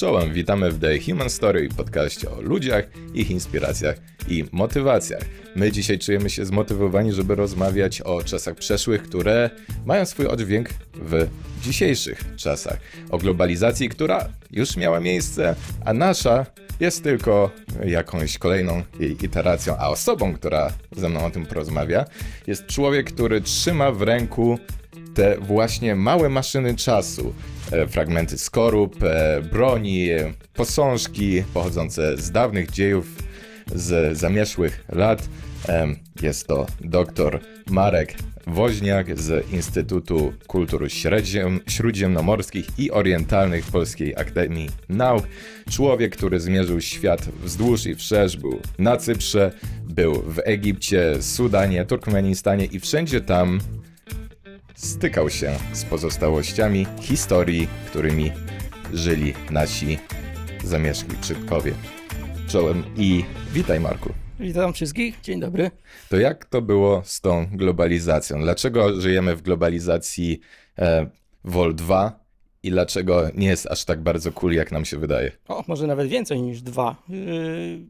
Czołem, witamy w The Human Story, podcaście o ludziach, ich inspiracjach i motywacjach. My dzisiaj czujemy się zmotywowani, żeby rozmawiać o czasach przeszłych, które mają swój oddźwięk w dzisiejszych czasach. O globalizacji, która już miała miejsce, a nasza jest tylko jakąś kolejną jej iteracją, a osobą, która ze mną o tym porozmawia, jest człowiek, który trzyma w ręku te właśnie małe maszyny czasu. E, fragmenty skorup, e, broni, e, posążki pochodzące z dawnych dziejów, z zamieszłych lat. Jest to doktor Marek Woźniak z Instytutu Kultur Śródziem, Śródziemnomorskich i Orientalnych Polskiej Akademii Nauk. Człowiek, który zmierzył świat wzdłuż i wszerz, był na Cyprze, był w Egipcie, Sudanie, Turkmenistanie i wszędzie tam stykał się z pozostałościami historii, którymi żyli nasi zamieszki przybkowie. Czołem i witaj Marku. Witam wszystkich, dzień dobry. To jak to było z tą globalizacją? Dlaczego żyjemy w globalizacji e, Vol 2 i dlaczego nie jest aż tak bardzo cool, jak nam się wydaje? O, może nawet więcej niż dwa. Yy...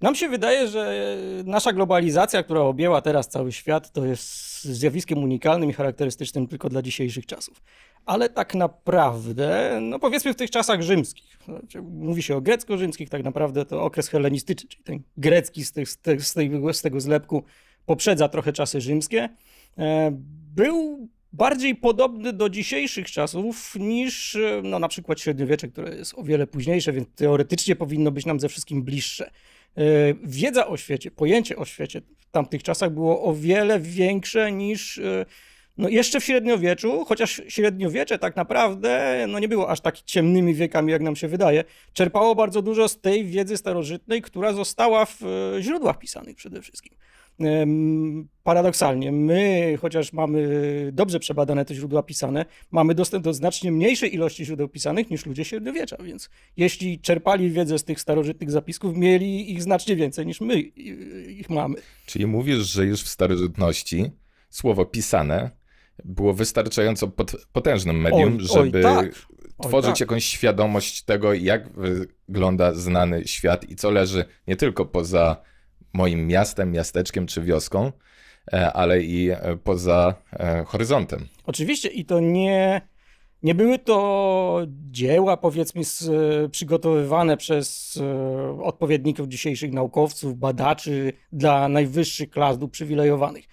Nam się wydaje, że nasza globalizacja, która objęła teraz cały świat, to jest zjawiskiem unikalnym i charakterystycznym tylko dla dzisiejszych czasów. Ale tak naprawdę, no powiedzmy w tych czasach rzymskich, znaczy, mówi się o grecko-rzymskich, tak naprawdę to okres helenistyczny, czyli ten grecki z, tych, z, tych, z, z tego zlepku poprzedza trochę czasy rzymskie, e, był bardziej podobny do dzisiejszych czasów niż e, no, na przykład średniowiecze, które jest o wiele późniejsze, więc teoretycznie powinno być nam ze wszystkim bliższe. E, wiedza o świecie, pojęcie o świecie, tamtych czasach było o wiele większe niż e, no jeszcze w średniowieczu, chociaż średniowiecze tak naprawdę no nie było aż tak ciemnymi wiekami, jak nam się wydaje, czerpało bardzo dużo z tej wiedzy starożytnej, która została w e, źródłach pisanych przede wszystkim paradoksalnie, my, chociaż mamy dobrze przebadane te źródła pisane, mamy dostęp do znacznie mniejszej ilości źródeł pisanych niż ludzie średniowiecza, więc jeśli czerpali wiedzę z tych starożytnych zapisków, mieli ich znacznie więcej niż my ich mamy. Czyli mówisz, że już w starożytności słowo pisane było wystarczająco potężnym medium, oj, żeby oj, tak. Oj, tworzyć tak. jakąś świadomość tego, jak wygląda znany świat i co leży nie tylko poza moim miastem, miasteczkiem czy wioską, e, ale i e, poza e, horyzontem. Oczywiście i to nie. Nie były to dzieła, powiedzmy, przygotowywane przez odpowiedników dzisiejszych naukowców, badaczy dla najwyższych klas przywilejowanych.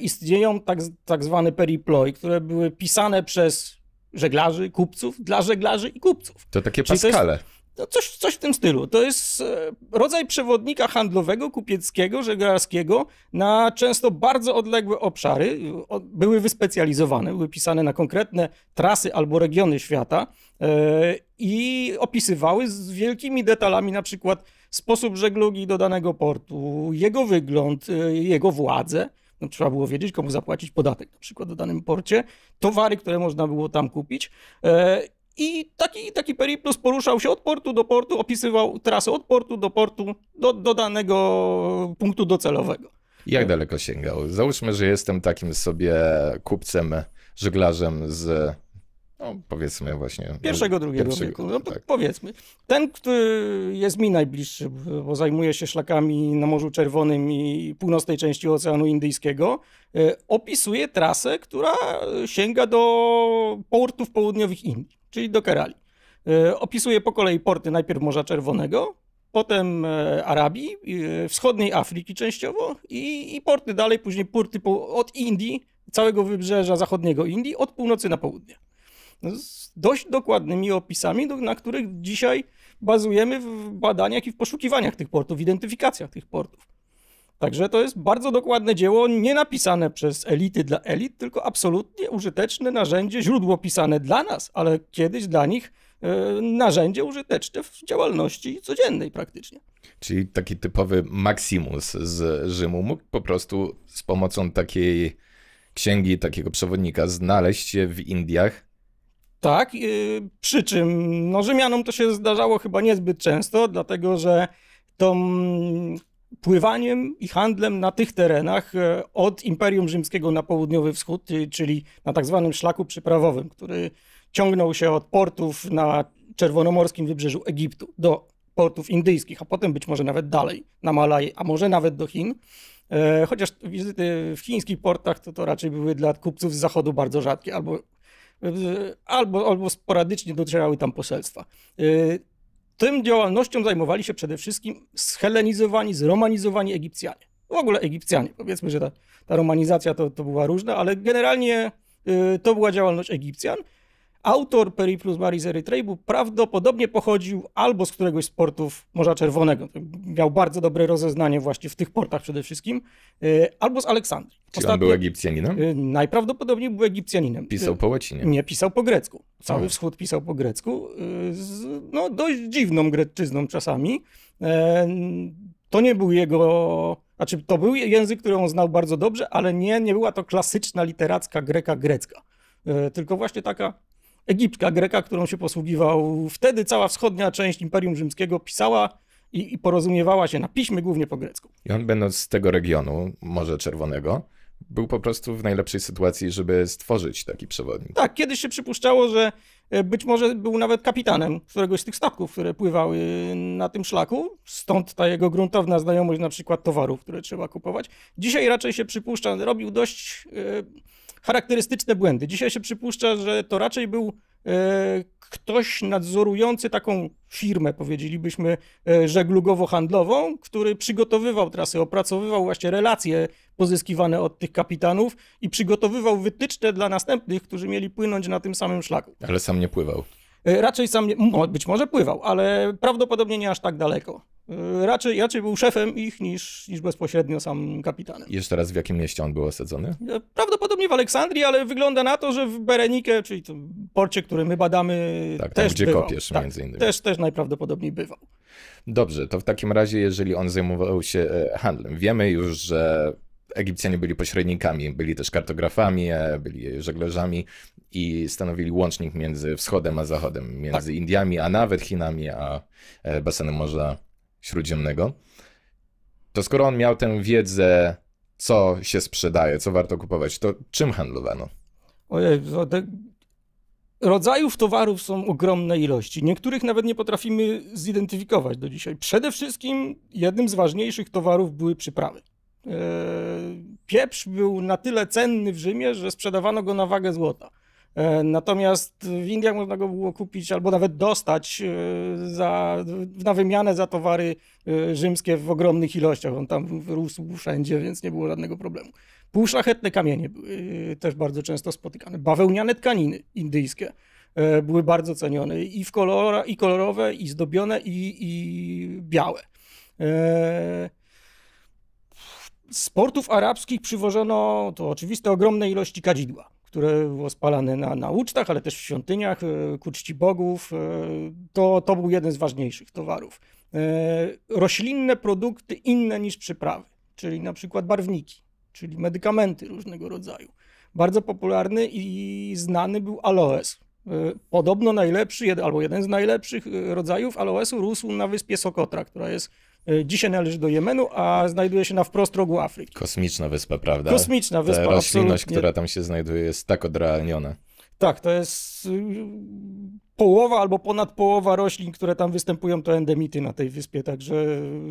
Istnieją tak, tak zwane periploi, które były pisane przez żeglarzy, kupców dla żeglarzy i kupców. To takie Czyli paskale. To jest, no coś, coś w tym stylu. To jest e, rodzaj przewodnika handlowego, kupieckiego, żeglarskiego na często bardzo odległe obszary. Były wyspecjalizowane, były pisane na konkretne trasy albo regiony świata e, i opisywały z wielkimi detalami na przykład sposób żeglugi do danego portu, jego wygląd, e, jego władzę. No, trzeba było wiedzieć, komu zapłacić podatek na przykład w danym porcie, towary, które można było tam kupić. I taki, taki periplus poruszał się od portu do portu, opisywał trasę od portu do portu do, do danego punktu docelowego. Jak daleko sięgał? Załóżmy, że jestem takim sobie kupcem, żeglarzem z no, powiedzmy właśnie. Pierwszego, drugiego pierwszego, wieku. No, tak. Powiedzmy. Ten, który jest mi najbliższy, bo zajmuje się szlakami na Morzu Czerwonym i północnej części Oceanu Indyjskiego, e, opisuje trasę, która sięga do portów południowych Indii czyli do Kerali. E, Opisuje po kolei porty najpierw Morza Czerwonego, potem e, Arabii, e, wschodniej Afryki częściowo i, i porty dalej, później porty od Indii, całego wybrzeża zachodniego Indii, od północy na południe. Z dość dokładnymi opisami, na których dzisiaj bazujemy w badaniach i w poszukiwaniach tych portów, w identyfikacjach tych portów. Także to jest bardzo dokładne dzieło, nie napisane przez elity dla elit, tylko absolutnie użyteczne narzędzie, źródło pisane dla nas, ale kiedyś dla nich e, narzędzie użyteczne w działalności codziennej praktycznie. Czyli taki typowy Maximus z Rzymu mógł po prostu z pomocą takiej księgi, takiego przewodnika znaleźć się w Indiach, tak, e, przy czym no, Rzymianom to się zdarzało chyba niezbyt często, dlatego że to pływaniem i handlem na tych terenach e, od Imperium Rzymskiego na południowy wschód, y, czyli na tak zwanym szlaku przyprawowym, który ciągnął się od portów na czerwonomorskim wybrzeżu Egiptu do portów indyjskich, a potem być może nawet dalej na Malaj, a może nawet do Chin. E, chociaż wizyty w chińskich portach to, to raczej były dla kupców z zachodu bardzo rzadkie, albo, e, albo, albo sporadycznie docierały tam poselstwa. Tym działalnością zajmowali się przede wszystkim schelenizowani, zromanizowani Egipcjanie. W ogóle Egipcjanie. Powiedzmy, że ta, ta romanizacja to, to była różna, ale generalnie y, to była działalność Egipcjan autor Periplus Maris Erytreibu prawdopodobnie pochodził albo z któregoś z portów Morza Czerwonego, miał bardzo dobre rozeznanie właśnie w tych portach przede wszystkim, y, albo z Aleksandrii. Ostatnio, on był Egipcjaninem? Y, najprawdopodobniej był Egipcjaninem. Pisał y, po łacinie? Nie, pisał po grecku. Cały wschód pisał po grecku, z no, dość dziwną grecczyzną czasami. E, to nie był jego znaczy, to był język, który on znał bardzo dobrze, ale nie, nie była to klasyczna literacka greka grecka, e, tylko właśnie taka egipska greka, którą się posługiwał wtedy cała wschodnia część Imperium Rzymskiego, pisała i, i porozumiewała się na piśmie, głównie po grecku. I on będąc z tego regionu, Morza Czerwonego, był po prostu w najlepszej sytuacji, żeby stworzyć taki przewodnik. Tak, kiedyś się przypuszczało, że e, być może był nawet kapitanem któregoś z tych statków, które pływały na tym szlaku. Stąd ta jego gruntowna znajomość na przykład towarów, które trzeba kupować. Dzisiaj raczej się przypuszcza, robił dość e, Charakterystyczne błędy. Dzisiaj się przypuszcza, że to raczej był e, ktoś nadzorujący taką firmę, powiedzielibyśmy, e, żeglugowo-handlową, który przygotowywał trasy, opracowywał właśnie relacje pozyskiwane od tych kapitanów i przygotowywał wytyczne dla następnych, którzy mieli płynąć na tym samym szlaku. Ale sam nie pływał. E, raczej sam, nie, być może pływał, ale prawdopodobnie nie aż tak daleko. E, raczej, raczej był szefem ich niż, niż bezpośrednio sam kapitanem. Jeszcze raz, w jakim mieście on był osadzony? E, prawdopodobnie w Aleksandrii, ale wygląda na to, że w Berenike, czyli porcie, który my badamy, tak, też gdzie bywał. kopiesz tak, między innymi. Też, też najprawdopodobniej bywał. Dobrze, to w takim razie, jeżeli on zajmował się e, handlem, wiemy już, że Egipcjanie byli pośrednikami, byli też kartografami, byli żeglarzami i stanowili łącznik między wschodem a zachodem, między tak. Indiami, a nawet Chinami, a basenem Morza Śródziemnego, to skoro on miał tę wiedzę, co się sprzedaje, co warto kupować, to czym handlowano? Ojej, rodzajów towarów są ogromne ilości. Niektórych nawet nie potrafimy zidentyfikować do dzisiaj. Przede wszystkim jednym z ważniejszych towarów były przyprawy. Eee, pieprz był na tyle cenny w Rzymie, że sprzedawano go na wagę złota. E, natomiast w Indiach można go było kupić albo nawet dostać e, za, na wymianę za towary e, rzymskie w ogromnych ilościach. On tam rósł wszędzie, więc nie było żadnego problemu. Półszlachetne kamienie były też bardzo często spotykane. Bawełniane tkaniny indyjskie były bardzo cenione i, w kolora, i kolorowe, i zdobione, i, i białe. Z portów arabskich przywożono, to oczywiste, ogromne ilości kadzidła które było spalane na, na ucztach, ale też w świątyniach e, ku czci bogów, e, to, to był jeden z ważniejszych towarów. E, roślinne produkty inne niż przyprawy, czyli na przykład barwniki, czyli medykamenty różnego rodzaju. Bardzo popularny i znany był aloes. Podobno najlepszy, albo jeden z najlepszych rodzajów aloesu rósł na wyspie Sokotra, która jest E, dzisiaj należy do Jemenu, a znajduje się na wprost rogu Afryki. Kosmiczna wyspa, prawda? Kosmiczna wyspa. Ta roślinność, absolutnie. która tam się znajduje, jest tak odrealniona. Tak, to jest y, połowa albo ponad połowa roślin, które tam występują, to endemity na tej wyspie. Także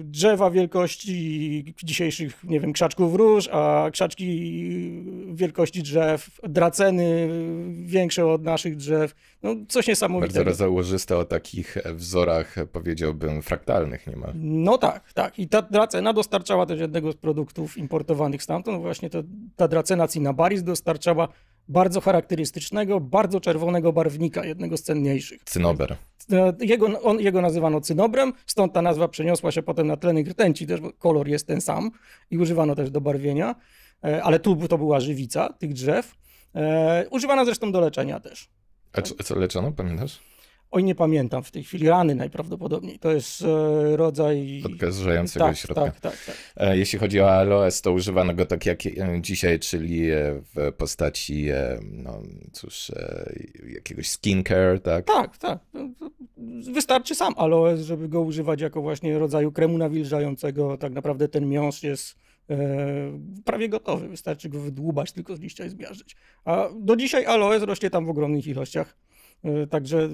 drzewa wielkości dzisiejszych, nie wiem, krzaczków róż, a krzaczki wielkości drzew, draceny większe od naszych drzew. No, coś niesamowitego. Bardzo założyste o takich wzorach, powiedziałbym, fraktalnych niemal. No tak, tak. I ta dracena dostarczała też jednego z produktów importowanych stamtąd. Właśnie to ta dracena Cinabaris dostarczała bardzo charakterystycznego, bardzo czerwonego barwnika, jednego z cenniejszych. Cynober. E, jego, on, jego nazywano cynobrem, stąd ta nazwa przeniosła się potem na tleny rtęci, też kolor jest ten sam i używano też do barwienia, e, ale tu to była żywica tych drzew. E, używano zresztą do leczenia też. A co, co leczono, pamiętasz? Oj, nie pamiętam w tej chwili, rany najprawdopodobniej. To jest e, rodzaj... Odkażającego tak, środka. Tak, tak, tak. E, jeśli chodzi o aloes, to używano go tak jak e, dzisiaj, czyli w postaci, no cóż, jakiegoś skincare, tak? Tak, tak. No, wystarczy sam aloes, żeby go używać jako właśnie rodzaju kremu nawilżającego. Tak naprawdę ten miąższ jest prawie gotowy. Wystarczy go wydłubać tylko z liścia i zmiażdżyć. A do dzisiaj aloes rośnie tam w ogromnych ilościach. Y, także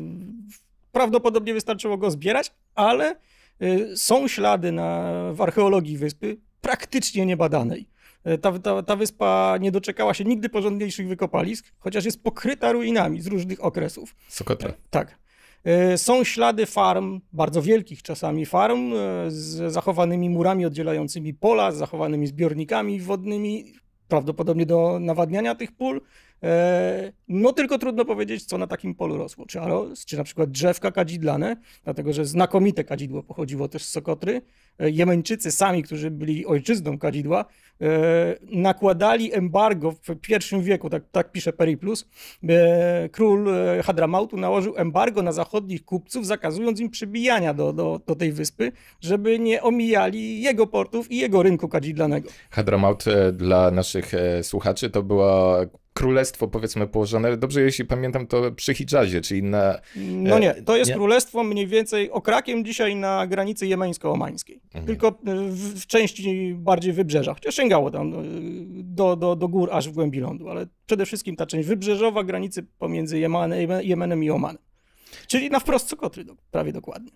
prawdopodobnie wystarczyło go zbierać, ale y, są ślady na, w archeologii wyspy praktycznie niebadanej. Y, ta, ta, ta, wyspa nie doczekała się nigdy porządniejszych wykopalisk, chociaż jest pokryta ruinami z różnych okresów. Sokotra. E, tak. Są ślady farm, bardzo wielkich czasami farm, z zachowanymi murami oddzielającymi pola, z zachowanymi zbiornikami wodnymi, prawdopodobnie do nawadniania tych pól. E, no tylko trudno powiedzieć, co na takim polu rosło. Czy aros, czy na przykład drzewka kadzidlane, dlatego że znakomite kadzidło pochodziło też z Sokotry. E, Jemeńczycy sami, którzy byli ojczyzną kadzidła, e, nakładali embargo w pierwszym wieku, tak, tak pisze Periplus. Król Hadramautu nałożył embargo na zachodnich kupców, zakazując im przybijania do, do, do tej wyspy, żeby nie omijali jego portów i jego rynku kadzidlanego. Hadramaut dla naszych słuchaczy to była królestwo, powiedzmy, położone. Dobrze, jeśli pamiętam, to przy Hidżazie, czyli na... No e, nie, to jest nie? królestwo mniej więcej okrakiem dzisiaj na granicy jemeńsko-omańskiej. Mhm. Tylko e, w, w, części bardziej wybrzeża, chociaż sięgało tam e, do, do, do gór, aż w głębi lądu, ale przede wszystkim ta część wybrzeżowa granicy pomiędzy Jemenem, Jemenem i Omanem. Czyli na wprost Sokotry, do, prawie dokładnie.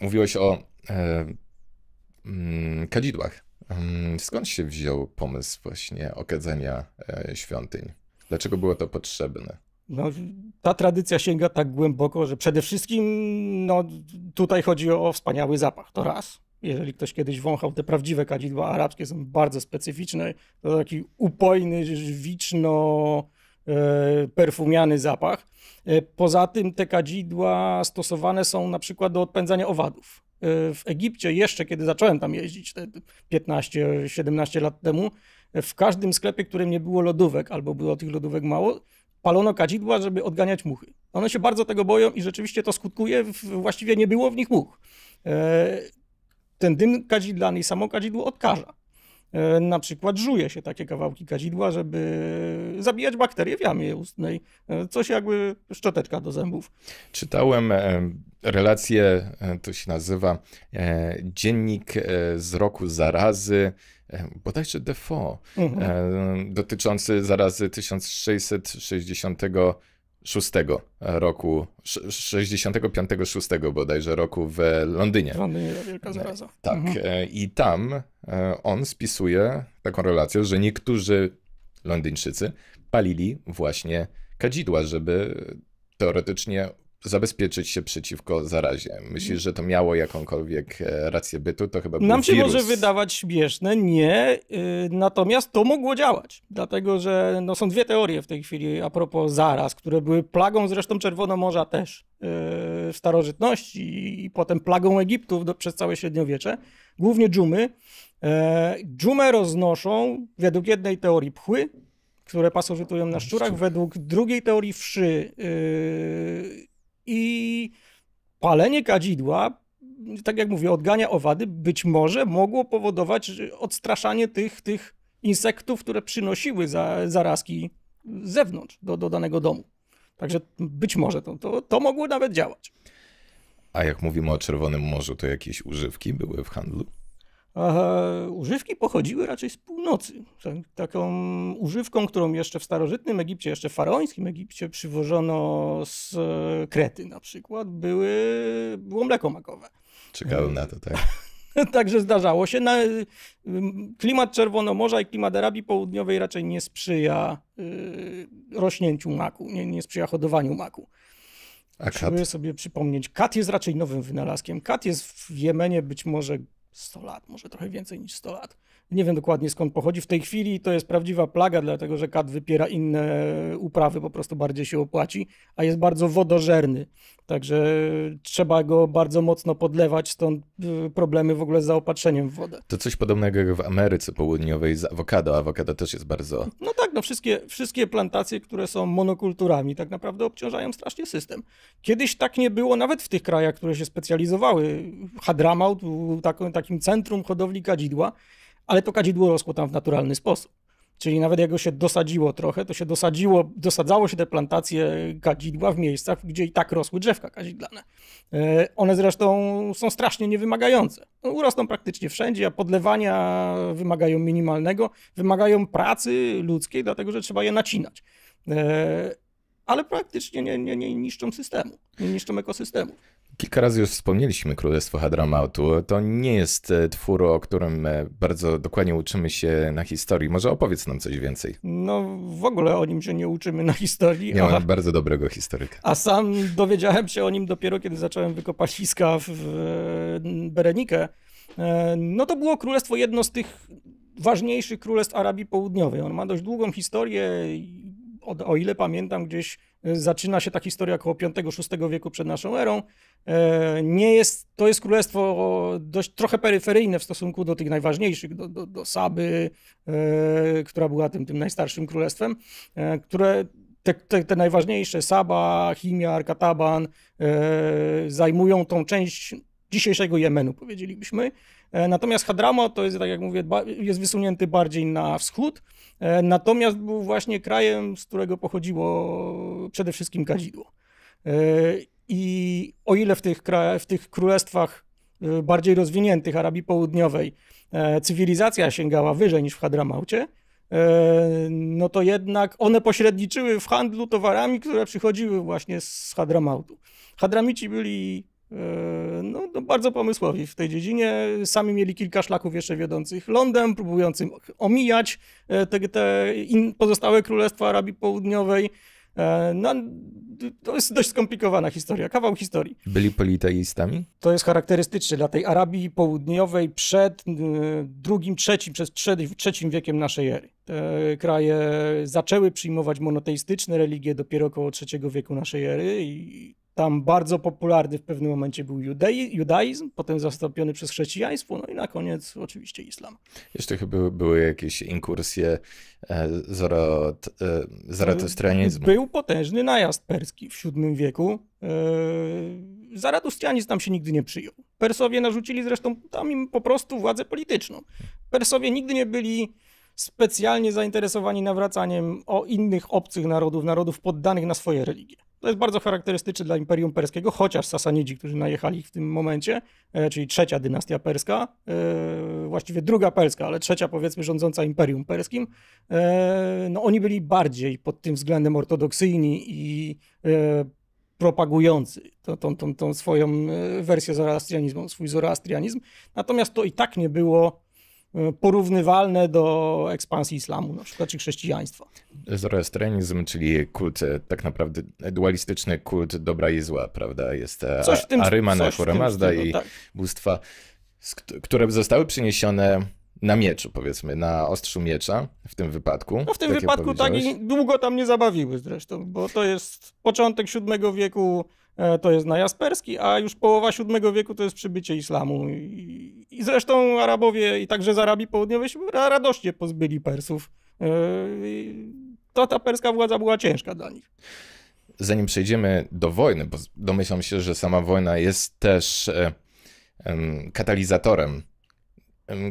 Mówiłeś o e, mm, kadzidłach. Skąd się wziął pomysł właśnie okadzenia e, świątyń? Dlaczego było to potrzebne? No, ta tradycja sięga tak głęboko, że przede wszystkim no, tutaj chodzi o wspaniały zapach. To raz. Jeżeli ktoś kiedyś wąchał te prawdziwe kadzidła arabskie, są bardzo specyficzne. To taki upojny, wiczno e, perfumiany zapach. E, poza tym te kadzidła stosowane są na przykład do odpędzania owadów. Y, w Egipcie, jeszcze kiedy zacząłem tam jeździć 15-17 lat temu, w każdym sklepie, którym nie było lodówek albo było tych lodówek mało, palono kadzidła, żeby odganiać muchy. One się bardzo tego boją i rzeczywiście to skutkuje, właściwie nie było w nich much. E, ten dym kadzidlany i samo kadzidło odkaża. E, na przykład żuje się takie kawałki kadzidła, żeby zabijać bakterie w jamie ustnej. E, coś jakby szczoteczka do zębów. Czytałem relację, e, to się nazywa e, Dziennik e, z roku zarazy, bodajże Defoe, mhm. dotyczący zarazy 1660 roku, 65-6 bodajże roku w Londynie. W Londynie wielka zaraza. Tak. Mhm. I tam on spisuje taką relację, że niektórzy Londyńczycy palili właśnie kadzidła, żeby teoretycznie zabezpieczyć się przeciwko zarazie. Myślisz, że to miało jakąkolwiek e, rację bytu? To chyba był Nam się wirus. może wydawać śmieszne, nie. Y, natomiast to mogło działać, dlatego że no, są dwie teorie w tej chwili a propos zaraz, które były plagą zresztą Czerwonomorza też y, w starożytności i potem plagą Egiptu przez całe średniowiecze, głównie dżumy. E, dżumę roznoszą według jednej teorii pchły, które pasożytują na szczurach, według drugiej teorii wszy y, i palenie kadzidła, tak jak mówię, odgania owady, być może mogło powodować odstraszanie tych, tych insektów, które przynosiły za, zarazki z zewnątrz do, do danego domu. Także być może to, to, to mogło nawet działać. A jak mówimy o Czerwonym Morzu, to jakieś używki były w handlu? A używki pochodziły raczej z północy. Tak, taką używką, którą jeszcze w starożytnym Egipcie, jeszcze w faraońskim Egipcie przywożono z e, Krety na przykład, były, było mleko makowe. Czekały na to, tak. Także zdarzało się. klimat Czerwonomorza i klimat Arabii Południowej raczej nie sprzyja e, rośnięciu maku, nie, nie sprzyja hodowaniu maku. A sobie przypomnieć. Kat jest raczej nowym wynalazkiem. Kat jest w Jemenie być może 100 lat, może trochę więcej niż 100 lat. Nie wiem dokładnie skąd pochodzi. W tej chwili to jest prawdziwa plaga, dlatego że kat wypiera inne uprawy, po prostu bardziej się opłaci, a jest bardzo wodożerny. Także trzeba go bardzo mocno podlewać, stąd y, problemy w ogóle z zaopatrzeniem w wodę. To coś podobnego w Ameryce Południowej z awokado. Awokado też jest bardzo. No tak, no wszystkie, wszystkie plantacje, które są monokulturami, tak naprawdę obciążają strasznie system. Kiedyś tak nie było nawet w tych krajach, które się specjalizowały. Hadramaut był takim centrum hodowli kadzidła ale to kadzidło rosło tam w naturalny sposób. Czyli nawet jak go się dosadziło trochę, to się dosadziło, dosadzało się te plantacje kadzidła w miejscach, gdzie i tak rosły drzewka kadzidlane. E, one zresztą są strasznie niewymagające. No, urosną praktycznie wszędzie, a podlewania wymagają minimalnego, wymagają pracy ludzkiej, dlatego że trzeba je nacinać e, ale praktycznie nie, nie, nie niszczą systemu, nie niszczą ekosystemu. Kilka razy już wspomnieliśmy Królestwo Hadramautu. To nie jest e, twór, o którym e, bardzo dokładnie uczymy się na historii. Może opowiedz nam coś więcej. No w ogóle o nim się nie uczymy na historii. Nie, a, bardzo dobrego historyka. A sam dowiedziałem się o nim dopiero, kiedy zacząłem wykopać wykopaliska w Berenikę. E, no to było królestwo jedno z tych ważniejszych królestw Arabii Południowej. On ma dość długą historię od, o ile pamiętam, gdzieś e, zaczyna się ta historia około V-VI wieku przed naszą erą. E, nie jest, to jest królestwo dość trochę peryferyjne w stosunku do tych najważniejszych, do, do, do Saby, e, która była tym, tym najstarszym królestwem, które te, te, te, najważniejsze, Saba, Himiar, Kataban, zajmują tą część dzisiejszego Jemenu, powiedzielibyśmy. E, natomiast Hadrama to jest, tak jak mówię, jest wysunięty bardziej na wschód, e, natomiast był właśnie krajem, z którego pochodziło przede wszystkim kadzidło. E, I o ile w tych, w tych królestwach bardziej rozwiniętych Arabii Południowej cywilizacja sięgała wyżej niż w Hadramaucie, no to jednak one pośredniczyły w handlu towarami, które przychodziły właśnie z Hadramautu. Hadramici byli E, no, no, bardzo pomysłowi w tej dziedzinie. Sami mieli kilka szlaków jeszcze wiodących lądem, próbującym omijać e, te, te pozostałe królestwa Arabii Południowej. E, no, to jest dość skomplikowana historia, kawał historii. Byli politeistami? To jest charakterystyczne dla tej Arabii Południowej przed drugim, trzecim, przez trzecim wiekiem naszej ery. Te kraje zaczęły przyjmować monoteistyczne religie dopiero około trzeciego wieku naszej ery i tam bardzo popularny w pewnym momencie był judaizm, potem zastąpiony przez chrześcijaństwo, no i na koniec oczywiście islam. Jeszcze chyba były, jakieś inkursje e, zarot, e, zaratustrianizmu. Był potężny najazd perski w VII wieku. E, Zaratustrianizm tam się nigdy nie przyjął. Persowie narzucili zresztą tam im po prostu władzę polityczną. Persowie nigdy nie byli specjalnie zainteresowani nawracaniem o innych obcych narodów, narodów poddanych na swoje religie. To jest bardzo charakterystyczne dla Imperium Perskiego, chociaż Sasanidzi, którzy najechali w tym momencie, e, czyli trzecia dynastia perska, e, właściwie druga perska, ale trzecia powiedzmy rządząca Imperium Perskim, e, no oni byli bardziej pod tym względem ortodoksyjni i propagujący tą, tą, tą, tą swoją wersję zoroastrianizmu, swój zoroastrianizm. Natomiast to i tak nie było Y, porównywalne do ekspansji islamu, na przykład, czy chrześcijaństwa. Zoroastrianizm, czyli kult, e, tak naprawdę dualistyczny kult dobra i zła, prawda? Jest e, coś w tym, Aryman, Ahura i tak. bóstwa, które zostały przyniesione na mieczu, powiedzmy, na ostrzu miecza w tym wypadku. No w tym tak wypadku tak i długo tam nie zabawiły zresztą, bo to jest początek VII wieku, E, to jest najazd perski, a już połowa VII wieku to jest przybycie islamu. I, i zresztą Arabowie i także z Arabii Południowej się radośnie pozbyli Persów. E, to ta perska władza była ciężka dla nich zanim przejdziemy do wojny, bo domyślam się, że sama wojna jest też e, katalizatorem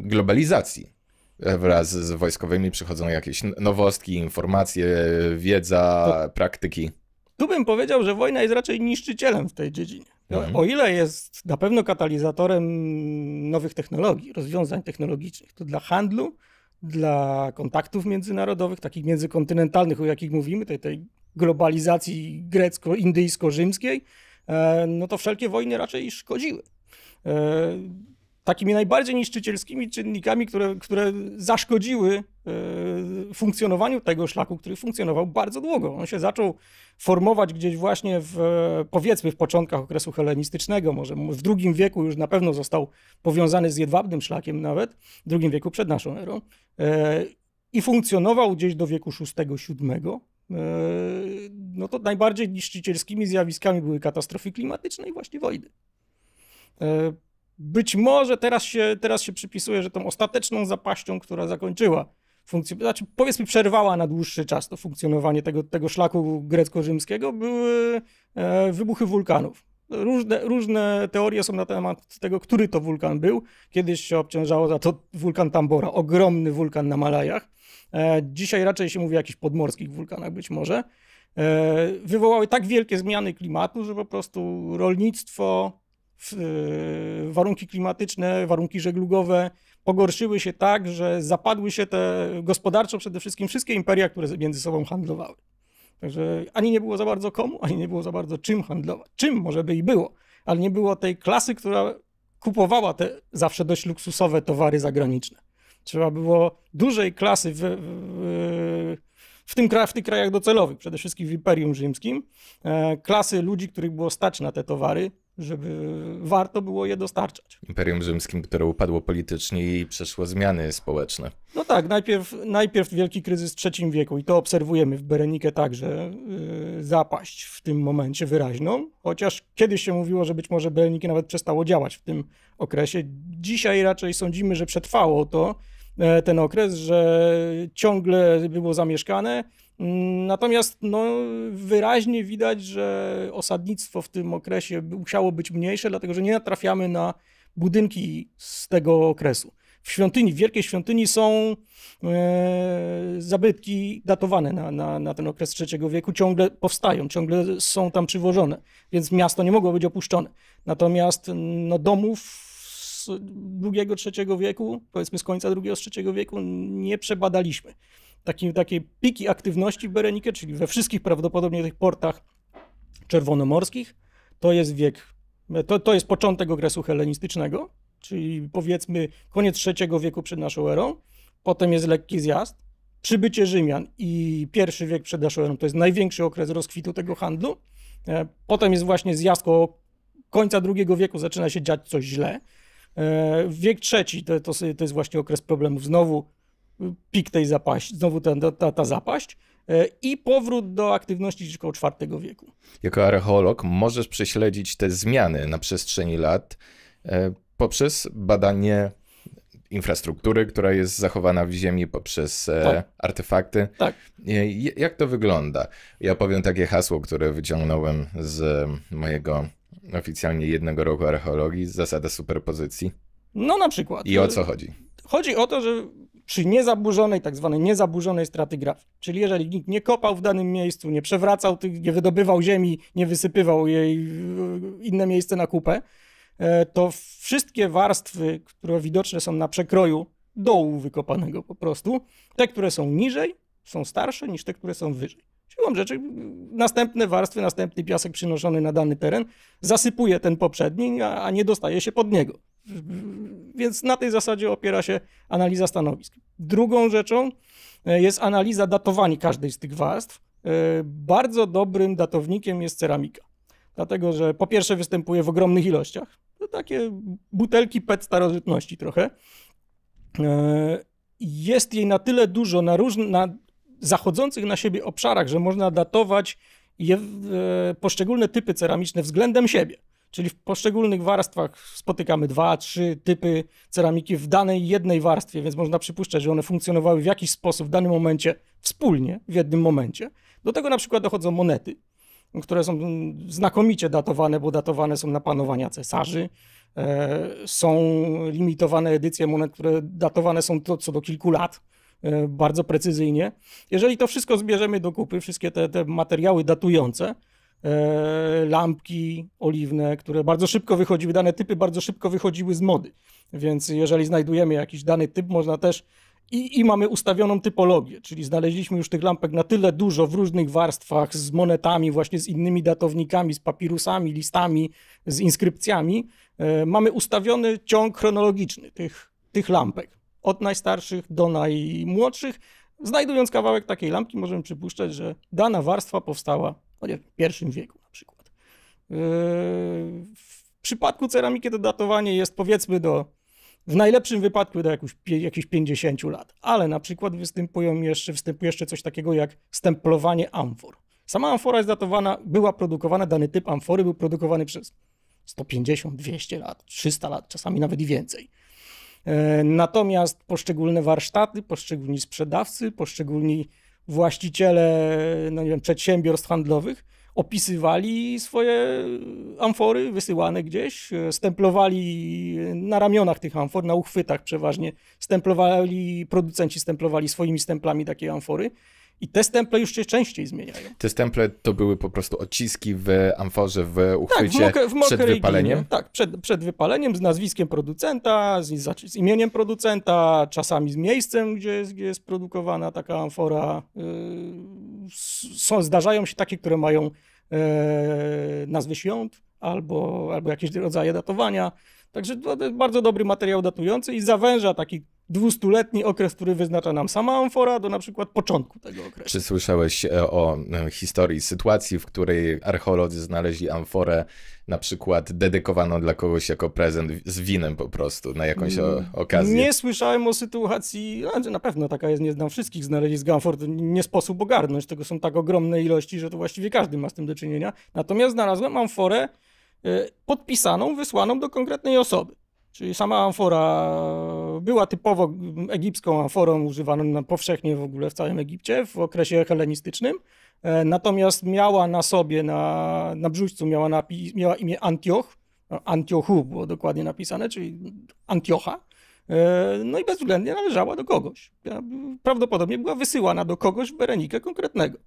globalizacji. Wraz z wojskowymi przychodzą jakieś nowostki, informacje, wiedza, to, praktyki. Tu bym powiedział, że wojna jest raczej niszczycielem w tej dziedzinie. No, mhm. O ile jest na pewno katalizatorem nowych technologii, rozwiązań technologicznych, to dla handlu, dla kontaktów międzynarodowych, takich międzykontynentalnych, o jakich mówimy, tej, tej globalizacji grecko-indyjsko-rzymskiej, e, no to wszelkie wojny raczej szkodziły. E, takimi najbardziej niszczycielskimi czynnikami, które, które zaszkodziły e, funkcjonowaniu tego szlaku, który funkcjonował bardzo długo. On się zaczął formować gdzieś właśnie w, powiedzmy, w początkach okresu helenistycznego, może w II wieku już na pewno został powiązany z jedwabnym szlakiem nawet, w II wieku przed naszą erą, e, i funkcjonował gdzieś do wieku VI-VII, e, no to najbardziej niszczycielskimi zjawiskami były katastrofy klimatyczne i właśnie wojny być może teraz się, teraz się przypisuje, że tą ostateczną zapaścią, która zakończyła funkcję, znaczy powiedzmy przerwała na dłuższy czas to funkcjonowanie tego, tego szlaku grecko-rzymskiego, były e, wybuchy wulkanów. Różne, różne teorie są na temat tego, który to wulkan był. Kiedyś się obciążało za to wulkan Tambora, ogromny wulkan na Malajach. E, dzisiaj raczej się mówi o jakichś podmorskich wulkanach być może. E, wywołały tak wielkie zmiany klimatu, że po prostu rolnictwo, Y, warunki klimatyczne, warunki żeglugowe pogorszyły się tak, że zapadły się te gospodarczo przede wszystkim wszystkie imperia, które między sobą handlowały. Także ani nie było za bardzo komu, ani nie było za bardzo czym handlować. Czym może by i było, ale nie było tej klasy, która kupowała te zawsze dość luksusowe towary zagraniczne. Trzeba było dużej klasy w, w, w, tym, w tych krajach docelowych, przede wszystkim w Imperium Rzymskim, e, klasy ludzi, których było stać na te towary, żeby warto było je dostarczać. Imperium Rzymskim, które upadło politycznie i przeszło zmiany społeczne. No tak, najpierw, najpierw wielki kryzys w III wieku i to obserwujemy w Berenike także, yy, zapaść w tym momencie wyraźną, chociaż kiedyś się mówiło, że być może Berenike nawet przestało działać w tym okresie. Dzisiaj raczej sądzimy, że przetrwało to, e, ten okres, że ciągle było zamieszkane, Natomiast no, wyraźnie widać, że osadnictwo w tym okresie musiało być mniejsze, dlatego że nie natrafiamy na budynki z tego okresu. W świątyni, w Wielkiej Świątyni są e, zabytki datowane na, na, na ten okres III wieku, ciągle powstają, ciągle są tam przywożone, więc miasto nie mogło być opuszczone. Natomiast no, domów z II, III wieku, powiedzmy z końca II, z wieku, nie przebadaliśmy takie piki aktywności Berenike, czyli we wszystkich prawdopodobnie tych portach czerwonomorskich. To jest wiek, to, to jest początek okresu helenistycznego, czyli powiedzmy koniec III wieku przed naszą erą. Potem jest lekki zjazd. Przybycie Rzymian i pierwszy wiek przed naszą erą to jest największy okres rozkwitu tego handlu. E, potem jest właśnie zjazd koło końca II wieku zaczyna się dziać coś źle. E, wiek trzeci to, to, to jest właśnie okres problemów znowu pik tej zapaści, znowu ta, ta, ta zapaść e, i powrót do aktywności gdzieś około IV wieku. Jako archeolog możesz prześledzić te zmiany na przestrzeni lat e, poprzez badanie infrastruktury, która jest zachowana w ziemi poprzez e, tak. artefakty. Tak. Jak to wygląda? Ja powiem takie hasło, które wyciągnąłem z mojego oficjalnie jednego roku archeologii, zasada superpozycji. No na przykład. I o co chodzi? Chodzi o to, że przy niezaburzonej, tak zwanej niezaburzonej stratygrafii. Czyli jeżeli nikt nie kopał w danym miejscu, nie przewracał, nie wydobywał ziemi, nie wysypywał jej inne miejsce na kupę, e, to wszystkie warstwy, które widoczne są na przekroju dołu wykopanego po prostu, te, które są niżej, są starsze niż te, które są wyżej. Siłą rzeczy mm, następne warstwy, następny piasek przynoszony na dany teren zasypuje ten poprzedni, a nie dostaje się pod niego. Więc na tej zasadzie opiera się analiza stanowisk. Drugą rzeczą e, jest analiza datowania każdej z tych warstw. E, bardzo dobrym datownikiem jest ceramika. Dlatego, że po pierwsze występuje w ogromnych ilościach. To takie butelki PET starożytności trochę. E, jest jej na tyle dużo na, róż... na zachodzących na siebie obszarach, że można datować je, poszczególne typy ceramiczne względem siebie. Czyli w poszczególnych warstwach spotykamy dwa, trzy typy ceramiki w danej jednej warstwie, więc można przypuszczać, że one funkcjonowały w jakiś sposób w danym momencie wspólnie, w jednym momencie. Do tego na przykład dochodzą monety, które są znakomicie datowane, bo datowane są na panowania cesarzy. E, są limitowane edycje monet, które datowane są to co do kilku lat e, bardzo precyzyjnie. Jeżeli to wszystko zbierzemy do kupy, wszystkie te, te materiały datujące, E, lampki oliwne, które bardzo szybko wychodziły, dane typy bardzo szybko wychodziły z mody. Więc jeżeli znajdujemy jakiś dany typ, można też i, i, mamy ustawioną typologię, czyli znaleźliśmy już tych lampek na tyle dużo w różnych warstwach, z monetami, właśnie z innymi datownikami, z papirusami, listami, z inskrypcjami. E, mamy ustawiony ciąg chronologiczny tych, tych lampek, od najstarszych do najmłodszych. Znajdując kawałek takiej lampki, możemy przypuszczać, że dana warstwa powstała no nie wiem, wieku na przykład. Yy, w przypadku ceramiki to datowanie jest powiedzmy do, w najlepszym wypadku do jakichś, jakichś 50 lat, ale na przykład występują jeszcze, występuje jeszcze coś takiego jak stemplowanie amfor. Sama amfora jest datowana, była produkowana, dany typ amfory był produkowany przez 150, 200 lat, 300 lat, czasami nawet i więcej. Yy, natomiast poszczególne warsztaty, poszczególni sprzedawcy, poszczególni właściciele, no nie wiem, przedsiębiorstw handlowych opisywali swoje amfory wysyłane gdzieś, e, stemplowali na ramionach tych amfor, na uchwytach przeważnie, stemplowali, producenci stemplowali swoimi stemplami takie amfory i te stemple już się częściej zmieniają. Te stemple to były po prostu odciski w amforze, w uchwycie tak, w w przed wypaleniem? Ginie. Tak, przed, przed wypaleniem z nazwiskiem producenta, z, z, imieniem producenta, czasami z miejscem, gdzie jest, gdzie jest produkowana taka amfora. Yy, są, zdarzają się takie, które mają e, nazwy świąt albo, albo jakieś rodzaje datowania. Także to jest bardzo dobry materiał datujący i zawęża taki dwustuletni okres, który wyznacza nam sama amfora, do na przykład początku tego okresu. Czy słyszałeś e, o e, historii sytuacji, w której archeolodzy znaleźli amforę na przykład dedykowaną dla kogoś jako prezent z winem po prostu, na jakąś o, mm, okazję? Nie słyszałem o sytuacji, na pewno taka jest, nie znam wszystkich znalezisk amfor, nie sposób ogarnąć, tego są tak ogromne ilości, że to właściwie każdy ma z tym do czynienia. Natomiast znalazłem amforę e, podpisaną, wysłaną do konkretnej osoby. Czyli sama amfora była typowo egipską amforą używaną powszechnie w ogóle w całym Egipcie w okresie helenistycznym. E, natomiast miała na sobie, na, na brzuźcu miała, napi, miała imię Antioch, no, Antiochu było dokładnie napisane, czyli Antiocha. E, no i bezwzględnie należała do kogoś. Prawdopodobnie była wysyłana do kogoś w Berenikę konkretnego,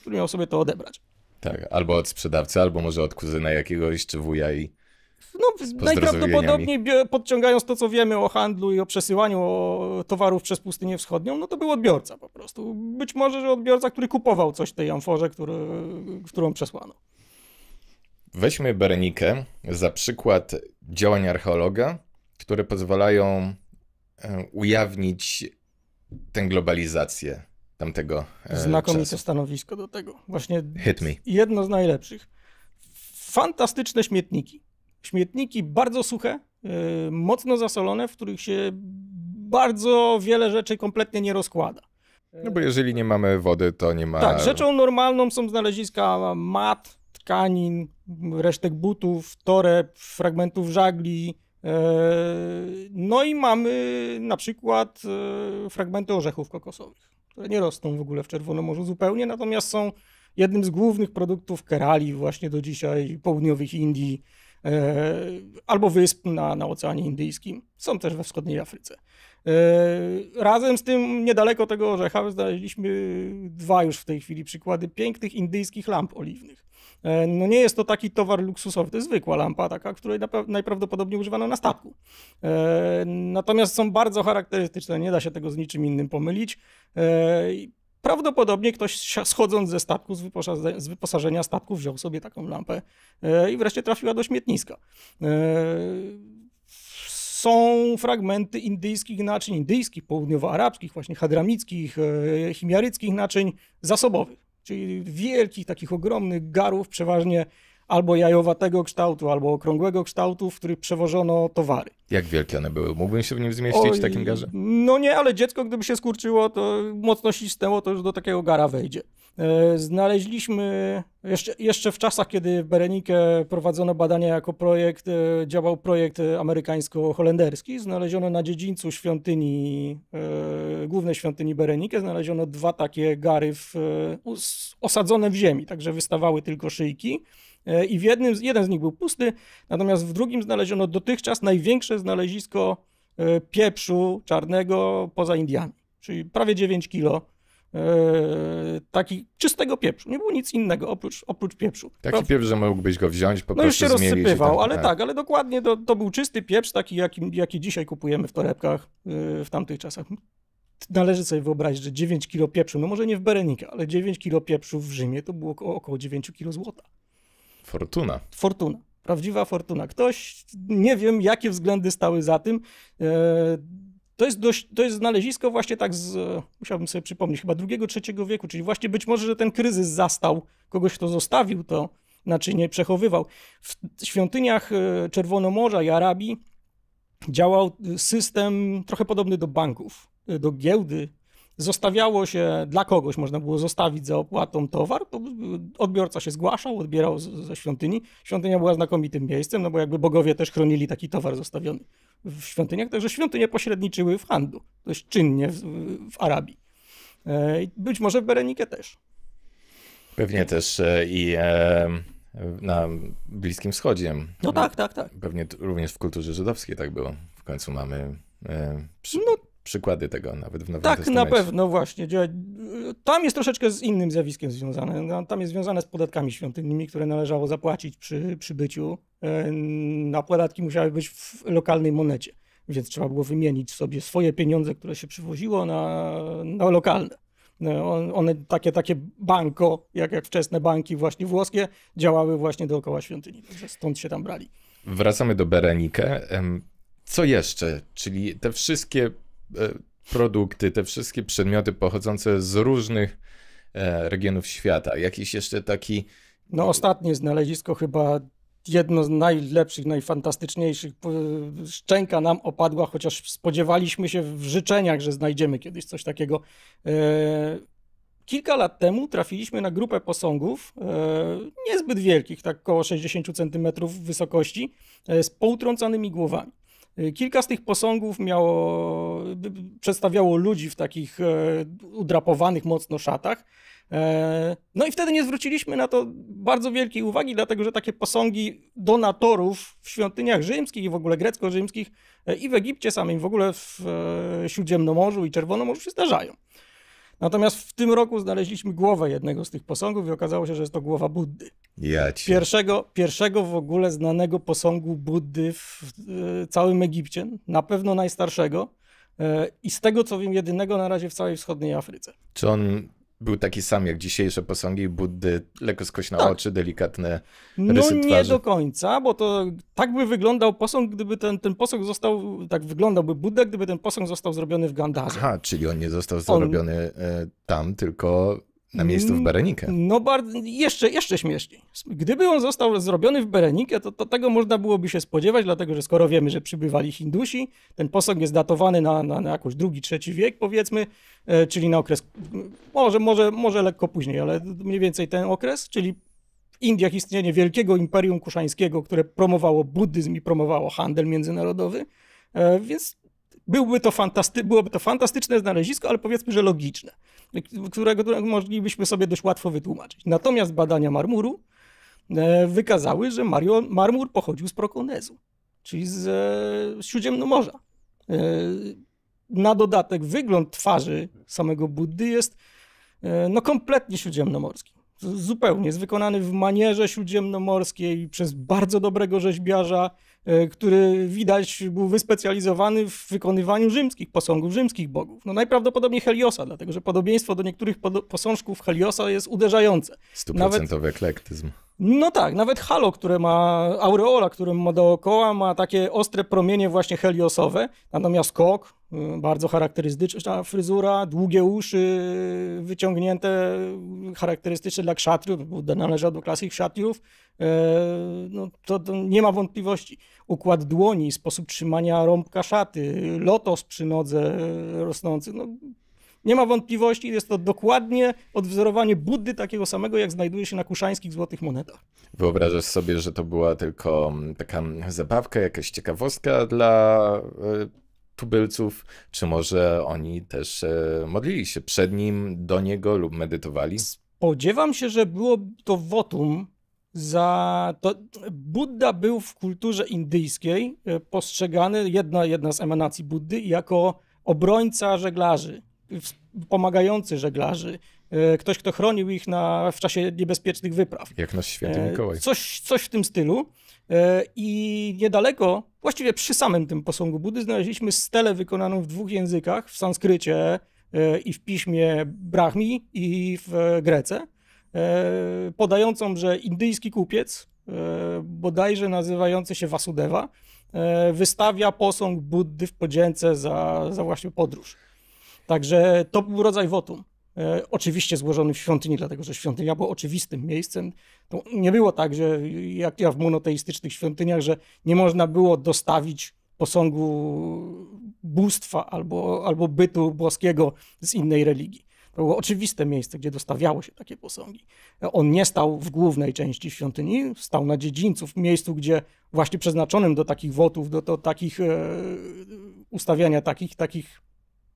który miał sobie to odebrać. Tak, albo od sprzedawcy, albo może od kuzyna jakiegoś czy wuja i no, najprawdopodobniej podciągając to, co wiemy o handlu i o przesyłaniu towarów przez Pustynię Wschodnią, no to był odbiorca po prostu. Być może, że odbiorca, który kupował coś w tej amforze, który, którą przesłano. Weźmy Berenikę za przykład działań archeologa, które pozwalają e, ujawnić tę globalizację tamtego e, Znakomite czasu. stanowisko do tego. Właśnie Hit me. jedno z najlepszych. Fantastyczne śmietniki. Śmietniki bardzo suche, e, mocno zasolone, w których się bardzo wiele rzeczy kompletnie nie rozkłada. No bo jeżeli nie mamy wody, to nie ma. Tak, rzeczą normalną są znaleziska mat, tkanin, resztek butów, toreb, fragmentów żagli. E, no i mamy na przykład e, fragmenty orzechów kokosowych, które nie rosną w ogóle w Czerwonym Morzu zupełnie, natomiast są jednym z głównych produktów Kerali właśnie do dzisiaj, południowych Indii. E, albo wysp na, na Oceanie Indyjskim. Są też we wschodniej Afryce. E, razem z tym niedaleko tego orzecha znaleźliśmy dwa już w tej chwili przykłady pięknych indyjskich lamp oliwnych. E, no nie jest to taki towar luksusowy, to jest zwykła lampa taka, której najprawdopodobniej używano na statku. Natomiast są bardzo charakterystyczne, nie da się tego z niczym innym pomylić. Prawdopodobnie ktoś schodząc ze statku, z wyposażenia, z wyposażenia statku wziął sobie taką lampę e, i wreszcie trafiła do śmietniska. E, są fragmenty indyjskich naczyń, indyjskich, południowoarabskich, właśnie hadramickich, e, chimiaryckich naczyń zasobowych, czyli wielkich, takich ogromnych garów, przeważnie albo jajowatego kształtu, albo okrągłego kształtu, w których przewożono towary. Jak wielkie one były? Mógłbym się w nim zmieścić Oj, w takim garze? No nie, ale dziecko, gdyby się skurczyło, to mocno ścisnęło, to już do takiego gara wejdzie. E, znaleźliśmy jeszcze, jeszcze w czasach, kiedy w Berenikę prowadzono badania jako projekt, e, działał projekt amerykańsko-holenderski. Znaleziono na dziedzińcu świątyni, e, głównej świątyni Berenikę, znaleziono dwa takie gary w, osadzone w ziemi, także wystawały tylko szyjki. E, i w jednym, jeden z nich był pusty, natomiast w drugim znaleziono dotychczas największe znalezisko e, pieprzu czarnego poza Indiami, czyli prawie 9 kilo e, taki czystego pieprzu. Nie było nic innego oprócz, oprócz pieprzu. Taki Prawda? pieprz, że mógłbyś go wziąć, po no prostu No już się rozsypywał, tam, ale tak. tak, ale dokładnie to, to, był czysty pieprz, taki jaki, jaki dzisiaj kupujemy w torebkach w tamtych czasach. Należy sobie wyobrazić, że 9 kilo pieprzu, no może nie w Berenika, ale 9 kilo pieprzu w Rzymie to było około, około 9 kilo złota. Fortuna. Fortuna. Prawdziwa fortuna. Ktoś, nie wiem jakie względy stały za tym. E, to jest, dość, to jest znalezisko właśnie tak z, e, musiałbym sobie przypomnieć, chyba drugiego, trzeciego wieku, czyli właśnie być może, że ten kryzys zastał kogoś, kto zostawił to naczynie, przechowywał. W świątyniach e, Czerwonomorza i Arabii działał system trochę podobny do banków, do giełdy zostawiało się dla kogoś, można było zostawić za opłatą towar, to odbiorca się zgłaszał, odbierał ze świątyni. Świątynia była znakomitym miejscem, no bo jakby bogowie też chronili taki towar zostawiony w świątyniach, także świątynie pośredniczyły w handlu, dość czynnie w, w Arabii. E, być może w Berenike też. Pewnie też e, i e, na Bliskim Wschodzie. No tak, tak, tak. Pewnie również w kulturze żydowskiej tak było. W końcu mamy przy, no, przykłady tego nawet w Nowym Tak, Testamencie. na pewno właśnie. Tam jest troszeczkę z innym zjawiskiem związane. No, tam jest związane z podatkami świątynnymi, które należało zapłacić przy przybyciu. E, na podatki musiały być w lokalnej monecie, więc trzeba było wymienić sobie swoje pieniądze, które się przywoziło na, na lokalne. E, one, takie, takie banko, jak, jak wczesne banki właśnie włoskie, działały właśnie dookoła świątyni, także stąd się tam brali. Wracamy do Berenike. Co jeszcze? Czyli te wszystkie E, produkty, te wszystkie przedmioty pochodzące z różnych e, regionów świata. Jakiś jeszcze taki. No, ostatnie znalezisko chyba jedno z najlepszych, najfantastyczniejszych. Szczęka nam opadła, chociaż spodziewaliśmy się w życzeniach, że znajdziemy kiedyś coś takiego. E, kilka lat temu trafiliśmy na grupę posągów, niezbyt wielkich, tak około 60 cm wysokości, z poutrąconymi głowami. Y, kilka z tych posągów miało, przedstawiało ludzi w takich e, udrapowanych mocno szatach. E, no i wtedy nie zwróciliśmy na to bardzo wielkiej uwagi, dlatego że takie posągi donatorów w świątyniach rzymskich i w ogóle grecko-rzymskich e, i w Egipcie samym, w ogóle w Śródziemnomorzu i Czerwonomorzu się zdarzają. Natomiast w tym roku znaleźliśmy głowę jednego z tych posągów i okazało się, że jest to głowa Buddy. Ja Pierwszego, pierwszego w ogóle znanego posągu Buddy w e, całym Egipcie, na pewno najstarszego. E, I z tego co wiem, jedynego na razie w całej wschodniej Afryce. Czy on był taki sam jak dzisiejsze posągi Buddy, lekko skośne tak. oczy, delikatne no rysy No nie do końca, bo to tak by wyglądał posąg, gdyby ten, ten posąg został, tak wyglądałby Budda, gdyby ten posąg został zrobiony w Gandharze Aha, czyli on nie został on... zrobiony y, tam, tylko na miejscu w Berenikę. No bardzo, jeszcze, jeszcze śmieszniej. Gdyby on został zrobiony w Berenikę, to, to, tego można byłoby się spodziewać, dlatego że skoro wiemy, że przybywali Hindusi, ten posąg jest datowany na, na, na jakoś drugi, trzeci wiek powiedzmy, e, czyli na okres, może, może, może lekko później, ale mniej więcej ten okres, czyli w Indiach istnienie wielkiego imperium kuszańskiego, które promowało buddyzm i promowało handel międzynarodowy, e, więc byłby to fantasty, byłoby to fantastyczne znalezisko, ale powiedzmy, że logiczne którego moglibyśmy sobie dość łatwo wytłumaczyć. Natomiast badania marmuru e, wykazały, że Mario, marmur pochodził z Prokonezu, czyli z, e, z Śródziemnomorza. E, na dodatek wygląd twarzy samego Buddy jest no, kompletnie śródziemnomorski. Zupełnie. Jest wykonany w manierze śródziemnomorskiej przez bardzo dobrego rzeźbiarza E, który widać był wyspecjalizowany w wykonywaniu rzymskich posągów, rzymskich bogów. No najprawdopodobniej Heliosa, dlatego że podobieństwo do niektórych posążków Heliosa jest uderzające. Stuprocentowy eklektyzm. No tak, nawet halo, które ma, aureola, którą ma dookoła, ma takie ostre promienie właśnie heliosowe, natomiast kok, y, bardzo charakterystyczna fryzura, długie uszy y, wyciągnięte, y, charakterystyczne dla kszatriów, bo należał do klasy kszatriów, no to, to, nie ma wątpliwości. Układ dłoni, sposób trzymania rąbka szaty, lotos przy nodze rosnący, no nie ma wątpliwości, jest to dokładnie odwzorowanie Buddy takiego samego, jak znajduje się na kuszańskich złotych monetach. Wyobrażasz sobie, że to była tylko mm, taka zabawka, jakaś ciekawostka dla e, tubylców, czy może oni też e, modlili się przed nim, do niego lub medytowali? Spodziewam się, że było to wotum za to Budda był w kulturze indyjskiej e, postrzegany, jedna, jedna z emanacji Buddy, jako obrońca żeglarzy pomagający żeglarzy, e, ktoś, kto chronił ich na, w czasie niebezpiecznych wypraw. Jak nasz święty e, Mikołaj. Coś, coś w tym stylu. E, I niedaleko, właściwie przy samym tym posągu Buddy, znaleźliśmy stelę wykonaną w dwóch językach, w sanskrycie i w piśmie Brahmi i w Grece, podającą, że indyjski kupiec, bodajże nazywający się Vasudeva, wystawia posąg Buddy w podzięce za, za właśnie podróż. Także to był rodzaj wotum. E, oczywiście złożony w świątyni, dlatego że świątynia była oczywistym miejscem. To nie było tak, że jak ja w monoteistycznych świątyniach, że nie można było dostawić posągu bóstwa albo, albo bytu boskiego z innej religii. To było oczywiste miejsce, gdzie dostawiało się takie posągi. On nie stał w głównej części świątyni, stał na dziedzińcu, w miejscu, gdzie właśnie przeznaczonym do takich wotów, do, do takich e, ustawiania takich, takich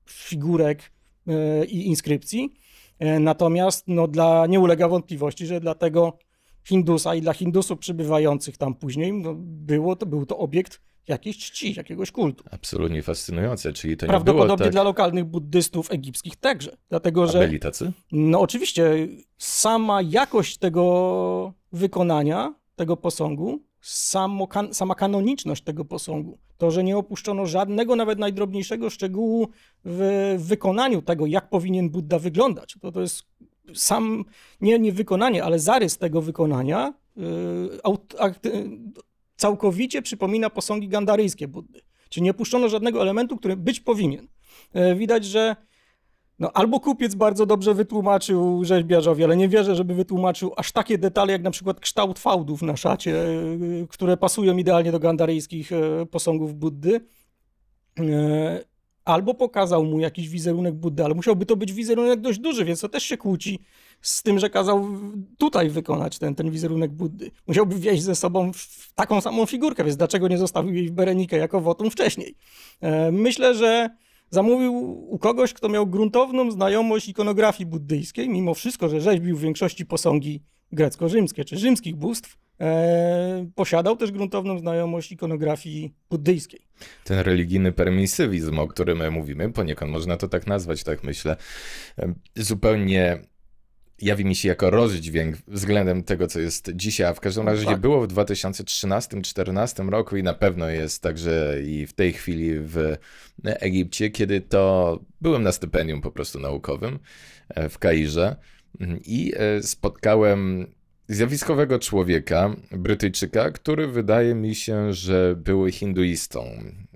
figurek e, i inskrypcji. E, natomiast no, dla, nie ulega wątpliwości, że dla tego Hindusa i dla Hindusów przybywających tam później no, było, to był to obiekt jakiejś czci, jakiegoś kultu. Absolutnie fascynujące, czyli to nie Prawdopodobnie było tak... dla lokalnych buddystów egipskich także, dlatego że... A byli tacy? No oczywiście, sama jakość tego wykonania, tego posągu samo, sama kanoniczność tego posągu, to, że nie opuszczono żadnego, nawet najdrobniejszego szczegółu w wykonaniu tego, jak powinien Buddha wyglądać. To, to jest sam, nie, nie wykonanie, ale zarys tego wykonania yy, aut, akty, całkowicie przypomina posągi gandaryjskie Buddy. Czyli nie opuszczono żadnego elementu, który być powinien. Yy, widać, że no, albo kupiec bardzo dobrze wytłumaczył rzeźbiarzowi, ale nie wierzę, żeby wytłumaczył aż takie detale, jak na przykład kształt fałdów na szacie, e, które pasują idealnie do gandaryjskich e, posągów Buddy. E, albo pokazał mu jakiś wizerunek Buddy, ale musiałby to być wizerunek dość duży, więc to też się kłóci z tym, że kazał tutaj wykonać ten, ten wizerunek Buddy. Musiałby wieść ze sobą taką samą figurkę, więc dlaczego nie zostawił jej w Berenikę jako wotum wcześniej? Myślę, że Zamówił u kogoś, kto miał gruntowną znajomość ikonografii buddyjskiej, mimo wszystko, że rzeźbił w większości posągi grecko-rzymskie czy rzymskich bóstw, e, posiadał też gruntowną znajomość ikonografii buddyjskiej. Ten religijny permisywizm, o którym mówimy, poniekąd można to tak nazwać, tak myślę, e, zupełnie jawi mi się jako rozdźwięk względem tego, co jest dzisiaj, a w każdym no razie tak. było w 2013-2014 roku i na pewno jest także i w tej chwili w Egipcie, kiedy to byłem na stypendium po prostu naukowym e, w Kairze mm, i e, spotkałem zjawiskowego człowieka, Brytyjczyka, który wydaje mi się, że był hinduistą.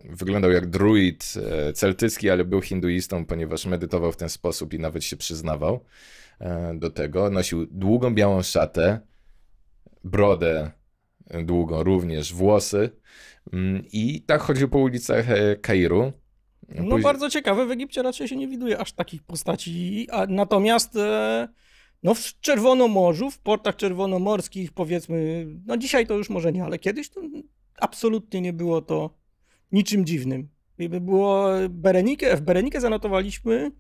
Wyglądał jak druid e, celtycki, ale był hinduistą, ponieważ medytował w ten sposób i nawet się przyznawał. E, do tego. Nosił długą białą szatę, brodę e, długą również, włosy mm, i tak chodził po ulicach e, Kairu. No, Później... No bardzo ciekawe, w Egipcie raczej się nie widuje aż takich postaci, a natomiast no, w Czerwonomorzu, w portach czerwonomorskich powiedzmy, no dzisiaj to już może nie, ale kiedyś to absolutnie nie było to niczym dziwnym. było Berenikę, w Berenikę zanotowaliśmy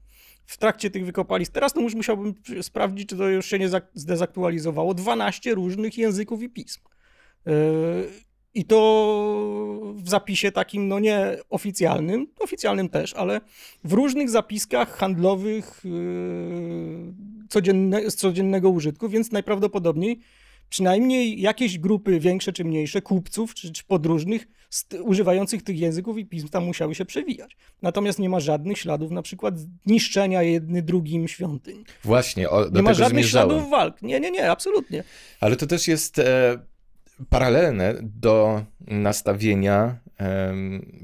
w trakcie tych wykopalisk. Teraz to no, już musiałbym sprawdzić, czy to już się nie zdezaktualizowało. 12 różnych języków i pism. Yy, I to w zapisie takim, no nie oficjalnym, oficjalnym też, ale w różnych zapiskach handlowych yy, codzienne, z codziennego użytku, więc najprawdopodobniej przynajmniej jakieś grupy większe czy mniejsze, kupców czy, czy podróżnych, używających tych języków i pism tam musiały się przewijać. Natomiast nie ma żadnych śladów na przykład niszczenia jedny drugim świątyń. Właśnie, o, do Nie ma żadnych zmierzałem. śladów walk. Nie, nie, nie, absolutnie. Ale to też jest e, paralelne do nastawienia e,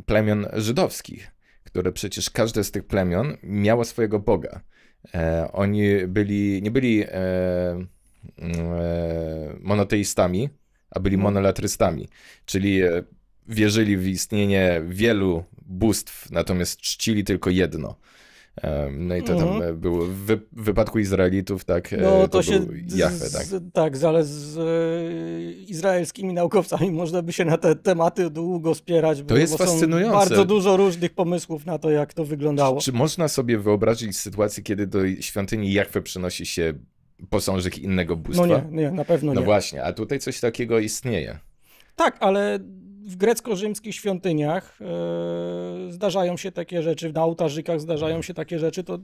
plemion żydowskich, które przecież każde z tych plemion miało swojego Boga. E, oni byli, nie byli e, e, monoteistami, a byli mhm. monolatrystami, czyli e, wierzyli w istnienie wielu bóstw, natomiast czcili tylko jedno. No i to tam mhm. E, było w wypadku Izraelitów, tak? E, no to, to się Jahwe, tak. Z, tak, ale z e, izraelskimi naukowcami można by się na te tematy długo spierać. To jest fascynujące. Bardzo dużo różnych pomysłów na to, jak to wyglądało. Czy, czy można sobie wyobrazić sytuację, kiedy do świątyni Jahwe przynosi się posążek innego no bóstwa? No nie, nie na pewno no nie. No właśnie, a tutaj coś takiego istnieje. Tak, ale w grecko-rzymskich świątyniach e, zdarzają się takie rzeczy, na ołtarzykach zdarzają się takie rzeczy, to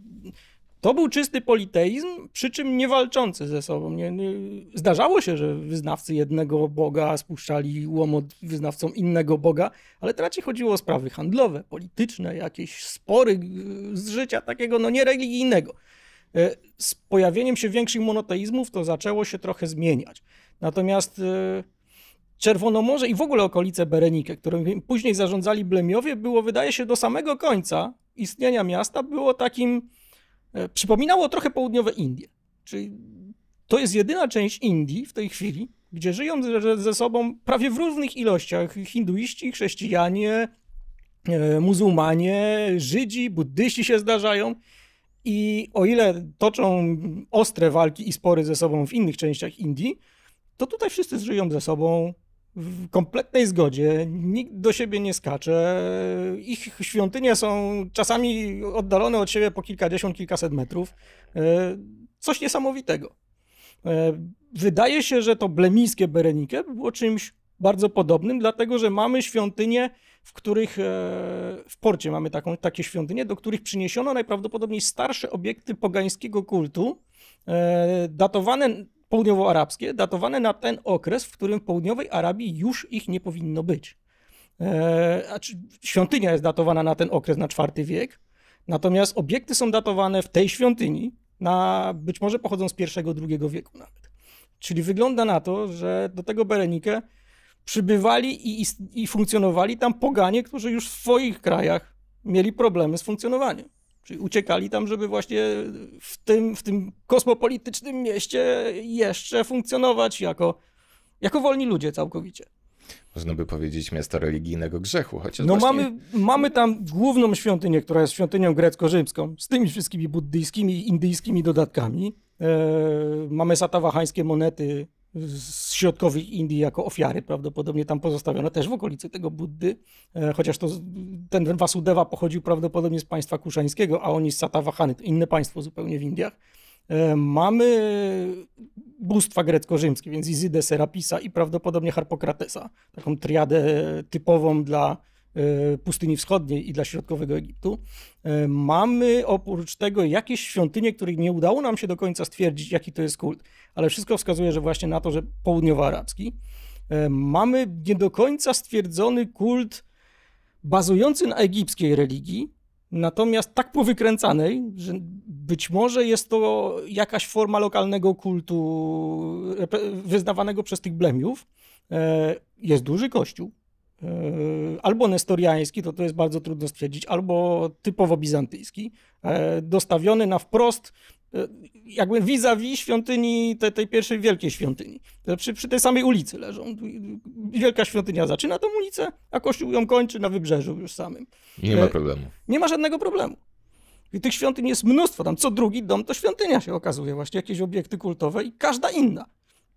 to był czysty politeizm, przy czym nie walczący ze sobą. Nie, nie, zdarzało się, że wyznawcy jednego Boga spuszczali łomot wyznawcom innego Boga, ale to raczej chodziło o sprawy handlowe, polityczne, jakieś spory e, z życia takiego, no nie religijnego. E, z pojawieniem się większych monoteizmów to zaczęło się trochę zmieniać. Natomiast Czerwonomorze i w ogóle okolice Berenike, którym później zarządzali Blemiowie, było, wydaje się, do samego końca istnienia miasta, było takim, e, przypominało trochę południowe Indie. Czyli to jest jedyna część Indii w tej chwili, gdzie żyją ze sobą prawie w różnych ilościach hinduiści, chrześcijanie, e, muzułmanie, Żydzi, buddyści się zdarzają. I o ile toczą ostre walki i spory ze sobą w innych częściach Indii, to tutaj wszyscy żyją ze sobą w kompletnej zgodzie, nikt do siebie nie skacze, ich świątynie są czasami oddalone od siebie po kilkadziesiąt, kilkaset metrów. E, coś niesamowitego. E, wydaje się, że to blemińskie Berenike było czymś bardzo podobnym, dlatego że mamy świątynie, w których e, w porcie mamy taką, takie świątynie, do których przyniesiono najprawdopodobniej starsze obiekty pogańskiego kultu, datowane południowoarabskie datowane na ten okres, w którym w południowej Arabii już ich nie powinno być. Znaczy, świątynia jest datowana na ten okres, na IV wiek, natomiast obiekty są datowane w tej świątyni, na, być może pochodzą z I-II wieku nawet. Czyli wygląda na to, że do tego Berenike przybywali i, i funkcjonowali tam poganie, którzy już w swoich krajach mieli problemy z funkcjonowaniem. Czyli uciekali tam, żeby właśnie w tym, w tym kosmopolitycznym mieście jeszcze funkcjonować jako, jako wolni ludzie całkowicie. Można by powiedzieć miasto religijnego grzechu, chociaż No właśnie... mamy, mamy tam główną świątynię, która jest świątynią grecko-rzymską, z tymi wszystkimi buddyjskimi, indyjskimi dodatkami. E, mamy satawahańskie monety, z środkowych Indii jako ofiary, prawdopodobnie tam pozostawione też w okolicy tego Buddy, e, chociaż to ten Vasudeva pochodził prawdopodobnie z państwa kuszańskiego, a oni z Satavahany, to inne państwo zupełnie w Indiach. E, mamy bóstwa grecko-rzymskie, więc Izydę, Serapisa i prawdopodobnie Harpokratesa, taką triadę typową dla E, pustyni wschodniej i dla środkowego Egiptu. E, mamy oprócz tego jakieś świątynie, których nie udało nam się do końca stwierdzić, jaki to jest kult, ale wszystko wskazuje, że właśnie na to, że południowoarabski. E, mamy nie do końca stwierdzony kult bazujący na egipskiej religii, natomiast tak powykręcanej, że być może jest to jakaś forma lokalnego kultu wyznawanego przez tych blemiów. Jest duży kościół, E, albo nestoriański, to to jest bardzo trudno stwierdzić, albo typowo bizantyjski, e, dostawiony na wprost e, jakby vis-a-vis świątyni, tej, tej, pierwszej wielkiej świątyni. Przy, przy, tej samej ulicy leżą. Wielka świątynia zaczyna tą ulicę, a kościół ją kończy na wybrzeżu już samym. Nie ma problemu. Nie ma żadnego problemu. I tych świątyń jest mnóstwo. Tam co drugi dom to świątynia się okazuje, właśnie jakieś obiekty kultowe i każda inna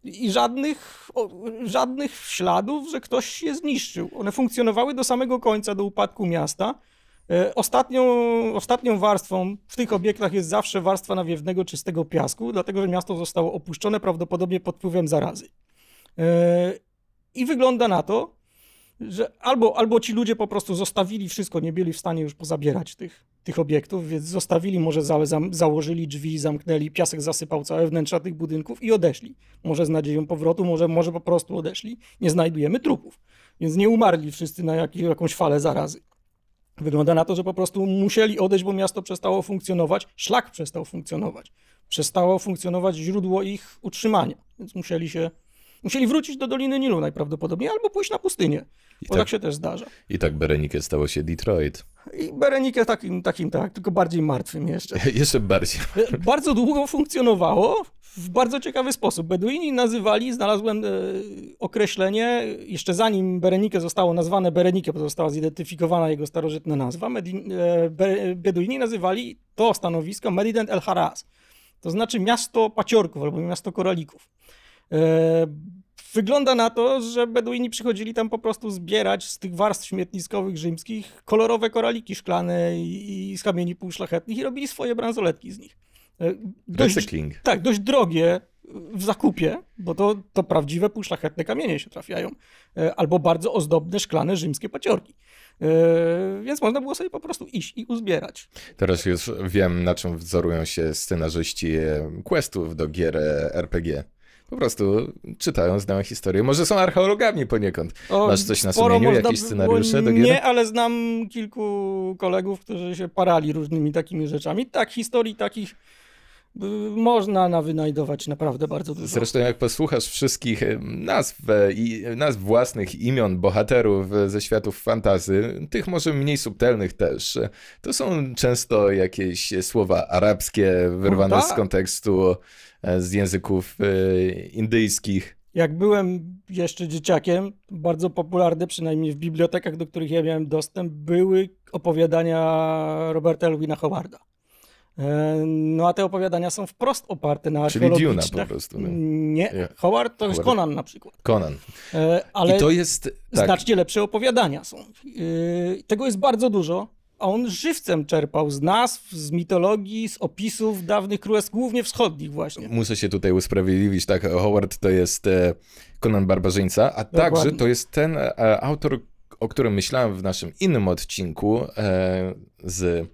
i żadnych, o, żadnych śladów, że ktoś je zniszczył. One funkcjonowały do samego końca, do upadku miasta. E, ostatnią, ostatnią warstwą w tych obiektach jest zawsze warstwa nawiewnego czystego piasku, dlatego że miasto zostało opuszczone prawdopodobnie pod wpływem zarazy. E, I wygląda na to, że albo, albo ci ludzie po prostu zostawili wszystko, nie byli w stanie już pozabierać tych, tych obiektów, więc zostawili może, za, za, założyli drzwi, zamknęli, piasek zasypał całe wnętrza tych budynków i odeszli. Może z nadzieją powrotu, może, może po prostu odeszli. Nie znajdujemy trupów, więc nie umarli wszyscy na jak, jakąś falę zarazy. Wygląda na to, że po prostu musieli odejść, bo miasto przestało funkcjonować, szlak przestał funkcjonować, przestało funkcjonować źródło ich utrzymania, więc musieli się, musieli wrócić do Doliny Nilu najprawdopodobniej albo pójść na pustynię. I Bo tak, tak, się też zdarza. I tak Berenike stało się Detroit. I Berenike takim, takim tak, tylko bardziej martwym jeszcze. jeszcze bardziej. Bardzo długo funkcjonowało w bardzo ciekawy sposób. Beduini nazywali, znalazłem e, określenie, jeszcze zanim Berenike zostało nazwane Berenike, bo została zidentyfikowana jego starożytna nazwa, e, Beduini nazywali to stanowisko Medident el Haraz, to znaczy miasto paciorków albo miasto koralików. E, Wygląda na to, że Beduini przychodzili tam po prostu zbierać z tych warstw śmietniskowych rzymskich kolorowe koraliki szklane i, i z kamieni półszlachetnych i robili swoje bransoletki z nich. E, dość, Recykling. Tak, dość drogie e, w zakupie, bo to, to prawdziwe półszlachetne kamienie się trafiają, e, albo bardzo ozdobne szklane rzymskie paciorki. więc można było sobie po prostu iść i uzbierać. Teraz już wiem, na czym wzorują się scenarzyści questów do gier RPG po prostu czytają, znają historię. Może są archeologami poniekąd. O, Masz coś na sumieniu, jakieś scenariusze do gier? Nie, ale znam kilku kolegów, którzy się parali różnymi takimi rzeczami. Tak, historii takich y, można nawynajdować naprawdę bardzo dużo. Zresztą jak posłuchasz wszystkich y, nazw, y, i, nazw własnych imion bohaterów ze światów fantazy, tych może mniej subtelnych też, to są często jakieś słowa arabskie wyrwane z tak? kontekstu E, z języków e, indyjskich. Jak byłem jeszcze dzieciakiem, bardzo popularne, przynajmniej w bibliotekach, do których ja miałem dostęp, były opowiadania Roberta Elwina Howarda. E, no a te opowiadania są wprost oparte na Czyli Duna po prostu. No. Nie, yeah. Howard to Howard. jest Conan na przykład. Conan. Ale I to jest... Tak. Znacznie lepsze opowiadania są. Tego jest bardzo dużo on żywcem czerpał z nazw, z mitologii, z opisów dawnych królestw, głównie wschodnich właśnie. Muszę się tutaj usprawiedliwić, tak, Howard to jest Conan e, Barbarzyńca, a Dokładnie. także to jest ten e, autor, o którym myślałem w naszym innym odcinku, e, z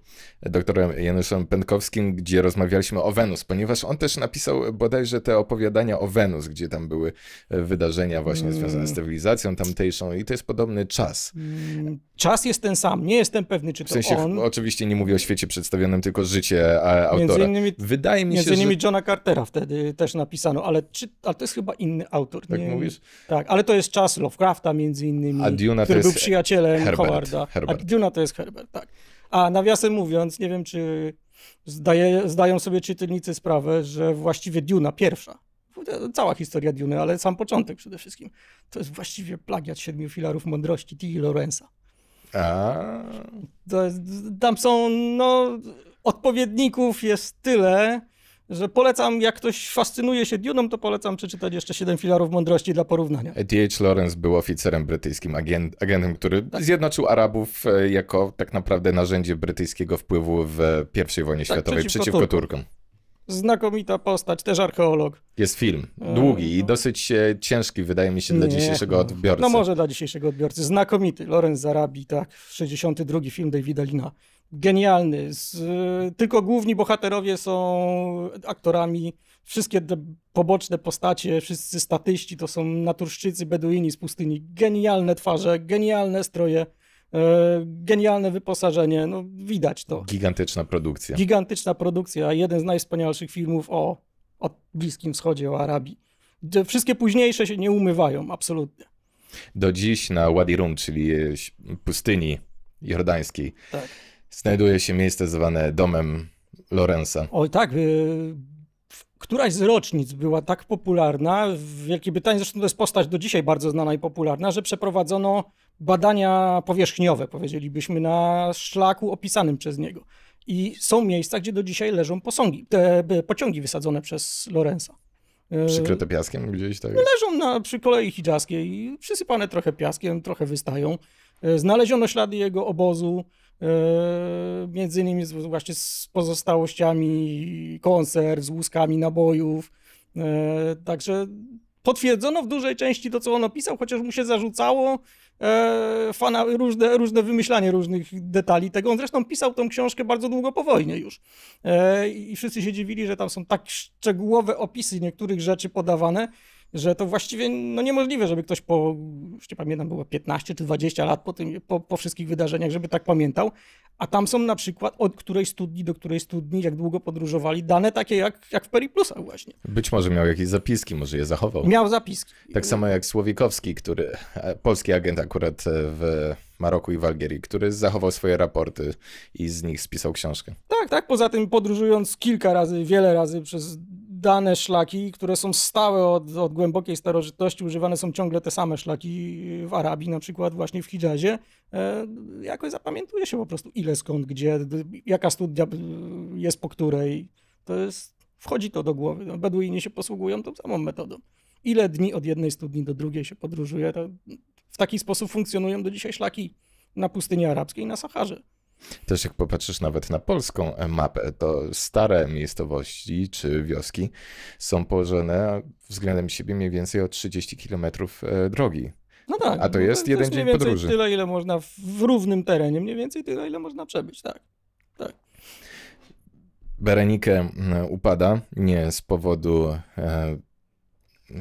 doktorem Januszem Pękowskim, gdzie rozmawialiśmy o Wenus, ponieważ on też napisał bodajże te opowiadania o Wenus, gdzie tam były wydarzenia właśnie związane z mm. cywilizacją tamtejszą i to jest podobny czas. Mm. Czas jest ten sam, nie jestem pewny, czy to w sensie, on. Oczywiście nie mówię o świecie przedstawionym, tylko życie autora. Między innymi, Wydaje mi się, między innymi że... Johna Cartera wtedy też napisano, ale, czy, ale to jest chyba inny autor. Tak nie? mówisz? Tak, ale to jest czas Lovecrafta między innymi, a Duna który to jest był przyjacielem Herbert, Howarda. Herbert. A Duna to jest Herbert, tak. A nawiasem mówiąc, nie wiem, czy zdaje, zdają sobie czytelnicy sprawę, że właściwie Duna pierwsza, cała historia Duny, ale sam początek przede wszystkim, to jest właściwie plagiat siedmiu filarów mądrości T. E. Lorenza. A. Tam są, no, odpowiedników jest tyle, że polecam, jak ktoś fascynuje się Dune'ą, to polecam przeczytać jeszcze siedem filarów mądrości dla porównania. T.H. Lawrence był oficerem brytyjskim, agent, agentem, który tak. zjednoczył Arabów e, jako tak naprawdę narzędzie brytyjskiego wpływu w I wojnie tak, światowej przeciwko, przeciwko Turkom. Znakomita postać, też archeolog. Jest film, e, długi no. i dosyć e, ciężki, wydaje mi się, dla Nie, dzisiejszego no. odbiorcy. No może dla dzisiejszego odbiorcy. Znakomity, Lorenz Zarabi, tak, 62 film Davida Lina genialny. Z, tylko główni bohaterowie są aktorami. Wszystkie poboczne postacie, wszyscy statyści to są naturszczycy, beduini z pustyni. Genialne twarze, genialne stroje, e, genialne wyposażenie. No, widać to. Gigantyczna produkcja. Gigantyczna produkcja. Jeden z najwspanialszych filmów o, o Bliskim Wschodzie, o Arabii. Wszystkie późniejsze się nie umywają, absolutnie. Do dziś na Wadi Rum, czyli pustyni jordańskiej. Tak znajduje się miejsce zwane domem Lorenza. O tak, y, któraś z rocznic była tak popularna w Wielkiej Brytanii, zresztą to jest postać do dzisiaj bardzo znana i popularna, że przeprowadzono badania powierzchniowe, powiedzielibyśmy, na szlaku opisanym przez niego. I są miejsca, gdzie do dzisiaj leżą posągi, te pociągi wysadzone przez Lorenza. Y, Przykryte piaskiem gdzieś, tak? Leżą na, przy kolei hidżaskiej, przysypane trochę piaskiem, trochę wystają. Y, znaleziono ślady jego obozu, E, między innymi z, właśnie z pozostałościami konserw, z łuskami nabojów. E, także potwierdzono w dużej części to, co on opisał, chociaż mu się zarzucało e, fana, różne, różne wymyślanie różnych detali tego. On zresztą pisał tą książkę bardzo długo po wojnie już. I wszyscy się dziwili, że tam są tak szczegółowe opisy niektórych rzeczy podawane, że to właściwie no niemożliwe, żeby ktoś po, już nie pamiętam, było 15 czy 20 lat po, tym, po, po wszystkich wydarzeniach, żeby tak pamiętał. A tam są na przykład od której studni do której studni, jak długo podróżowali, dane takie jak, jak w Periplusach właśnie. Być może miał jakieś zapiski, może je zachował. Miał zapiski. Tak samo jak Słowikowski, który, e, polski agent akurat e, w Maroku i w Algierii, który zachował swoje raporty i z nich spisał książkę. Tak, tak. Poza tym podróżując kilka razy, wiele razy przez dane szlaki, które są stałe od, od, głębokiej starożytności, używane są ciągle te same szlaki w Arabii, na przykład właśnie w Hidżazie, e, jakoś zapamiętuje się po prostu ile, skąd, gdzie, jaka studnia jest po której. To jest, wchodzi to do głowy. No, Beduini się posługują tą samą metodą. Ile dni od jednej studni do drugiej się podróżuje, w taki sposób funkcjonują do dzisiaj szlaki na pustyni arabskiej i na Saharze. Też jak popatrzysz nawet na polską mapę, to stare miejscowości czy wioski są położone względem siebie mniej więcej o 30 km e, drogi. No tak. A to jest to, no jeden to jest dzień podróży. Tyle, ile można w równym terenie, mniej więcej tyle, ile można przebyć, tak. tak. Berenike upada nie z powodu e,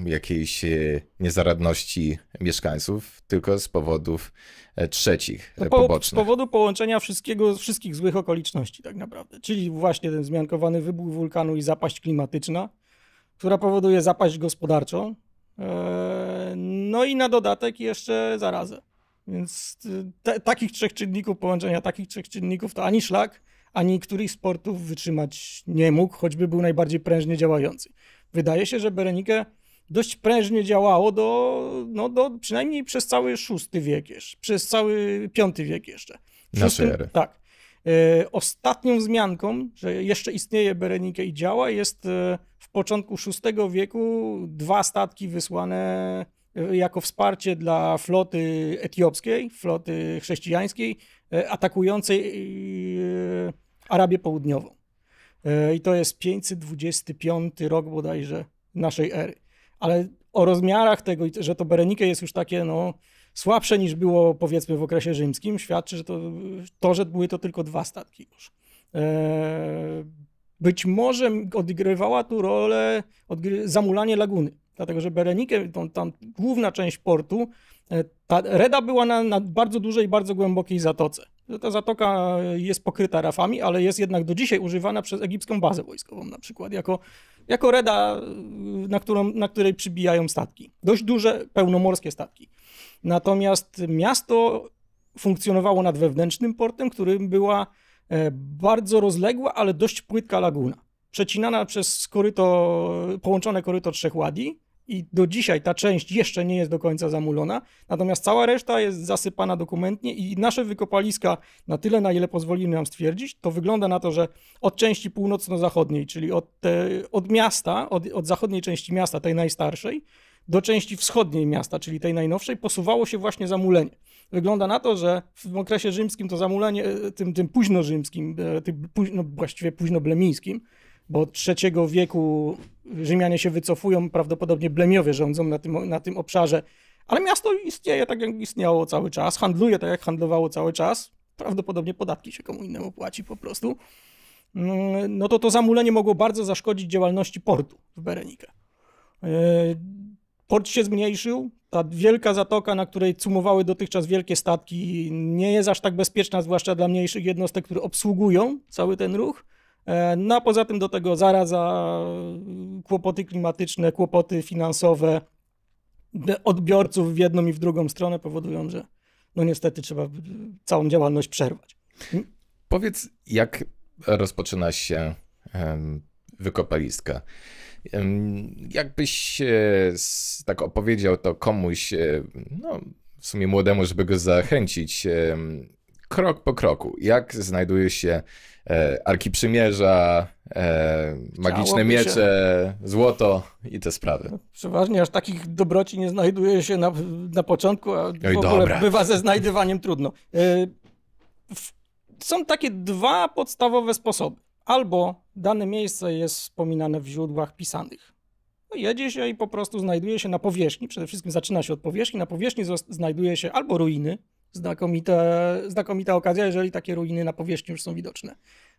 jakiejś e, niezaradności mieszkańców, tylko z powodów e, trzecich, no e, pobocznych. Z powodu połączenia wszystkiego, wszystkich złych okoliczności tak naprawdę, czyli właśnie ten zmiankowany wybuch wulkanu i zapaść klimatyczna, która powoduje zapaść gospodarczą, no i na dodatek jeszcze zarazę. Więc te, takich trzech czynników, połączenia takich trzech czynników, to ani szlak, ani któryś z portów wytrzymać nie mógł, choćby był najbardziej prężnie działający. Wydaje się, że Berenike dość prężnie działało do, no do przynajmniej przez cały VI wiek jeszcze, przez cały V wiek jeszcze. Naszej ery. Tak. E, ostatnią wzmianką, że jeszcze istnieje Berenike i działa, jest e, w początku VI wieku dwa statki wysłane e, jako wsparcie dla floty etiopskiej, floty chrześcijańskiej, e, atakującej Arabię Południową. I to jest 525 rok bodajże naszej ery ale o rozmiarach tego, że to Berenike jest już takie, no, słabsze niż było powiedzmy w okresie rzymskim, świadczy, że to, to że były to tylko dwa statki już. E, być może odgrywała tu rolę zamulanie laguny, dlatego że Berenike, tą, tam główna część portu, e, ta reda była na, na bardzo dużej, bardzo głębokiej zatoce. Ta zatoka jest pokryta rafami, ale jest jednak do dzisiaj używana przez egipską bazę wojskową na przykład jako jako reda, na, którą, na której przybijają statki. Dość duże, pełnomorskie statki. Natomiast miasto funkcjonowało nad wewnętrznym portem, którym była e, bardzo rozległa, ale dość płytka laguna, przecinana przez koryto, połączone koryto trzech ładi i do dzisiaj ta część jeszcze nie jest do końca zamulona, natomiast cała reszta jest zasypana dokumentnie i nasze wykopaliska na tyle, na ile pozwolimy nam stwierdzić, to wygląda na to, że od części północno-zachodniej, czyli od, te, od miasta, od, od zachodniej części miasta, tej najstarszej, do części wschodniej miasta, czyli tej najnowszej, posuwało się właśnie zamulenie. Wygląda na to, że w okresie rzymskim to zamulenie, e, tym, tym rzymskim e, tym późno, właściwie późnoblemijskim, bo od III wieku Rzymianie się wycofują, prawdopodobnie Blemiowie rządzą na tym, na tym obszarze, ale miasto istnieje tak, jak istniało cały czas, handluje tak, jak handlowało cały czas, prawdopodobnie podatki się komu innemu płaci po prostu, mm, no to to zamulenie mogło bardzo zaszkodzić działalności portu w Berenike. E, port się zmniejszył, ta wielka zatoka, na której cumowały dotychczas wielkie statki, nie jest aż tak bezpieczna, zwłaszcza dla mniejszych jednostek, które obsługują cały ten ruch. E, no a poza tym do tego zaraza, e, kłopoty klimatyczne, kłopoty finansowe odbiorców w jedną i w drugą stronę powodują, że no niestety trzeba e, całą działalność przerwać. Hm? Powiedz, jak rozpoczyna się wykopaliska? Jakbyś tak opowiedział to komuś, no, w sumie młodemu, żeby go zachęcić krok po kroku, jak znajduje się e, Arki Przymierza, e, magiczne miecze, się. złoto i te sprawy. No, przeważnie aż takich dobroci nie znajduje się na, na początku, a Oj, no w ogóle dobra. bywa ze znajdywaniem trudno. E, w, są takie dwa podstawowe sposoby. Albo dane miejsce jest wspominane w źródłach pisanych. No jedzie się i po prostu znajduje się na powierzchni. Przede wszystkim zaczyna się od powierzchni. Na powierzchni znajduje się albo ruiny, znakomite, znakomita okazja, jeżeli takie ruiny na powierzchni już są widoczne.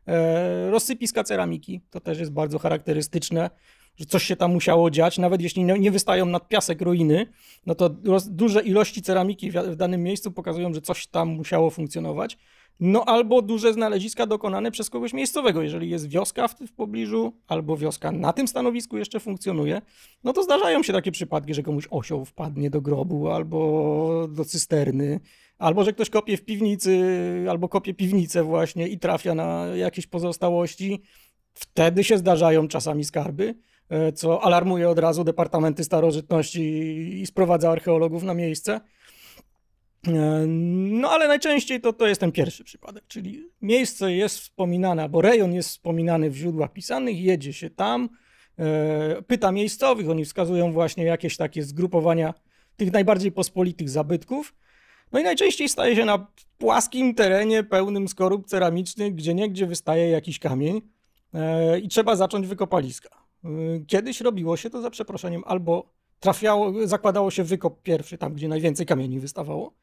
E, Rozsypiska ceramiki to też jest bardzo charakterystyczne, że coś się tam musiało dziać, nawet jeśli nie wystają nad piasek ruiny, no to roz, duże ilości ceramiki w, w danym miejscu pokazują, że coś tam musiało funkcjonować. No albo duże znaleziska dokonane przez kogoś miejscowego. Jeżeli jest wioska w, w pobliżu, albo wioska na tym stanowisku jeszcze funkcjonuje, no to zdarzają się takie przypadki, że komuś osioł wpadnie do grobu albo do cysterny Albo że ktoś kopie w piwnicy, albo kopie piwnicę właśnie i trafia na jakieś pozostałości. Wtedy się zdarzają czasami skarby, e, co alarmuje od razu departamenty starożytności i sprowadza archeologów na miejsce. E, no ale najczęściej to, to jest ten pierwszy przypadek, czyli miejsce jest wspominane, albo rejon jest wspominany w źródłach pisanych, jedzie się tam, e, pyta miejscowych, oni wskazują właśnie jakieś takie zgrupowania tych najbardziej pospolitych zabytków. No i najczęściej staje się na płaskim terenie pełnym skorup ceramicznych, gdzie niegdzie wystaje jakiś kamień e, i trzeba zacząć wykopaliska. E, kiedyś robiło się to za przeproszeniem albo trafiało, zakładało się wykop pierwszy tam, gdzie najwięcej kamieni wystawało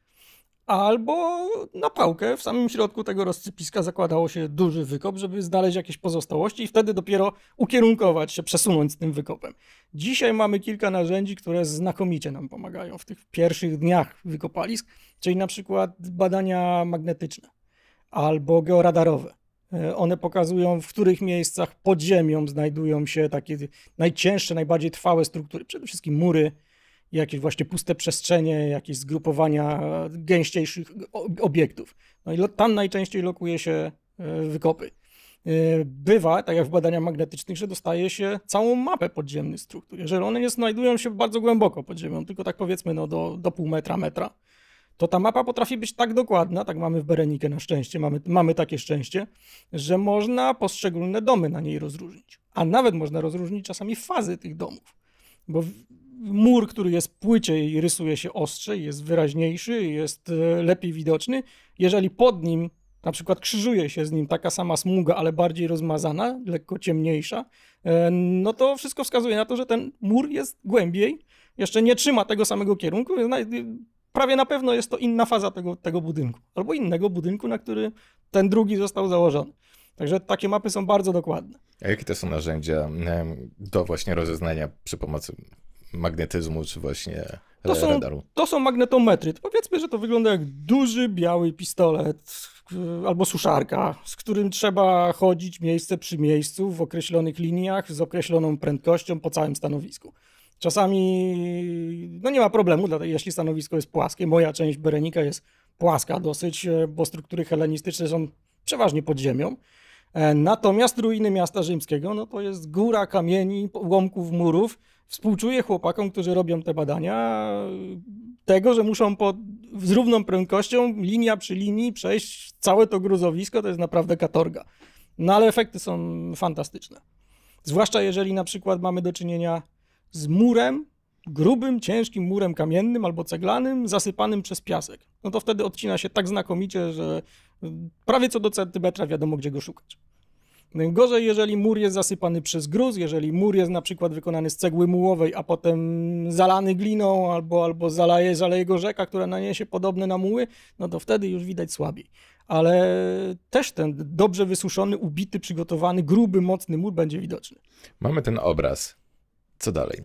albo na pałkę w samym środku tego rozsypiska zakładało się duży wykop, żeby znaleźć jakieś pozostałości i wtedy dopiero ukierunkować się, przesunąć z tym wykopem. Dzisiaj mamy kilka narzędzi, które znakomicie nam pomagają w tych pierwszych dniach wykopalisk, czyli na przykład badania magnetyczne albo georadarowe. One pokazują, w których miejscach pod ziemią znajdują się takie najcięższe, najbardziej trwałe struktury, przede wszystkim mury, jakieś właśnie puste przestrzenie, jakieś zgrupowania gęściejszych obiektów. No i tam najczęściej lokuje się e, wykopy. E, bywa, tak jak w badaniach magnetycznych, że dostaje się całą mapę podziemnych struktur. Jeżeli one nie znajdują się bardzo głęboko pod ziemią, tylko tak powiedzmy no do, do pół metra, metra, to ta mapa potrafi być tak dokładna, tak mamy w Berenikę na szczęście, mamy, mamy takie szczęście, że można poszczególne domy na niej rozróżnić. A nawet można rozróżnić czasami fazy tych domów. Bo mur, który jest płyciej, rysuje się ostrzej, jest wyraźniejszy, jest e, lepiej widoczny. Jeżeli pod nim na przykład krzyżuje się z nim taka sama smuga, ale bardziej rozmazana, lekko ciemniejsza, e, no to wszystko wskazuje na to, że ten mur jest głębiej, jeszcze nie trzyma tego samego kierunku, więc prawie na pewno jest to inna faza tego, tego budynku, albo innego budynku, na który ten drugi został założony. Także takie mapy są bardzo dokładne. A jakie to są narzędzia do właśnie rozeznania przy pomocy magnetyzmu, czy właśnie to są, radaru. To są magnetometry. Powiedzmy, że to wygląda jak duży biały pistolet e, albo suszarka, z którym trzeba chodzić miejsce przy miejscu w określonych liniach z określoną prędkością po całym stanowisku. Czasami no nie ma problemu, jeśli stanowisko jest płaskie. Moja część Berenika jest płaska dosyć, e, bo struktury helenistyczne są przeważnie pod ziemią. E, natomiast ruiny miasta rzymskiego no to jest góra kamieni, łomków, murów, współczuję chłopakom, którzy robią te badania, tego, że muszą po, z równą prędkością, linia przy linii, przejść całe to gruzowisko, to jest naprawdę katorga. No ale efekty są fantastyczne. Zwłaszcza jeżeli na przykład mamy do czynienia z murem, grubym, ciężkim murem kamiennym albo ceglanym, zasypanym przez piasek. No to wtedy odcina się tak znakomicie, że prawie co do centymetra wiadomo, gdzie go szukać. Gorzej, jeżeli mur jest zasypany przez gruz, jeżeli mur jest na przykład wykonany z cegły mułowej, a potem zalany gliną albo, albo zaleje, zaleje go rzeka, która naniesie podobne na muły, no to wtedy już widać słabiej. Ale też ten dobrze wysuszony, ubity, przygotowany, gruby, mocny mur będzie widoczny. Mamy ten obraz. Co dalej?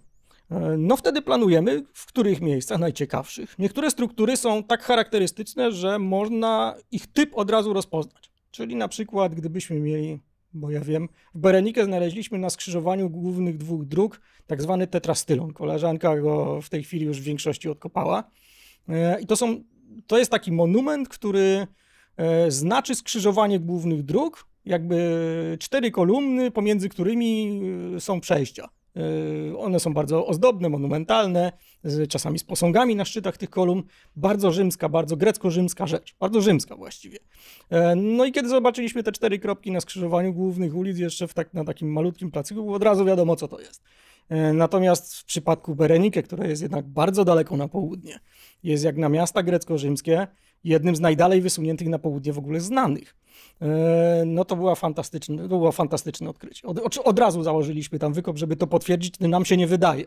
E, no wtedy planujemy, w których miejscach najciekawszych. Niektóre struktury są tak charakterystyczne, że można ich typ od razu rozpoznać. Czyli na przykład, gdybyśmy mieli bo ja wiem. W Berenikę znaleźliśmy na skrzyżowaniu głównych dwóch dróg, tak zwany tetrastylon. Koleżanka go w tej chwili już w większości odkopała. E, I to, są, to jest taki monument, który e, znaczy skrzyżowanie głównych dróg, jakby cztery kolumny, pomiędzy którymi e, są przejścia. Y, one są bardzo ozdobne, monumentalne, z, czasami z posągami na szczytach tych kolumn. Bardzo rzymska, bardzo grecko-rzymska rzecz, bardzo rzymska właściwie. E, no i kiedy zobaczyliśmy te cztery kropki na skrzyżowaniu głównych ulic, jeszcze w tak, na takim malutkim placyku, od razu wiadomo co to jest. E, natomiast w przypadku Berenike, która jest jednak bardzo daleko na południe, jest jak na miasta grecko-rzymskie jednym z najdalej wysuniętych na południe w ogóle znanych. E, no to była fantastyczne, to było fantastyczne odkrycie. Od, od razu założyliśmy tam wykop, żeby to potwierdzić, nam się nie wydaje.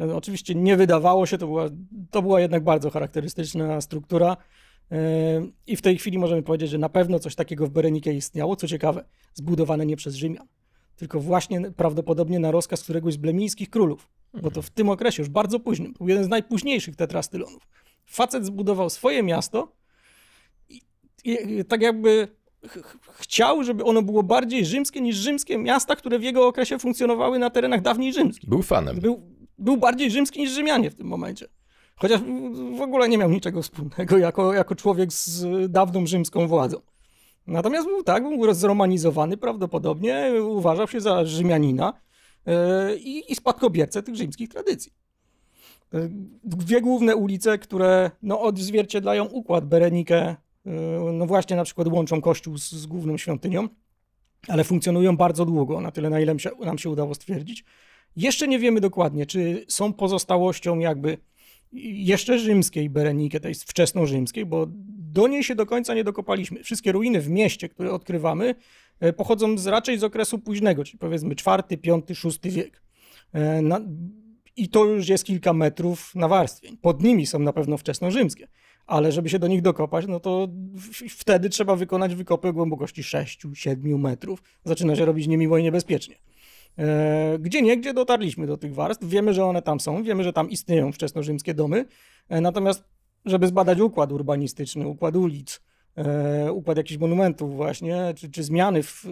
E, oczywiście nie wydawało się, to była, to była jednak bardzo charakterystyczna struktura. E, I w tej chwili możemy powiedzieć, że na pewno coś takiego w Berenikie istniało. Co ciekawe, zbudowane nie przez Rzymian, tylko właśnie prawdopodobnie na rozkaz któregoś z blemińskich królów, bo to w tym okresie, już bardzo późnym, był jeden z najpóźniejszych tetrastylonów. Facet zbudował swoje miasto i, i tak jakby chciał, żeby ono było bardziej rzymskie niż rzymskie miasta, które w jego okresie funkcjonowały na terenach dawniej rzymskich. Był fanem. Był, był bardziej rzymski niż Rzymianie w tym momencie. Chociaż w ogóle nie miał niczego wspólnego jako, jako człowiek z dawną rzymską władzą. Natomiast był tak, był zromanizowany prawdopodobnie, uważał się za Rzymianina e, i, i spadkobiercę tych rzymskich tradycji. E, dwie główne ulice, które no, odzwierciedlają układ Berenike Yy, no właśnie na przykład łączą kościół z, z główną świątynią, ale funkcjonują bardzo długo, na tyle na ile się, nam się udało stwierdzić. Jeszcze nie wiemy dokładnie, czy są pozostałością jakby jeszcze rzymskiej Berenike, tej wczesnorzymskiej, bo do niej się do końca nie dokopaliśmy. Wszystkie ruiny w mieście, które odkrywamy, e, pochodzą z, raczej z okresu późnego, czyli powiedzmy IV, V, VI wiek. E, na, I to już jest kilka metrów nawarstwień. Pod nimi są na pewno wczesnorzymskie ale żeby się do nich dokopać, no to wtedy trzeba wykonać wykopy głębokości 6-7 metrów. Zaczyna się robić niemiło i niebezpiecznie. E, gdzie gdzie dotarliśmy do tych warstw, wiemy, że one tam są, wiemy, że tam istnieją wczesnorzymskie domy, e, natomiast żeby zbadać układ urbanistyczny, układ ulic, e, układ jakichś monumentów właśnie, czy, czy zmiany w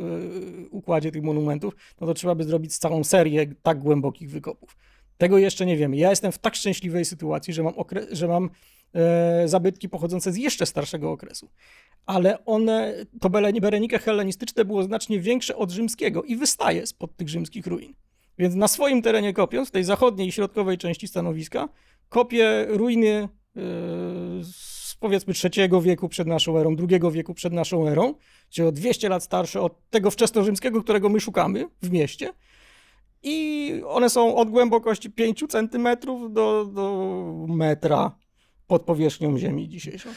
układzie tych monumentów, no to trzeba by zrobić całą serię tak głębokich wykopów. Tego jeszcze nie wiemy. Ja jestem w tak szczęśliwej sytuacji, że mam, okre- że mam E, zabytki pochodzące z jeszcze starszego okresu. Ale one, to Berenike, hellenistyczne było znacznie większe od rzymskiego i wystaje spod tych rzymskich ruin. Więc na swoim terenie kopiąc, w tej zachodniej i środkowej części stanowiska, kopie ruiny e, z powiedzmy III wieku przed naszą erą, II wieku przed naszą erą, czyli o 200 lat starsze od tego wczesnorzymskiego, którego my szukamy w mieście. I one są od głębokości 5 cm do, do metra pod powierzchnią Ziemi dzisiejszą.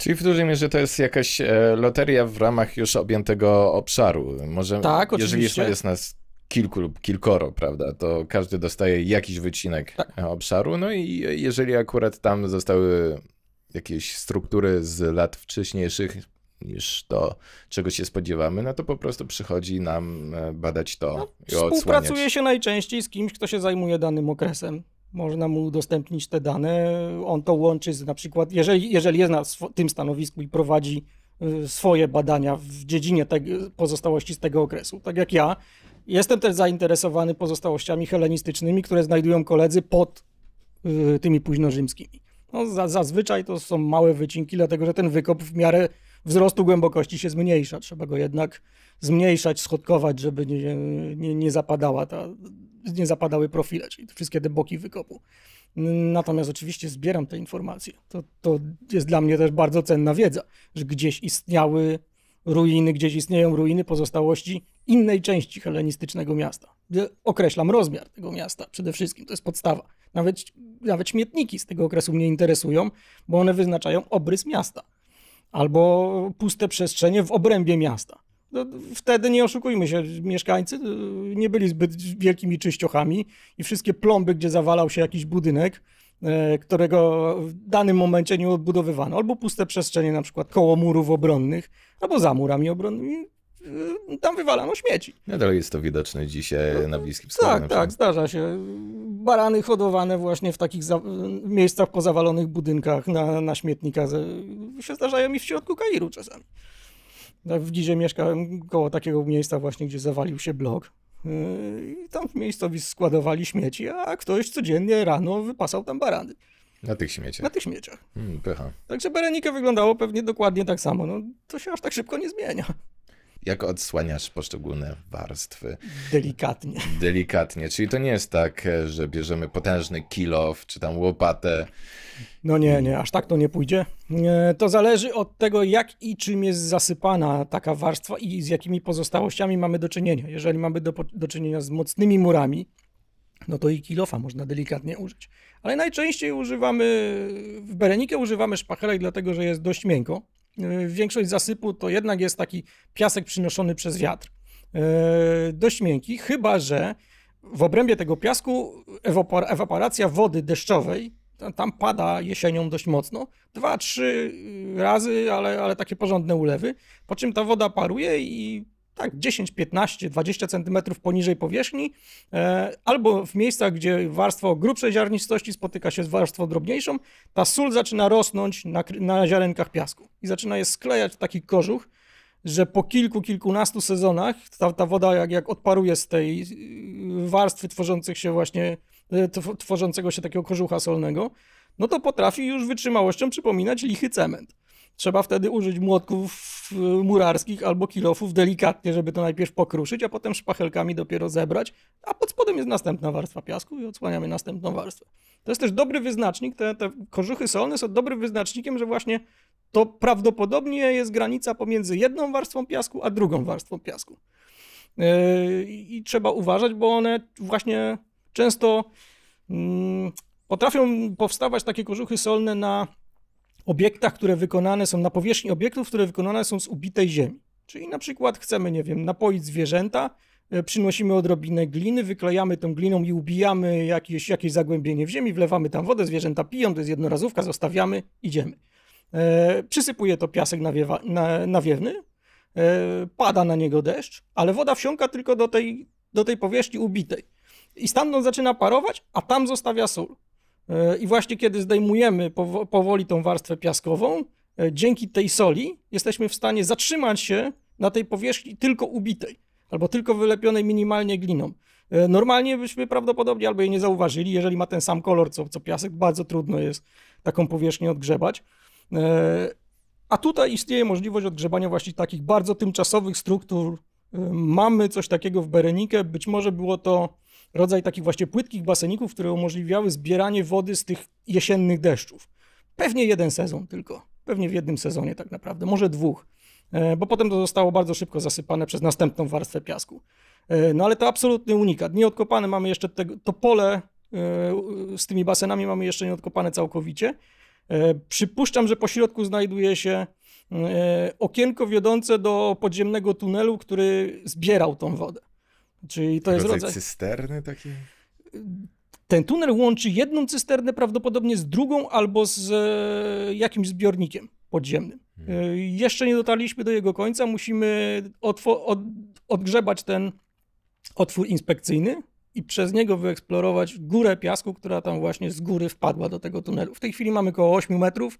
Czyli w dużej mierze to jest jakaś e, loteria w ramach już objętego obszaru. Może, tak, oczywiście. Jeżeli jest nas kilku lub kilkoro, prawda, to każdy dostaje jakiś wycinek tak. obszaru, no i jeżeli akurat tam zostały jakieś struktury z lat wcześniejszych niż to, czego się spodziewamy, no to po prostu przychodzi nam e, badać to no, i odsłaniać. Współpracuje się najczęściej z kimś, kto się zajmuje danym okresem można mu udostępnić te dane. On to łączy z na przykład, jeżeli, jeżeli jest na tym stanowisku i prowadzi y, swoje badania w dziedzinie te, pozostałości z tego okresu, tak jak ja. Jestem też zainteresowany pozostałościami helenistycznymi, które znajdują koledzy pod y, tymi późnorzymskimi. No, za, zazwyczaj to są małe wycinki, dlatego że ten wykop w miarę wzrostu głębokości się zmniejsza. Trzeba go jednak zmniejszać, schodkować, żeby nie, nie, nie, zapadała ta, nie zapadały profile, czyli wszystkie te boki wykopu. Natomiast oczywiście zbieram te informacje. To, to jest dla mnie też bardzo cenna wiedza, że gdzieś istniały ruiny, gdzieś istnieją ruiny pozostałości innej części helenistycznego miasta. Określam rozmiar tego miasta przede wszystkim, to jest podstawa. Nawet, nawet śmietniki z tego okresu mnie interesują, bo one wyznaczają obrys miasta albo puste przestrzenie w obrębie miasta. No, wtedy nie oszukujmy się, mieszkańcy y, nie byli zbyt wielkimi czyściochami i wszystkie plomby, gdzie zawalał się jakiś budynek, e, którego w danym momencie nie odbudowywano, albo puste przestrzenie na przykład koło murów obronnych, albo za murami obronnymi, Y, tam wywalano śmieci. Nadal no jest to widoczne dzisiaj no na Bliskim tak, Wschodzie. Tak, tak, zdarza się. Barany hodowane właśnie w takich za... Y, miejscach po zawalonych budynkach na, na śmietnikach y, się zdarzają i w środku Kairu czasami. Tak, w Dzizie mieszkałem koło takiego miejsca właśnie, gdzie zawalił się blok. I tam w miejscowisk składowali śmieci, a ktoś codziennie rano wypasał tam barany. Na tych śmieciach. Na tych śmieciach. Hmm, pecha. Także Berenike wyglądało pewnie dokładnie tak samo. No, to się aż tak szybko nie zmienia jak odsłaniasz poszczególne warstwy. Delikatnie. Delikatnie, czyli to nie jest tak, e, że bierzemy potężny kilow czy tam łopatę. No nie, nie, aż tak to nie pójdzie. E, to zależy od tego, jak i czym jest zasypana taka warstwa i z jakimi pozostałościami mamy do czynienia. Jeżeli mamy do, do czynienia z mocnymi murami, no to i kilofa można delikatnie użyć. Ale najczęściej używamy, w berenikę używamy szpachelek, dlatego że jest dość miękko Y, większość zasypu to jednak jest taki piasek przynoszony przez wiatr. Y, dość miękki, chyba że w obrębie tego piasku ewaporacja wody deszczowej tam pada jesienią dość mocno, dwa, trzy y, razy, ale, ale takie porządne ulewy, po czym ta woda paruje i tak 10, 15, 20 cm poniżej powierzchni, e, albo w miejscach, gdzie warstwa o grubszej ziarnistości spotyka się z warstwą drobniejszą, ta sól zaczyna rosnąć na, na ziarenkach piasku i zaczyna je sklejać w taki kożuch, że po kilku, kilkunastu sezonach ta, ta woda jak, jak odparuje z tej y, warstwy tworzących się właśnie, y, tworzącego się takiego kożucha solnego, no to potrafi już wytrzymałością przypominać lichy cement trzeba wtedy użyć młotków e, murarskich albo kilofów delikatnie, żeby to najpierw pokruszyć, a potem szpachelkami dopiero zebrać, a pod spodem jest następna warstwa piasku i odsłaniamy następną warstwę. To jest też dobry wyznacznik, te, te korzuchy solne są dobrym wyznacznikiem, że właśnie to prawdopodobnie jest granica pomiędzy jedną warstwą piasku, a drugą warstwą piasku. Yy, I trzeba uważać, bo one właśnie często yy, potrafią powstawać takie korzuchy solne na obiektach, które wykonane są, na powierzchni obiektów, które wykonane są z ubitej ziemi. Czyli na przykład chcemy, nie wiem, napoić zwierzęta, e, przynosimy odrobinę gliny, wyklejamy tą gliną i ubijamy jakieś, jakieś zagłębienie w ziemi, wlewamy tam wodę, zwierzęta piją, to jest jednorazówka, zostawiamy, idziemy. E, przysypuje to piasek nawiewa, na, nawiewny, e, pada na niego deszcz, ale woda wsiąka tylko do tej, do tej powierzchni ubitej. I stamtąd zaczyna parować, a tam zostawia sól. E, I właśnie kiedy zdejmujemy powoli tą warstwę piaskową, e, dzięki tej soli jesteśmy w stanie zatrzymać się na tej powierzchni tylko ubitej albo tylko wylepionej minimalnie gliną. E, normalnie byśmy prawdopodobnie albo jej nie zauważyli, jeżeli ma ten sam kolor co, co piasek, bardzo trudno jest taką powierzchnię odgrzebać. A tutaj istnieje możliwość odgrzebania właśnie takich bardzo tymczasowych struktur. Mamy coś takiego w Berenike, być może było to rodzaj takich właśnie płytkich baseników, które umożliwiały zbieranie wody z tych jesiennych deszczów. Pewnie jeden sezon tylko, pewnie w jednym sezonie tak naprawdę, może dwóch, e, bo potem to zostało bardzo szybko zasypane przez następną warstwę piasku. E, no ale to absolutny unikat. Nieodkopane mamy jeszcze to pole e, z tymi basenami mamy jeszcze nieodkopane całkowicie. Przypuszczam, że po środku znajduje się okienko wiodące do podziemnego tunelu, który zbierał tą wodę. Czyli to jest rodzaj cysterny takiej? Ten tunel łączy jedną cysternę prawdopodobnie z drugą albo z e, jakimś zbiornikiem podziemnym. Hmm. E, jeszcze nie dotarliśmy do jego końca, musimy od odgrzebać ten otwór inspekcyjny i przez niego wyeksplorować górę piasku, która tam właśnie z góry wpadła do tego tunelu. W tej chwili mamy około 8 metrów.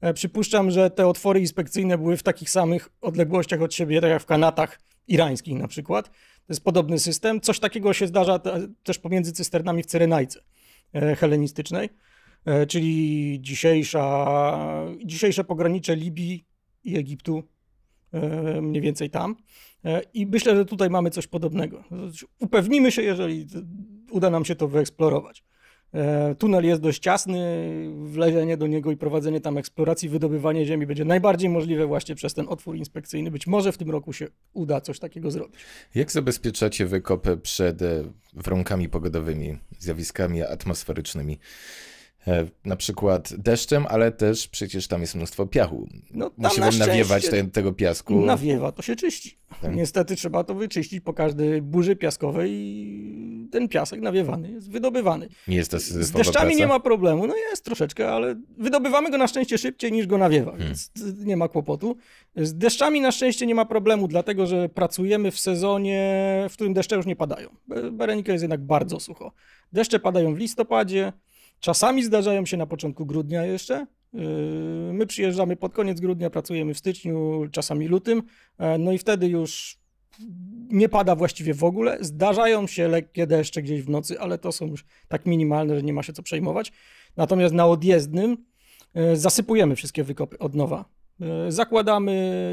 E, przypuszczam, że te otwory inspekcyjne były w takich samych odległościach od siebie, tak jak w kanatach irańskich na przykład. To jest podobny system. Coś takiego się zdarza też pomiędzy cysternami w Cyrenajce e, helenistycznej, e, czyli dzisiejsza, dzisiejsze pogranicze Libii i Egiptu, e, mniej więcej tam. I myślę, że tutaj mamy coś podobnego. Upewnimy się, jeżeli uda nam się to wyeksplorować. E, tunel jest dość ciasny, wlezienie do niego i prowadzenie tam eksploracji, wydobywanie ziemi będzie najbardziej możliwe właśnie przez ten otwór inspekcyjny. Być może w tym roku się uda coś takiego zrobić. Jak zabezpieczacie wykopy przed e, warunkami pogodowymi, zjawiskami atmosferycznymi? E, na przykład deszczem, ale też przecież tam jest mnóstwo piachu. No, Musimy nawiewać te, tego piasku. Nawiewa, to się czyści. Tak. Niestety trzeba to wyczyścić po każdej burzy piaskowej i ten piasek nawiewany jest wydobywany. Nie jest to Z deszczami praca? nie ma problemu, no jest troszeczkę, ale wydobywamy go na szczęście szybciej niż go nawiewa, hmm. więc nie ma kłopotu. Z deszczami na szczęście nie ma problemu, dlatego że pracujemy w sezonie, w którym deszcze już nie padają. Berenika jest jednak bardzo sucho. Deszcze padają w listopadzie, Czasami zdarzają się na początku grudnia jeszcze. Yy, my przyjeżdżamy pod koniec grudnia, pracujemy w styczniu, czasami lutym, e, no i wtedy już nie pada właściwie w ogóle. Zdarzają się lekkie deszcze gdzieś w nocy, ale to są już tak minimalne, że nie ma się co przejmować. Natomiast na odjezdnym e, zasypujemy wszystkie wykopy od nowa. E, zakładamy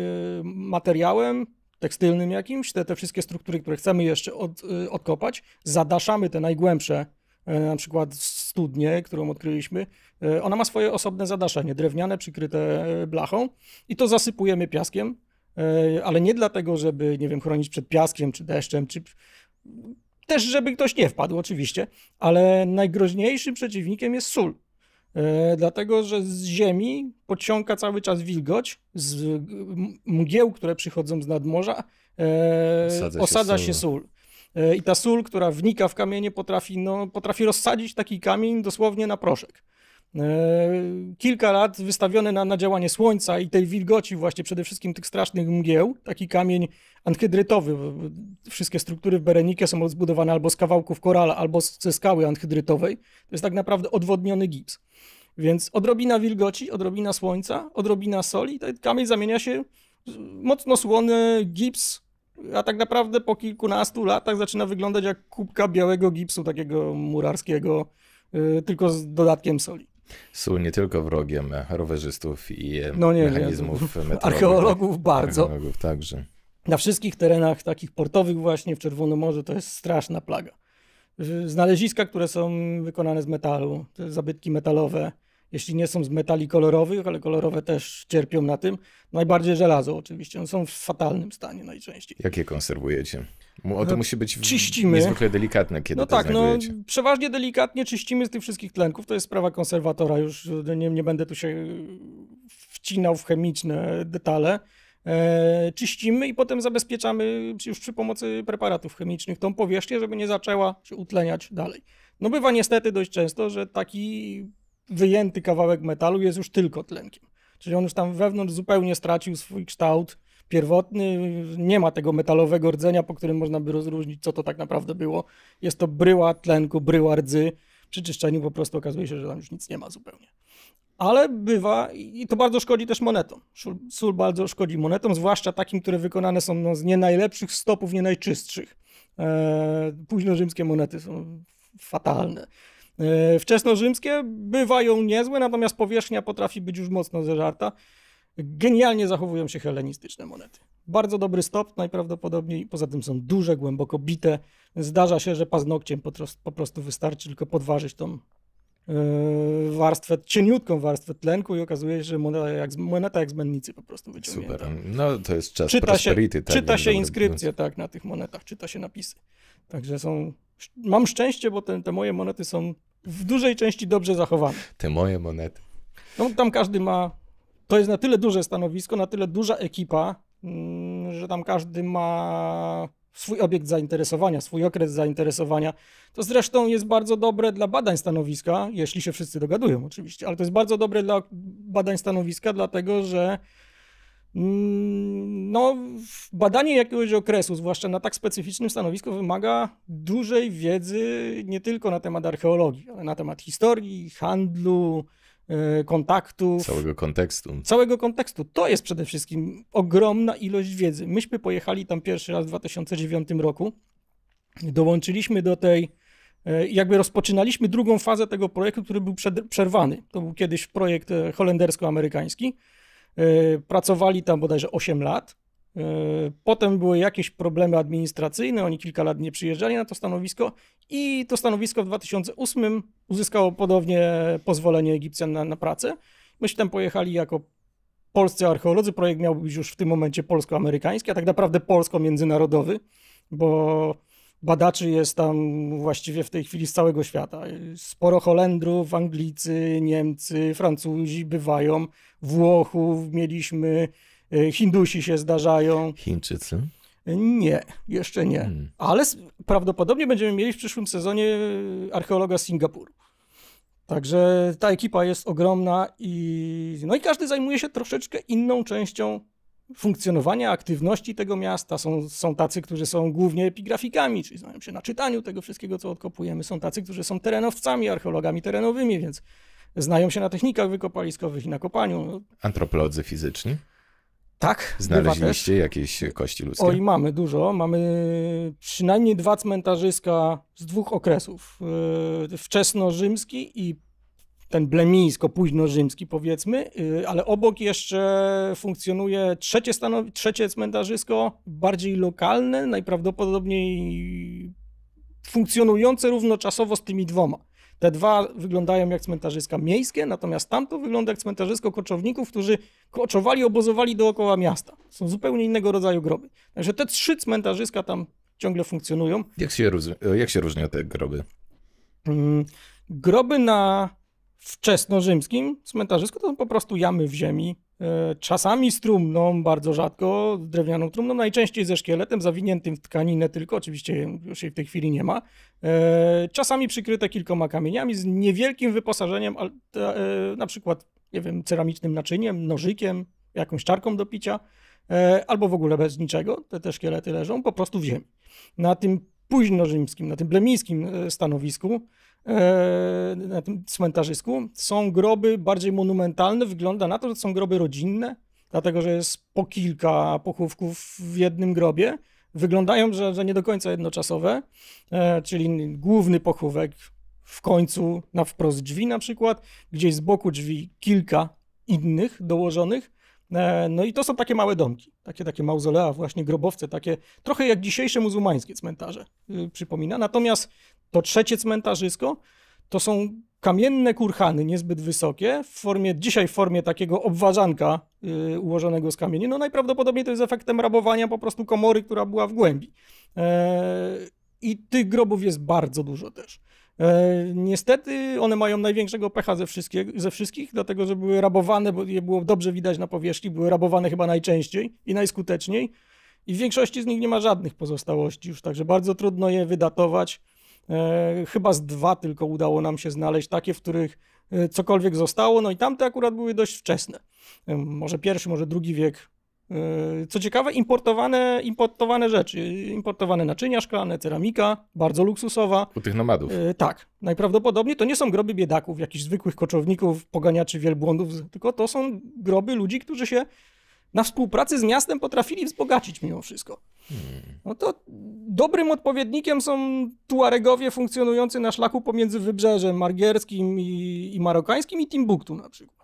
materiałem tekstylnym jakimś te, te wszystkie struktury, które chcemy jeszcze od, odkopać, zadaszamy te najgłębsze E, na przykład studnię, którą odkryliśmy, e, ona ma swoje osobne zadaszenie, drewniane, przykryte e, blachą i to zasypujemy piaskiem, ale nie dlatego, żeby, nie wiem, chronić przed piaskiem, czy deszczem, czy też, żeby ktoś nie wpadł, oczywiście, ale najgroźniejszym przeciwnikiem jest sól. Dlatego, że z ziemi podciąga cały czas wilgoć, z mgieł, które przychodzą z nadmorza, osadza, osadza sól. się no. sól. E, I ta sól, która wnika w kamienie, potrafi, no, potrafi rozsadzić taki kamień dosłownie na proszek. E, kilka lat wystawiony na, na działanie słońca i tej wilgoci, właśnie przede wszystkim tych strasznych mgieł, taki kamień anhydrytowy. Wszystkie struktury w Berenike są zbudowane albo z kawałków korala, albo ze skały anhydrytowej. To jest tak naprawdę odwodniony gips. Więc odrobina wilgoci, odrobina słońca, odrobina soli, ten kamień zamienia się mocno słony gips a tak naprawdę po kilkunastu latach zaczyna wyglądać jak kubka białego gipsu, takiego murarskiego, y, tylko z dodatkiem soli. Są nie tylko wrogiem rowerzystów i no nie, mechanizmów nie, Archeologów bardzo. Archeologów także. Na wszystkich terenach takich portowych właśnie w Czerwonym Morzu to jest straszna plaga. Y, znaleziska, które są wykonane z metalu, te zabytki metalowe, jeśli nie są z metali kolorowych, ale kolorowe też cierpią na tym. Najbardziej żelazo oczywiście, one no, są w fatalnym stanie najczęściej. Jakie konserwujecie? O, to no, musi być czyścimy. niezwykle delikatne, kiedy no to tak, no, znajdujecie. No, przeważnie delikatnie czyścimy z tych wszystkich tlenków, to jest sprawa konserwatora, już e, nie, nie będę tu się e, wcinał w chemiczne detale. E, czyścimy i potem zabezpieczamy już przy pomocy preparatów chemicznych tą powierzchnię, żeby nie zaczęła się utleniać dalej. No bywa niestety dość często, że taki wyjęty kawałek metalu jest już tylko tlenkiem. Czyli on już tam wewnątrz zupełnie stracił swój kształt pierwotny, nie ma tego metalowego rdzenia, po którym można by rozróżnić, co to tak naprawdę było. Jest to bryła tlenku, bryła rdzy. Przy czyszczeniu po prostu okazuje się, że tam już nic nie ma zupełnie. Ale bywa, i to bardzo szkodzi też monetom. Sól bardzo szkodzi monetom, zwłaszcza takim, które wykonane są no, z nie najlepszych stopów, nie najczystszych. Eee, późno rzymskie monety są fatalne. E, wczesnorzymskie bywają niezłe, natomiast powierzchnia potrafi być już mocno zeżarta. Genialnie zachowują się helenistyczne monety. Bardzo dobry stop najprawdopodobniej, poza tym są duże, głęboko bite. Zdarza się, że paznokciem po prostu wystarczy tylko podważyć tą e, warstwę, cieniutką warstwę tlenku i okazuje się, że moneta jak, moneta jak z mennicy po prostu wyciągnięta. Super. No to jest czas czyta prosperity. Tak się, czyta się inskrypcje tak, na tych monetach, czyta się napisy. Także są... Mam szczęście, bo te, te moje monety są w dużej części dobrze zachowane. Te moje monety. No, tam każdy ma. To jest na tyle duże stanowisko, na tyle duża ekipa, mm, że tam każdy ma swój obiekt zainteresowania, swój okres zainteresowania. To zresztą jest bardzo dobre dla badań stanowiska, jeśli się wszyscy dogadują, oczywiście, ale to jest bardzo dobre dla badań stanowiska, dlatego że Mm, no, badanie jakiegoś okresu, zwłaszcza na tak specyficznym stanowisku, wymaga dużej wiedzy nie tylko na temat archeologii, ale na temat historii, handlu, e, kontaktów. Całego kontekstu. Całego kontekstu. To jest przede wszystkim ogromna ilość wiedzy. Myśmy pojechali tam pierwszy raz w 2009 roku. Dołączyliśmy do tej, e, jakby rozpoczynaliśmy drugą fazę tego projektu, który był przerwany. To był kiedyś projekt e, holendersko-amerykański E, pracowali tam bodajże 8 lat. E, potem były jakieś problemy administracyjne, oni kilka lat nie przyjeżdżali na to stanowisko i to stanowisko w 2008 uzyskało podobnie pozwolenie Egipcjan na, na pracę. Myśmy no tam pojechali jako polscy archeolodzy. Projekt miał być już w tym momencie polsko-amerykański, a tak naprawdę polsko-międzynarodowy, bo badaczy jest tam właściwie w tej chwili z całego świata. Sporo Holendrów, Anglicy, Niemcy, Francuzi bywają, Włochów mieliśmy, e, Hindusi się zdarzają. Chińczycy? Nie, jeszcze nie. Hmm. Ale prawdopodobnie będziemy mieli w przyszłym sezonie e, archeologa z Singapuru. Także ta ekipa jest ogromna i, no i każdy zajmuje się troszeczkę inną częścią funkcjonowania, aktywności tego miasta. Są, są tacy, którzy są głównie epigrafikami, czyli znają się na czytaniu tego wszystkiego, co odkopujemy. Są tacy, którzy są terenowcami, archeologami terenowymi, więc znają się na technikach wykopaliskowych i na kopaniu. Antropolodzy fizyczni? Tak. Znaleźliście jakieś kości ludzkie? Oj, mamy dużo. Mamy przynajmniej dwa cmentarzyska z dwóch okresów. Yy, wczesnorzymski i ten blemijsko późnorzymski powiedzmy, y, ale obok jeszcze funkcjonuje trzecie, stanow- trzecie cmentarzysko, bardziej lokalne, najprawdopodobniej funkcjonujące równoczasowo z tymi dwoma. Te dwa wyglądają jak cmentarzyska miejskie, natomiast tamto wygląda jak cmentarzysko koczowników, którzy koczowali, obozowali dookoła miasta. Są zupełnie innego rodzaju groby. Także te trzy cmentarzyska tam ciągle funkcjonują. Jak się, jak się różnią te groby? Mm, groby na wczesnorzymskim cmentarzysku to są po prostu jamy w ziemi, e, czasami z trumną, bardzo rzadko, z drewnianą trumną, najczęściej ze szkieletem zawiniętym w tkaninę tylko, oczywiście już jej w tej chwili nie ma. E, czasami przykryte kilkoma kamieniami z niewielkim wyposażeniem, e, na przykład, nie wiem, ceramicznym naczyniem, nożykiem, jakąś czarką do picia, albo w ogóle bez niczego, te, te szkielety leżą po prostu w ziemi. Na tym późnorzymskim, na tym blemińskim stanowisku E, na tym cmentarzysku. Są groby bardziej monumentalne. Wygląda na to, że są groby rodzinne, dlatego że jest po kilka pochówków w jednym grobie. Wyglądają, że, że nie do końca jednoczasowe, e, czyli główny pochówek w końcu na wprost drzwi na przykład, gdzieś z boku drzwi kilka innych dołożonych, E, no i to są takie małe domki, takie takie mauzolea, właśnie grobowce, takie trochę jak dzisiejsze muzułmańskie cmentarze y, przypomina. Natomiast to trzecie cmentarzysko to są kamienne kurhany, niezbyt wysokie, w formie, dzisiaj w formie takiego obwarzanka y, ułożonego z kamieni. No najprawdopodobniej to jest efektem rabowania po prostu komory, która była w głębi. E, I tych grobów jest bardzo dużo też. E, niestety one mają największego pecha ze, ze wszystkich, dlatego że były rabowane, bo je było dobrze widać na powierzchni, były rabowane chyba najczęściej i najskuteczniej. I w większości z nich nie ma żadnych pozostałości już, także bardzo trudno je wydatować. E, chyba z dwa tylko udało nam się znaleźć takie, w których e, cokolwiek zostało, no i tamte akurat były dość wczesne. może pierwszy, może drugi wiek Yy, co ciekawe, importowane, importowane rzeczy, importowane naczynia szklane, ceramika, bardzo luksusowa. U tych nomadów. Yy, tak, najprawdopodobniej to nie są groby biedaków, jakichś zwykłych koczowników, poganiaczy, wielbłądów, tylko to są groby ludzi, którzy się na współpracy z miastem potrafili wzbogacić mimo wszystko. Hmm. No to dobrym odpowiednikiem są Tuaregowie funkcjonujący na szlaku pomiędzy Wybrzeżem Margierskim i, i Marokańskim i Timbuktu na przykład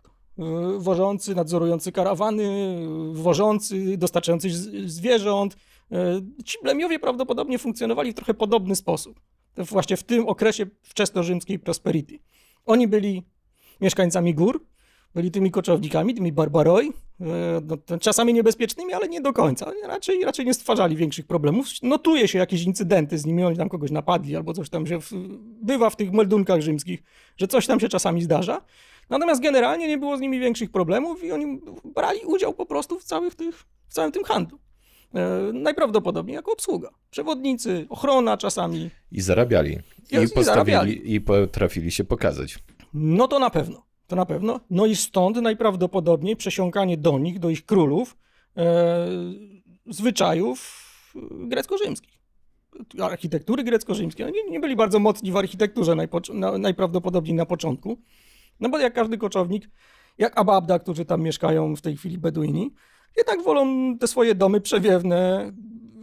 wożący, nadzorujący karawany, wożący, dostarczający zwierząt. E, ci blemiowie prawdopodobnie funkcjonowali w trochę podobny sposób. Właśnie w tym okresie wczesnorzymskiej prosperity. Oni byli mieszkańcami gór, byli tymi koczownikami, tymi barbaroi, e, no, czasami niebezpiecznymi, ale nie do końca. Raczej, raczej nie stwarzali większych problemów. Notuje się jakieś incydenty z nimi, oni tam kogoś napadli albo coś tam się w, bywa w tych meldunkach rzymskich, że coś tam się czasami zdarza. Natomiast generalnie nie było z nimi większych problemów i oni brali udział po prostu w, całych tych, w całym tym handlu. E, najprawdopodobniej jako obsługa. Przewodnicy, ochrona czasami. I zarabiali. I, I postawili, i potrafili się pokazać. No to na pewno. To na pewno. No i stąd najprawdopodobniej przesiąkanie do nich, do ich królów, e, zwyczajów grecko-rzymskich. Architektury grecko-rzymskiej. Oni nie byli bardzo mocni w architekturze najpo, na, najprawdopodobniej na początku. No bo jak każdy koczownik, jak Ababda, którzy tam mieszkają w tej chwili Beduini, jednak wolą te swoje domy przewiewne,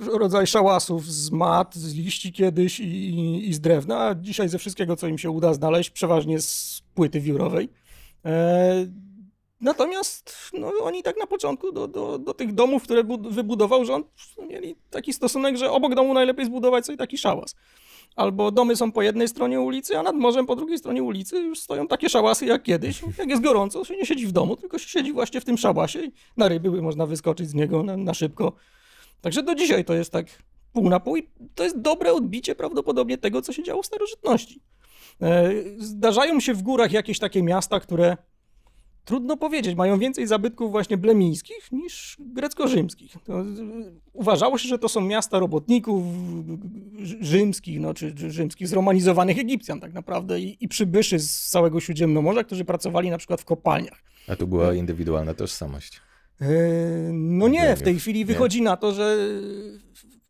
rodzaj szałasów z mat, z liści kiedyś i, i, i z drewna, a dzisiaj ze wszystkiego, co im się uda znaleźć, przeważnie z płyty wiórowej. E, natomiast no, oni tak na początku do, do, do tych domów, które bud- wybudował rząd, mieli taki stosunek, że obok domu najlepiej zbudować sobie taki szałas. Albo domy są po jednej stronie ulicy, a nad morzem po drugiej stronie ulicy już stoją takie szałasy jak kiedyś. Jak jest gorąco, się nie siedzi w domu, tylko się siedzi właśnie w tym szałasie i na ryby można wyskoczyć z niego na, na szybko. Także do dzisiaj to jest tak pół na pół i to jest dobre odbicie prawdopodobnie tego, co się działo w starożytności. E, zdarzają się w górach jakieś takie miasta, które Trudno powiedzieć, mają więcej zabytków właśnie blemińskich niż grecko-rzymskich. To, y, uważało się, że to są miasta robotników y, rzymskich, no, czy, czy rzymskich, zromanizowanych Egipcjan tak naprawdę i, i przybyszy z całego Śródziemnomorza, którzy pracowali na przykład w kopalniach. A tu była indywidualna tożsamość. E, no nie, w tej chwili wychodzi na to, że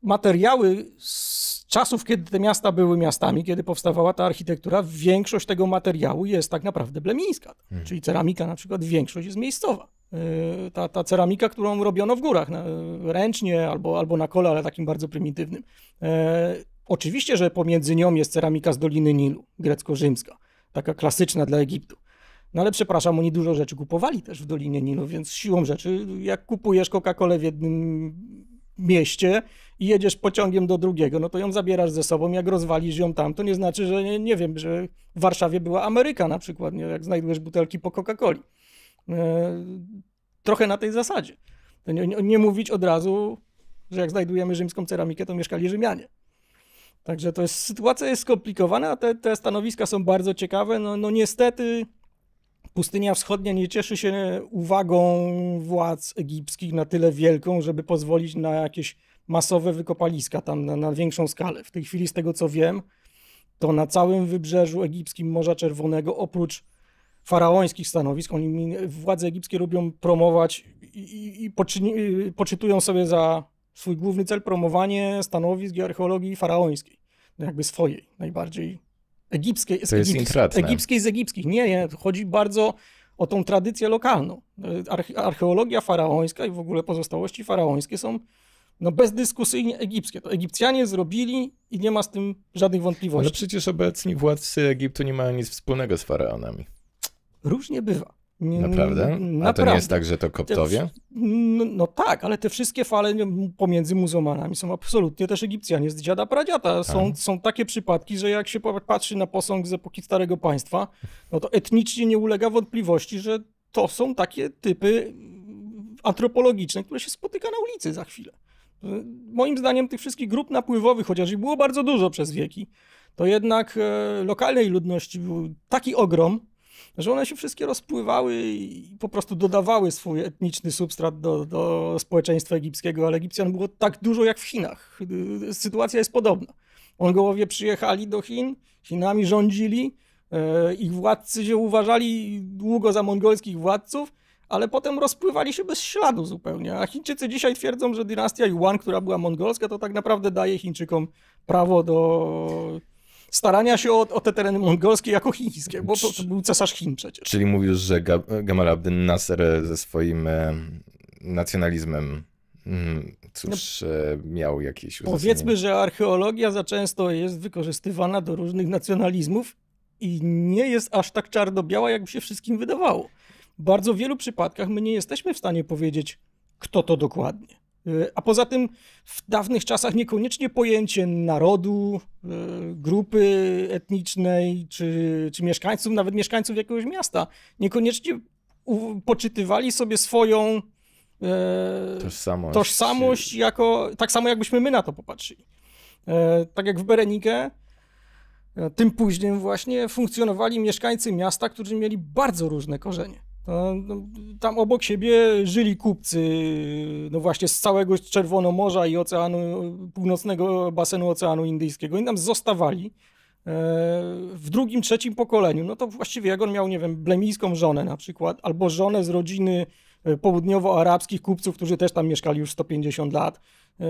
materiały z czasów, kiedy te miasta były miastami, kiedy powstawała ta architektura, większość tego materiału jest tak naprawdę blemińska. Hmm. Czyli ceramika na przykład, większość jest miejscowa. Y, ta, ta ceramika, którą robiono w górach, ręcznie albo, albo na kole, ale takim bardzo prymitywnym. E, oczywiście, że pomiędzy nią jest ceramika z Doliny Nilu, grecko-rzymska, taka klasyczna dla Egiptu. No ale przepraszam, oni dużo rzeczy kupowali też w Dolinie Nilu, więc siłą rzeczy, jak kupujesz Coca-Colę w jednym mieście i jedziesz pociągiem do drugiego, no to ją zabierasz ze sobą, jak rozwalisz ją tam, to nie znaczy, że nie, nie wiem, że w Warszawie była Ameryka na przykład, nie? jak znajdujesz butelki po Coca-Coli. E, trochę na tej zasadzie. Nie, nie, mówić od razu, że jak znajdujemy rzymską ceramikę, to mieszkali Rzymianie. Także to jest, sytuacja jest skomplikowana, a te, te stanowiska są bardzo ciekawe. No, no niestety pustynia wschodnia nie cieszy się uwagą władz egipskich na tyle wielką, żeby pozwolić na jakieś masowe wykopaliska tam na, na większą skalę. W tej chwili, z tego co wiem, to na całym wybrzeżu egipskim Morza Czerwonego, oprócz faraońskich stanowisk, oni, władze egipskie lubią promować i, i, i poczyni, y, poczytują sobie za swój główny cel promowanie stanowisk i archeologii faraońskiej, no jakby swojej, najbardziej egipskiej, egipskiej z egipskich. Nie, nie, chodzi bardzo o tą tradycję lokalną. Y, archeologia faraońska i w ogóle pozostałości faraońskie są no bezdyskusyjnie egipskie. To Egipcjanie zrobili i nie ma z tym żadnych wątpliwości. Ale przecież obecni władcy Egiptu nie mają nic wspólnego z faraonami. Różnie bywa. Naprawdę? A Naprawdę. to nie jest tak, że to koptowie? No, no, tak, ale te wszystkie fale pomiędzy muzułmanami są absolutnie też Egipcjanie z dziada pradziata. Są, są takie przypadki, że jak się patrzy na posąg z epoki Starego Państwa, no to etnicznie nie ulega wątpliwości, że to są takie typy antropologiczne, które się spotyka na ulicy za chwilę moim zdaniem tych wszystkich grup napływowych, chociaż ich było bardzo dużo przez wieki, to jednak e, lokalnej ludności był taki ogrom, że one się wszystkie rozpływały i po prostu dodawały swój etniczny substrat do, do społeczeństwa egipskiego, ale Egipcjan było tak dużo jak w Chinach. E, sytuacja jest podobna. Mongołowie przyjechali do Chin, Chinami rządzili, e, ich władcy się uważali długo za mongolskich władców, ale potem rozpływali się bez śladu zupełnie. A Chińczycy dzisiaj twierdzą, że dynastia Yuan, która była mongolska, to tak naprawdę daje Chińczykom prawo do starania się o, o te tereny mongolskie jako chińskie, bo to, to był cesarz Chin przecież. Czyli mówisz, że Gamal Abdel Nasser ze swoim e, nacjonalizmem mm, Cóż, no, e, miał jakieś Powiedzmy, że archeologia za często jest wykorzystywana do różnych nacjonalizmów i nie jest aż tak czarno-biała, jakby się wszystkim wydawało bardzo wielu przypadkach my nie jesteśmy w stanie powiedzieć, kto to dokładnie. Y, a poza tym w dawnych czasach niekoniecznie pojęcie narodu, y, grupy etnicznej czy, czy mieszkańców, nawet mieszkańców jakiegoś miasta, niekoniecznie poczytywali sobie swoją y, tożsamość. tożsamość jako, tak samo jakbyśmy my na to popatrzyli. Tak jak w Berenike, tym później właśnie funkcjonowali mieszkańcy miasta, którzy mieli bardzo różne korzenie. No, no, tam obok siebie żyli kupcy, no właśnie z całego Czerwonomorza i Oceanu Północnego Basenu Oceanu Indyjskiego. I tam zostawali e, w drugim, trzecim pokoleniu. No to właściwie jak on miał, nie wiem, blemijską żonę na przykład, albo żonę z rodziny e, południowoarabskich kupców, którzy też tam mieszkali już 150 lat. E,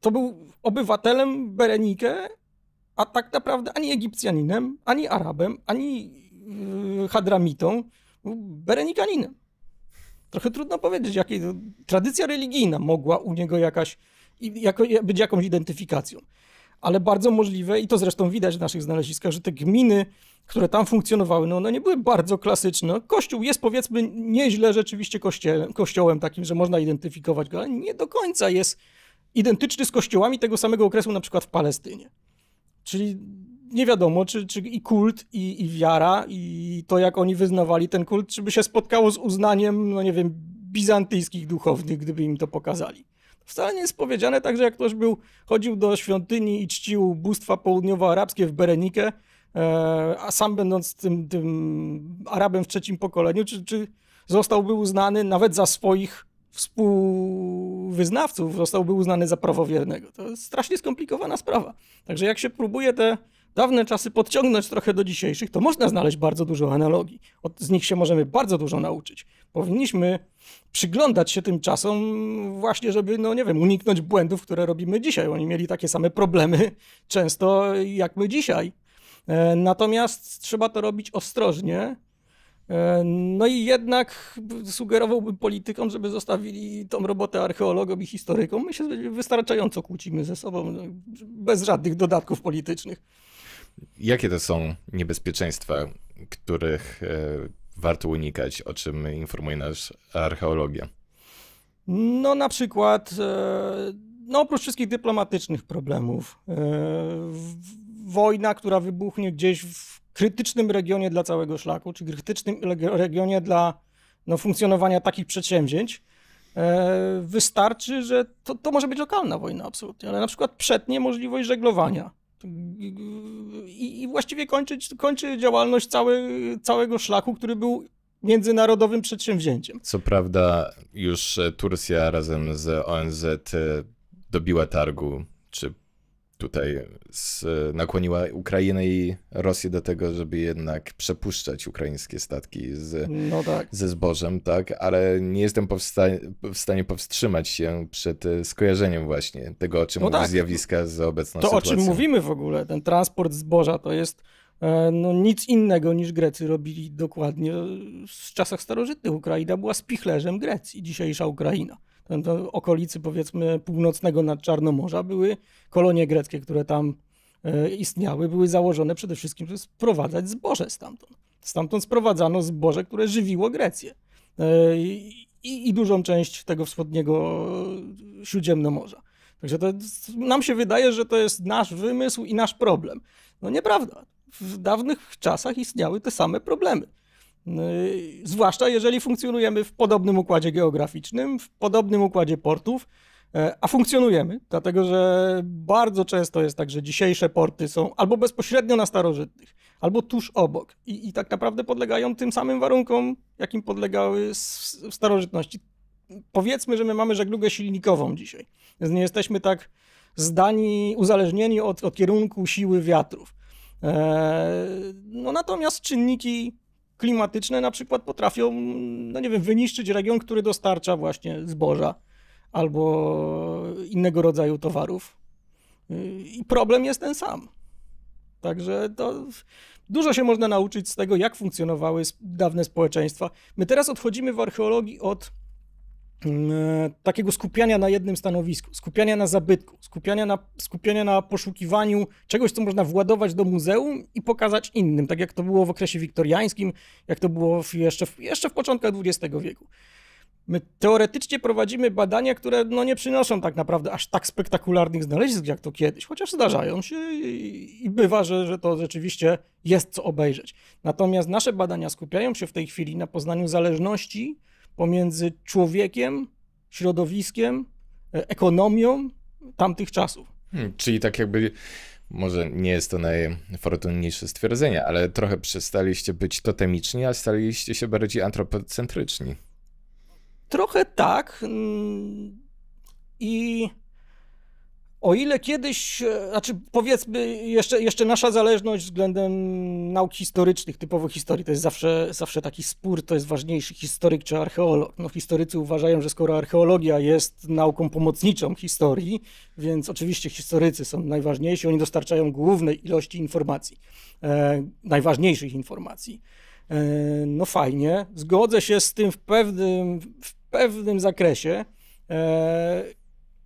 to był obywatelem Berenike, a tak naprawdę ani Egipcjaninem, ani Arabem, ani Hadramitą był Trochę trudno powiedzieć, jakiej tradycja religijna mogła u niego jakaś, jako, być jakąś identyfikacją. Ale bardzo możliwe, i to zresztą widać w naszych znaleziskach, że te gminy, które tam funkcjonowały, no one nie były bardzo klasyczne. No, kościół jest powiedzmy nieźle rzeczywiście kościołem, kościołem takim, że można identyfikować go, ale nie do końca jest identyczny z kościołami tego samego okresu na przykład w Palestynie. Czyli nie wiadomo, czy, czy i kult, i, i wiara, i to, jak oni wyznawali ten kult, czy by się spotkało z uznaniem, no nie wiem, bizantyjskich duchownych, gdyby im to pokazali. Wcale nie jest powiedziane tak, że jak ktoś był, chodził do świątyni i czcił bóstwa południowoarabskie w Berenikę, e, a sam będąc tym, tym Arabem w trzecim pokoleniu, czy, czy zostałby uznany nawet za swoich współwyznawców, zostałby uznany za prawowiernego. To jest strasznie skomplikowana sprawa. Także jak się próbuje te dawne czasy podciągnąć trochę do dzisiejszych, to można znaleźć bardzo dużo analogii. Od, z nich się możemy bardzo dużo nauczyć. Powinniśmy przyglądać się tym czasom właśnie, żeby, no nie wiem, uniknąć błędów, które robimy dzisiaj. Oni mieli takie same problemy często jak my dzisiaj. E, natomiast trzeba to robić ostrożnie, e, no i jednak sugerowałbym politykom, żeby zostawili tą robotę archeologom i historykom. My się wystarczająco kłócimy ze sobą, no, bez żadnych dodatków politycznych. Jakie to są niebezpieczeństwa, których e, warto unikać, o czym informuje nas archeologia? No na przykład, e, no oprócz wszystkich dyplomatycznych problemów, e, wojna, która wybuchnie gdzieś w krytycznym regionie dla całego szlaku, czy krytycznym regionie dla no, funkcjonowania takich przedsięwzięć, wystarczy, że to, to może być lokalna wojna absolutnie, ale na przykład przetnie możliwość żeglowania i, i właściwie kończy, kończy działalność całego szlaku, który był międzynarodowym przedsięwzięciem. Co prawda, już Turcja razem z ONZ e, dobiła targu, czy tutaj z, nakłoniła Ukrainę i Rosję do tego, żeby jednak przepuszczać ukraińskie statki z, no tak. ze zbożem, tak? Ale nie jestem w stanie powstrzymać się przed e, skojarzeniem właśnie tego, o czym no tak. zjawiska z obecną to, sytuacją. To, o czym mówimy w ogóle, ten transport zboża, to jest e, no, nic innego niż Grecy robili dokładnie w czasach starożytnych. Ukraina była spichlerzem Grecji, dzisiejsza Ukraina okolicy powiedzmy północnego nad Czarnomorza były kolonie greckie, które tam e, istniały, były założone przede wszystkim, żeby sprowadzać zboże stamtąd. Stamtąd sprowadzano zboże, które żywiło Grecję e, i, i dużą część tego wschodniego e, Śródziemnomorza. Także to, nam się wydaje, że to jest nasz wymysł i nasz problem. No nieprawda. W dawnych czasach istniały te same problemy. Y, zwłaszcza jeżeli funkcjonujemy w podobnym układzie geograficznym, w podobnym układzie portów, e, a funkcjonujemy, dlatego że bardzo często jest tak, że dzisiejsze porty są albo bezpośrednio na starożytnych, albo tuż obok i, i tak naprawdę podlegają tym samym warunkom, jakim podlegały w starożytności. Powiedzmy, że my mamy żeglugę silnikową dzisiaj, więc nie jesteśmy tak zdani, uzależnieni od, od kierunku siły wiatrów. E, no natomiast czynniki klimatyczne na przykład potrafią, no nie wiem, wyniszczyć region, który dostarcza właśnie zboża albo innego rodzaju towarów. Y, I problem jest ten sam. Także to dużo się można nauczyć z tego, jak funkcjonowały dawne społeczeństwa. My teraz odchodzimy w archeologii od Mm, e, takiego skupiania na jednym stanowisku, skupiania na zabytku, skupiania na, skupiania na poszukiwaniu czegoś, co można władować do muzeum i pokazać innym, tak jak to było w okresie wiktoriańskim, jak to było w, jeszcze, w, jeszcze w początkach XX wieku. My teoretycznie prowadzimy badania, które no nie przynoszą tak naprawdę aż tak spektakularnych znalezisk jak to kiedyś, chociaż zdarzają się i, i bywa, że, że to rzeczywiście jest co obejrzeć. Natomiast nasze badania skupiają się w tej chwili na poznaniu zależności pomiędzy człowiekiem, środowiskiem, e, ekonomią tamtych czasów. Hmm, czyli tak jakby może nie jest to najfortunniejsze stwierdzenie, ale trochę przestaliście być totemiczni, a staliście się bardziej antropocentryczni. Trochę tak. Mm, I o ile kiedyś, e, znaczy powiedzmy, jeszcze, jeszcze nasza zależność względem nauk historycznych, typowo historii, to jest zawsze, zawsze taki spór, to jest ważniejszy historyk czy archeolog. No, historycy uważają, że skoro archeologia jest nauką pomocniczą historii, więc oczywiście historycy są najważniejsi, oni dostarczają głównej ilości informacji, e, najważniejszych informacji. E, no fajnie, zgodzę się z tym w pewnym, w pewnym zakresie. E,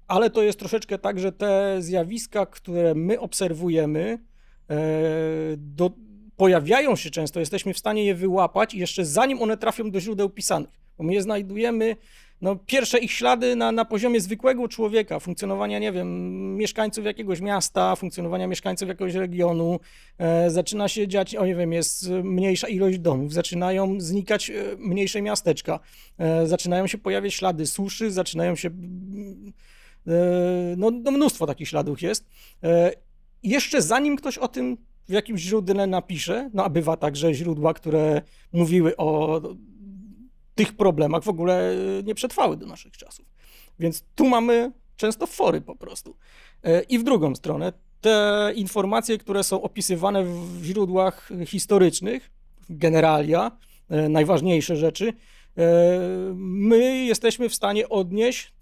ale to jest troszeczkę tak, że te zjawiska, które my obserwujemy, e, do, pojawiają się często, jesteśmy w stanie je wyłapać jeszcze zanim one trafią do źródeł pisanych, bo my je znajdujemy, no, pierwsze ich ślady na, na poziomie zwykłego człowieka, funkcjonowania, nie wiem, mieszkańców jakiegoś miasta, funkcjonowania mieszkańców jakiegoś regionu, e, zaczyna się dziać, o nie wiem, jest mniejsza ilość domów, zaczynają znikać e, mniejsze miasteczka, e, zaczynają się pojawiać ślady suszy, zaczynają się mm, E, no, no mnóstwo takich śladów jest. E, jeszcze zanim ktoś o tym w jakimś źródle napisze, no a bywa także źródła, które mówiły o tych problemach w ogóle e, nie przetrwały do naszych czasów. Więc tu mamy często fory po prostu. I w drugą stronę, te informacje, które są opisywane w źródłach historycznych, generalia, najważniejsze rzeczy, my jesteśmy w stanie odnieść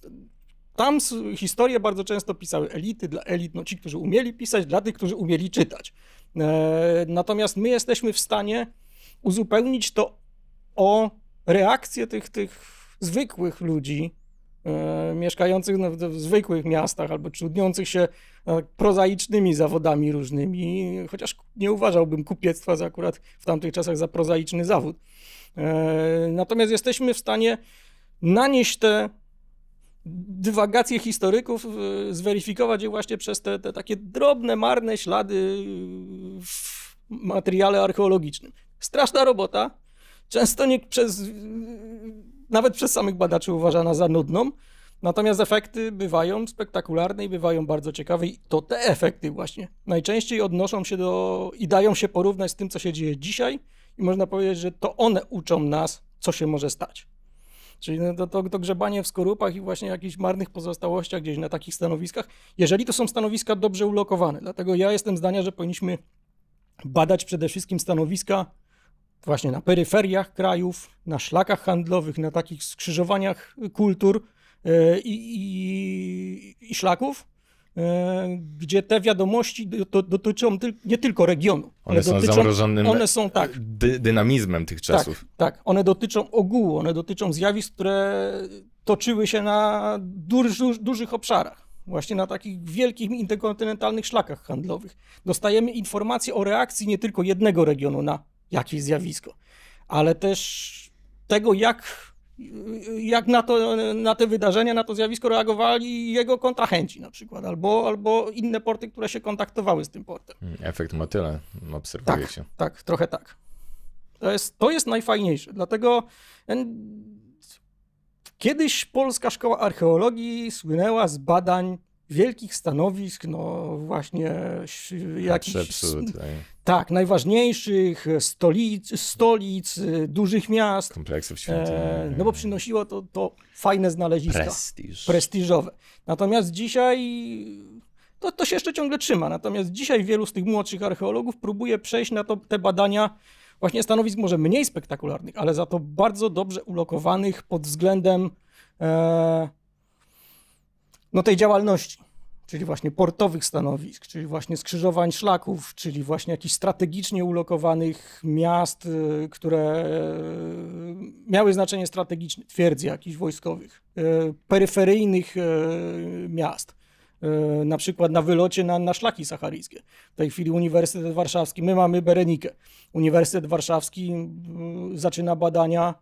tam historię bardzo często pisały elity, dla elit, no ci, którzy umieli pisać, dla tych, którzy umieli czytać. E, natomiast my jesteśmy w stanie uzupełnić to o reakcję tych, tych zwykłych ludzi, e, mieszkających w zwykłych miastach albo trudniących się e, prozaicznymi zawodami różnymi, chociaż nie uważałbym kupiectwa za akurat w tamtych czasach za prozaiczny zawód. Natomiast jesteśmy w stanie nanieść te dywagacje historyków, y, zweryfikować je właśnie przez te, te takie drobne, marne ślady w materiale archeologicznym. Straszna robota, często nie przez, nawet przez samych badaczy uważana za nudną, natomiast efekty bywają spektakularne i bywają bardzo ciekawe i to te efekty właśnie najczęściej odnoszą się do i dają się porównać z tym, co się dzieje dzisiaj i można powiedzieć, że to one uczą nas, co się może stać. Czyli no, to, to, to, grzebanie w skorupach i właśnie jakichś marnych pozostałościach gdzieś na takich stanowiskach, jeżeli to są stanowiska dobrze ulokowane. Dlatego ja jestem zdania, że powinniśmy badać przede wszystkim stanowiska właśnie na peryferiach krajów, na szlakach handlowych, na takich skrzyżowaniach kultur e, i, i szlaków, E, gdzie te wiadomości dotyczą nie tylko regionu. One, są dotyczą, zamrożonym one są, tak, dy, dynamizmem tych tak, czasów. Tak, tak, one dotyczą ogółu, one dotyczą zjawisk, które toczyły się na dużych obszarach, właśnie na takich wielkich interkontynentalnych szlakach handlowych. Dostajemy informacje o reakcji nie tylko jednego regionu na jakieś zjawisko, ale też tego, jak jak na, to, na te wydarzenia, na to zjawisko reagowali jego kontrahenci na przykład, albo, albo inne porty, które się kontaktowały z tym portem. Efekt tyle, obserwuje Tak, tak, trochę tak. To jest, to jest najfajniejsze, dlatego kiedyś Polska Szkoła Archeologii słynęła z badań wielkich stanowisk, no właśnie jakichś... tak, najważniejszych stolic, stolic, y, dużych miast. Kompleksów e, świata. E, no bo przynosiło to, to fajne znaleziska. Prestiż. Prestiżowe. Natomiast dzisiaj to, to się jeszcze ciągle trzyma. Natomiast dzisiaj wielu z tych młodszych archeologów próbuje przejść na to, te badania właśnie stanowisk może mniej spektakularnych, ale za to bardzo dobrze ulokowanych pod względem e, no, tej działalności, czyli właśnie portowych stanowisk, czyli właśnie skrzyżowań szlaków, czyli właśnie jakichś strategicznie ulokowanych miast, y, które y, miały znaczenie strategiczne, twierdzi jakichś wojskowych, y, peryferyjnych miast na przykład na wylocie na, na, szlaki saharyjskie. W tej chwili Uniwersytet Warszawski, my mamy Berenikę. Uniwersytet Warszawski zaczyna badania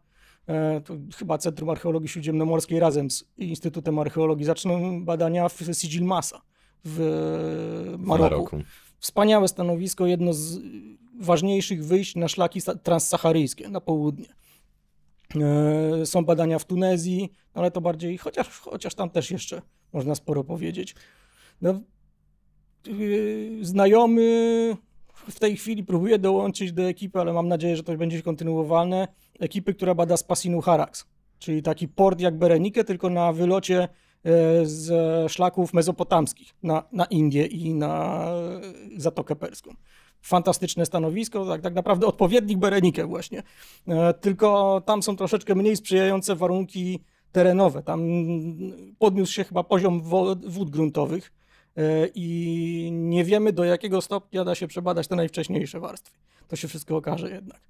E, to chyba Centrum Archeologii Śródziemnomorskiej razem z Instytutem Archeologii zaczną badania w Sigil Masa w e, Maroku. Maroku. Wspaniałe stanowisko, jedno z ważniejszych wyjść na szlaki transsaharyjskie na południe. E, są badania w Tunezji, no ale to bardziej, chociaż, chociaż tam też jeszcze można sporo powiedzieć. No, znajomy w tej chwili próbuje dołączyć do ekipy, ale mam nadzieję, że to będzie kontynuowane ekipy, która bada Spasinu Harax, czyli taki port jak Berenike, tylko na wylocie e, z szlaków mezopotamskich na, na Indię i na Zatokę Perską. Fantastyczne stanowisko, tak, tak naprawdę odpowiednik Berenike właśnie. E, tylko tam są troszeczkę mniej sprzyjające warunki terenowe. Tam podniósł się chyba poziom wód gruntowych e, i nie wiemy do jakiego stopnia da się przebadać te najwcześniejsze warstwy. To się wszystko okaże jednak.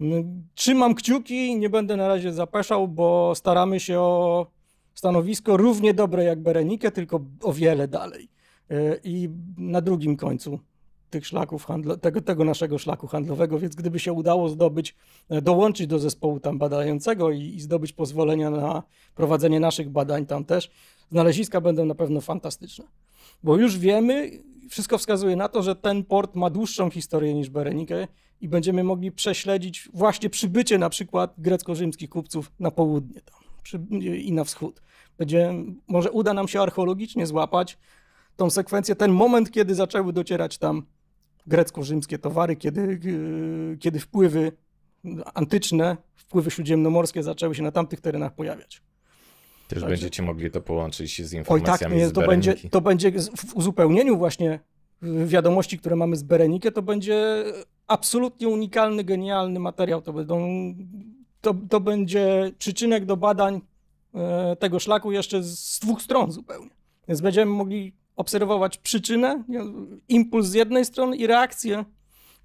Mm, trzymam kciuki, nie będę na razie zapeszał, bo staramy się o stanowisko równie dobre jak Berenike, tylko o wiele dalej. E, I na drugim końcu tych szlaków handlo- tego, tego, naszego szlaku handlowego, więc gdyby się udało zdobyć, e, dołączyć do zespołu tam badającego i, i zdobyć pozwolenia na prowadzenie naszych badań tam też, znaleziska będą na pewno fantastyczne. Bo już wiemy, wszystko wskazuje na to, że ten port ma dłuższą historię niż Berenike i będziemy mogli prześledzić właśnie przybycie na przykład grecko-rzymskich kupców na południe tam, przy, i na wschód. Będzie, może uda nam się archeologicznie złapać tą sekwencję, ten moment, kiedy zaczęły docierać tam grecko-rzymskie towary, kiedy, yy, kiedy wpływy antyczne, wpływy śródziemnomorskie zaczęły się na tamtych terenach pojawiać. Też Także... będziecie mogli to połączyć z informacjami Oj, tak, nie, z to będzie, to będzie w uzupełnieniu właśnie y, wiadomości, które mamy z Berenikie, to będzie absolutnie unikalny, genialny materiał. To, będą, to, to będzie przyczynek do badań e, tego szlaku jeszcze z dwóch stron zupełnie. Więc będziemy mogli obserwować przyczynę, impuls z jednej strony i reakcję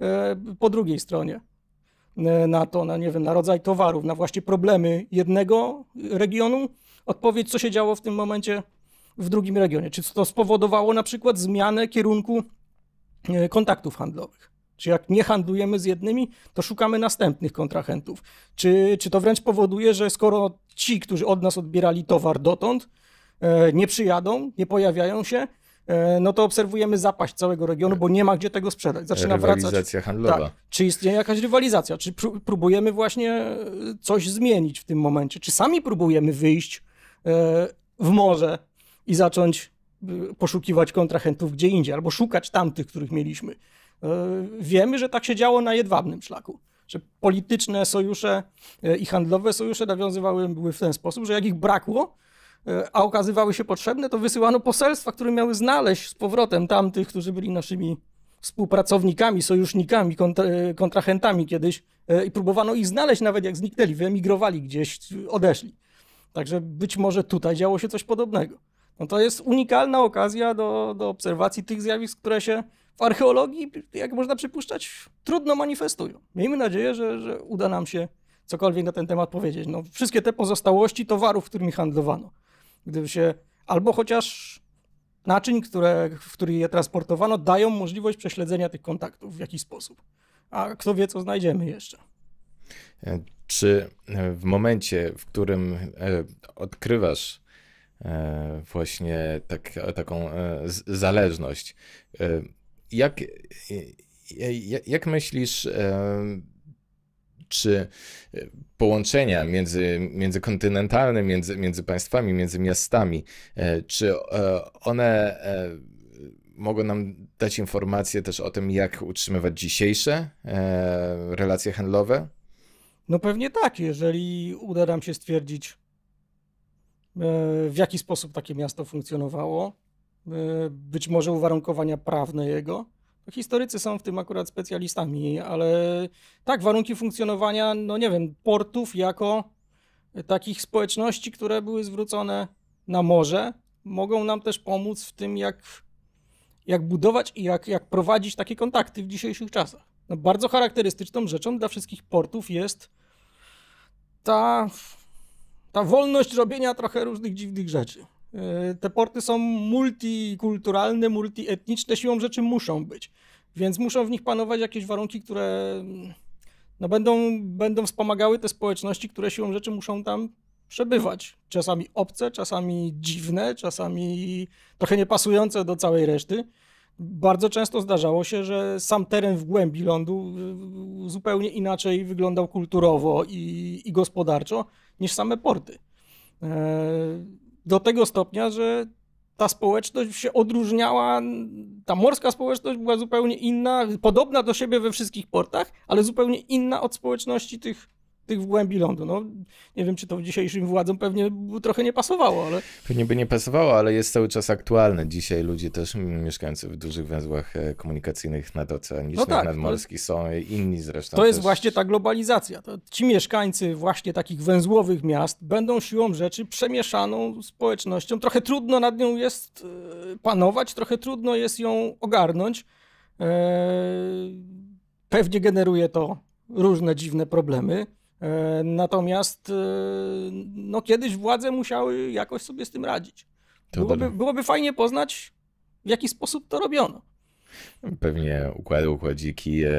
e, po drugiej stronie e, na to, na, nie wiem, na rodzaj towarów, na właśnie problemy jednego regionu odpowiedź, co się działo w tym momencie w drugim regionie. Czy to spowodowało na przykład zmianę kierunku e, kontaktów handlowych? Czy jak nie handlujemy z jednymi, to szukamy następnych kontrahentów? Czy, czy to wręcz powoduje, że skoro ci, którzy od nas odbierali towar dotąd, e, nie przyjadą, nie pojawiają się, e, no to obserwujemy zapaść całego regionu, bo nie ma gdzie tego sprzedać. Zaczyna rywalizacja wracać. handlowa. Tak. Czy istnieje jakaś rywalizacja? Czy próbujemy właśnie coś zmienić w tym momencie? Czy sami próbujemy wyjść E, w morze i zacząć e, poszukiwać kontrahentów gdzie indziej, albo szukać tamtych, których mieliśmy. E, wiemy, że tak się działo na jedwabnym szlaku, że polityczne sojusze i handlowe sojusze nawiązywały były w ten sposób, że jak ich brakło, a okazywały się potrzebne, to wysyłano poselstwa, które miały znaleźć z powrotem tamtych, którzy byli naszymi współpracownikami, sojusznikami, kontrahentami kiedyś i próbowano ich znaleźć nawet jak zniknęli, wyemigrowali gdzieś, odeszli. Także być może tutaj działo się coś podobnego. No to jest unikalna okazja do, do obserwacji tych zjawisk, które się w archeologii, jak można przypuszczać, trudno manifestują. Miejmy nadzieję, że, że uda nam się cokolwiek na ten temat powiedzieć. No, wszystkie te pozostałości towarów, którymi handlowano, gdyby się albo chociaż naczyń, które, w których je transportowano, dają możliwość prześledzenia tych kontaktów w jakiś sposób. A kto wie, co znajdziemy jeszcze. E, czy e, w momencie, w którym e, odkrywasz właśnie tak, taką zależność, jak, jak myślisz, czy połączenia między, międzykontynentalne, między, między państwami, między miastami, czy one mogą nam dać informacje też o tym, jak utrzymywać dzisiejsze relacje handlowe? No pewnie tak, jeżeli uda nam się stwierdzić, e, w jaki sposób takie miasto funkcjonowało, e, być może uwarunkowania prawne jego. No, historycy są w tym akurat specjalistami, ale tak, warunki funkcjonowania, no nie wiem, portów jako takich społeczności, które były zwrócone na morze, mogą nam też pomóc w tym, jak, jak budować i jak, jak prowadzić takie kontakty w dzisiejszych czasach. No bardzo charakterystyczną rzeczą dla wszystkich portów jest ta, ta wolność robienia trochę różnych dziwnych rzeczy. E, te porty są multikulturalne, multietniczne, siłą rzeczy muszą być, więc muszą w nich panować jakieś warunki, które no będą, będą wspomagały te społeczności, które siłą rzeczy muszą tam przebywać. Czasami obce, czasami dziwne, czasami trochę niepasujące do całej reszty bardzo często zdarzało się, że sam teren w głębi lądu zupełnie inaczej wyglądał kulturowo i, i gospodarczo niż same porty. E, do tego stopnia, że ta społeczność się odróżniała, ta morska społeczność była zupełnie inna, podobna do siebie we wszystkich portach, ale zupełnie inna od społeczności tych tych w głębi lądu. No, nie wiem, czy to dzisiejszym władzom pewnie trochę nie pasowało, ale... Pewnie by nie pasowało, ale jest cały czas aktualne. Dzisiaj ludzie też, mieszkający w dużych węzłach e, komunikacyjnych nadocenicznych, no tak, nadmorskich, są inni zresztą. To jest też... właśnie ta globalizacja. To ci mieszkańcy właśnie takich węzłowych miast będą siłą rzeczy przemieszaną społecznością. Trochę trudno nad nią jest e, panować, trochę trudno jest ją ogarnąć. E, pewnie generuje to różne dziwne problemy. E, natomiast e, no, kiedyś władze musiały jakoś sobie z tym radzić. Byłoby, byłoby fajnie poznać, w jaki sposób to robiono. Pewnie układy, układziki, e,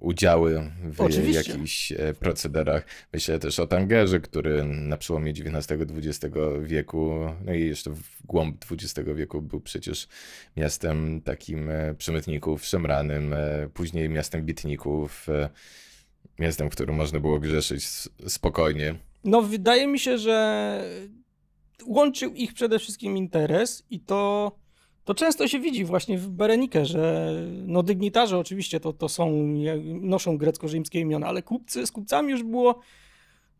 udziały w Oczywiście. jakichś procederach. Myślę też o tangerze, który na przełomie XIX-XX wieku, no i jeszcze w głąb XX wieku był przecież miastem takim przemytników, szemranym, później miastem bitników miejscem, w którym można było grzeszyć spokojnie. No, wydaje mi się, że łączył ich przede wszystkim interes i to, to często się widzi właśnie w Berenike, że no dygnitarze oczywiście to, to są, noszą grecko-rzymskie imiona, ale kupcy, z kupcami już było,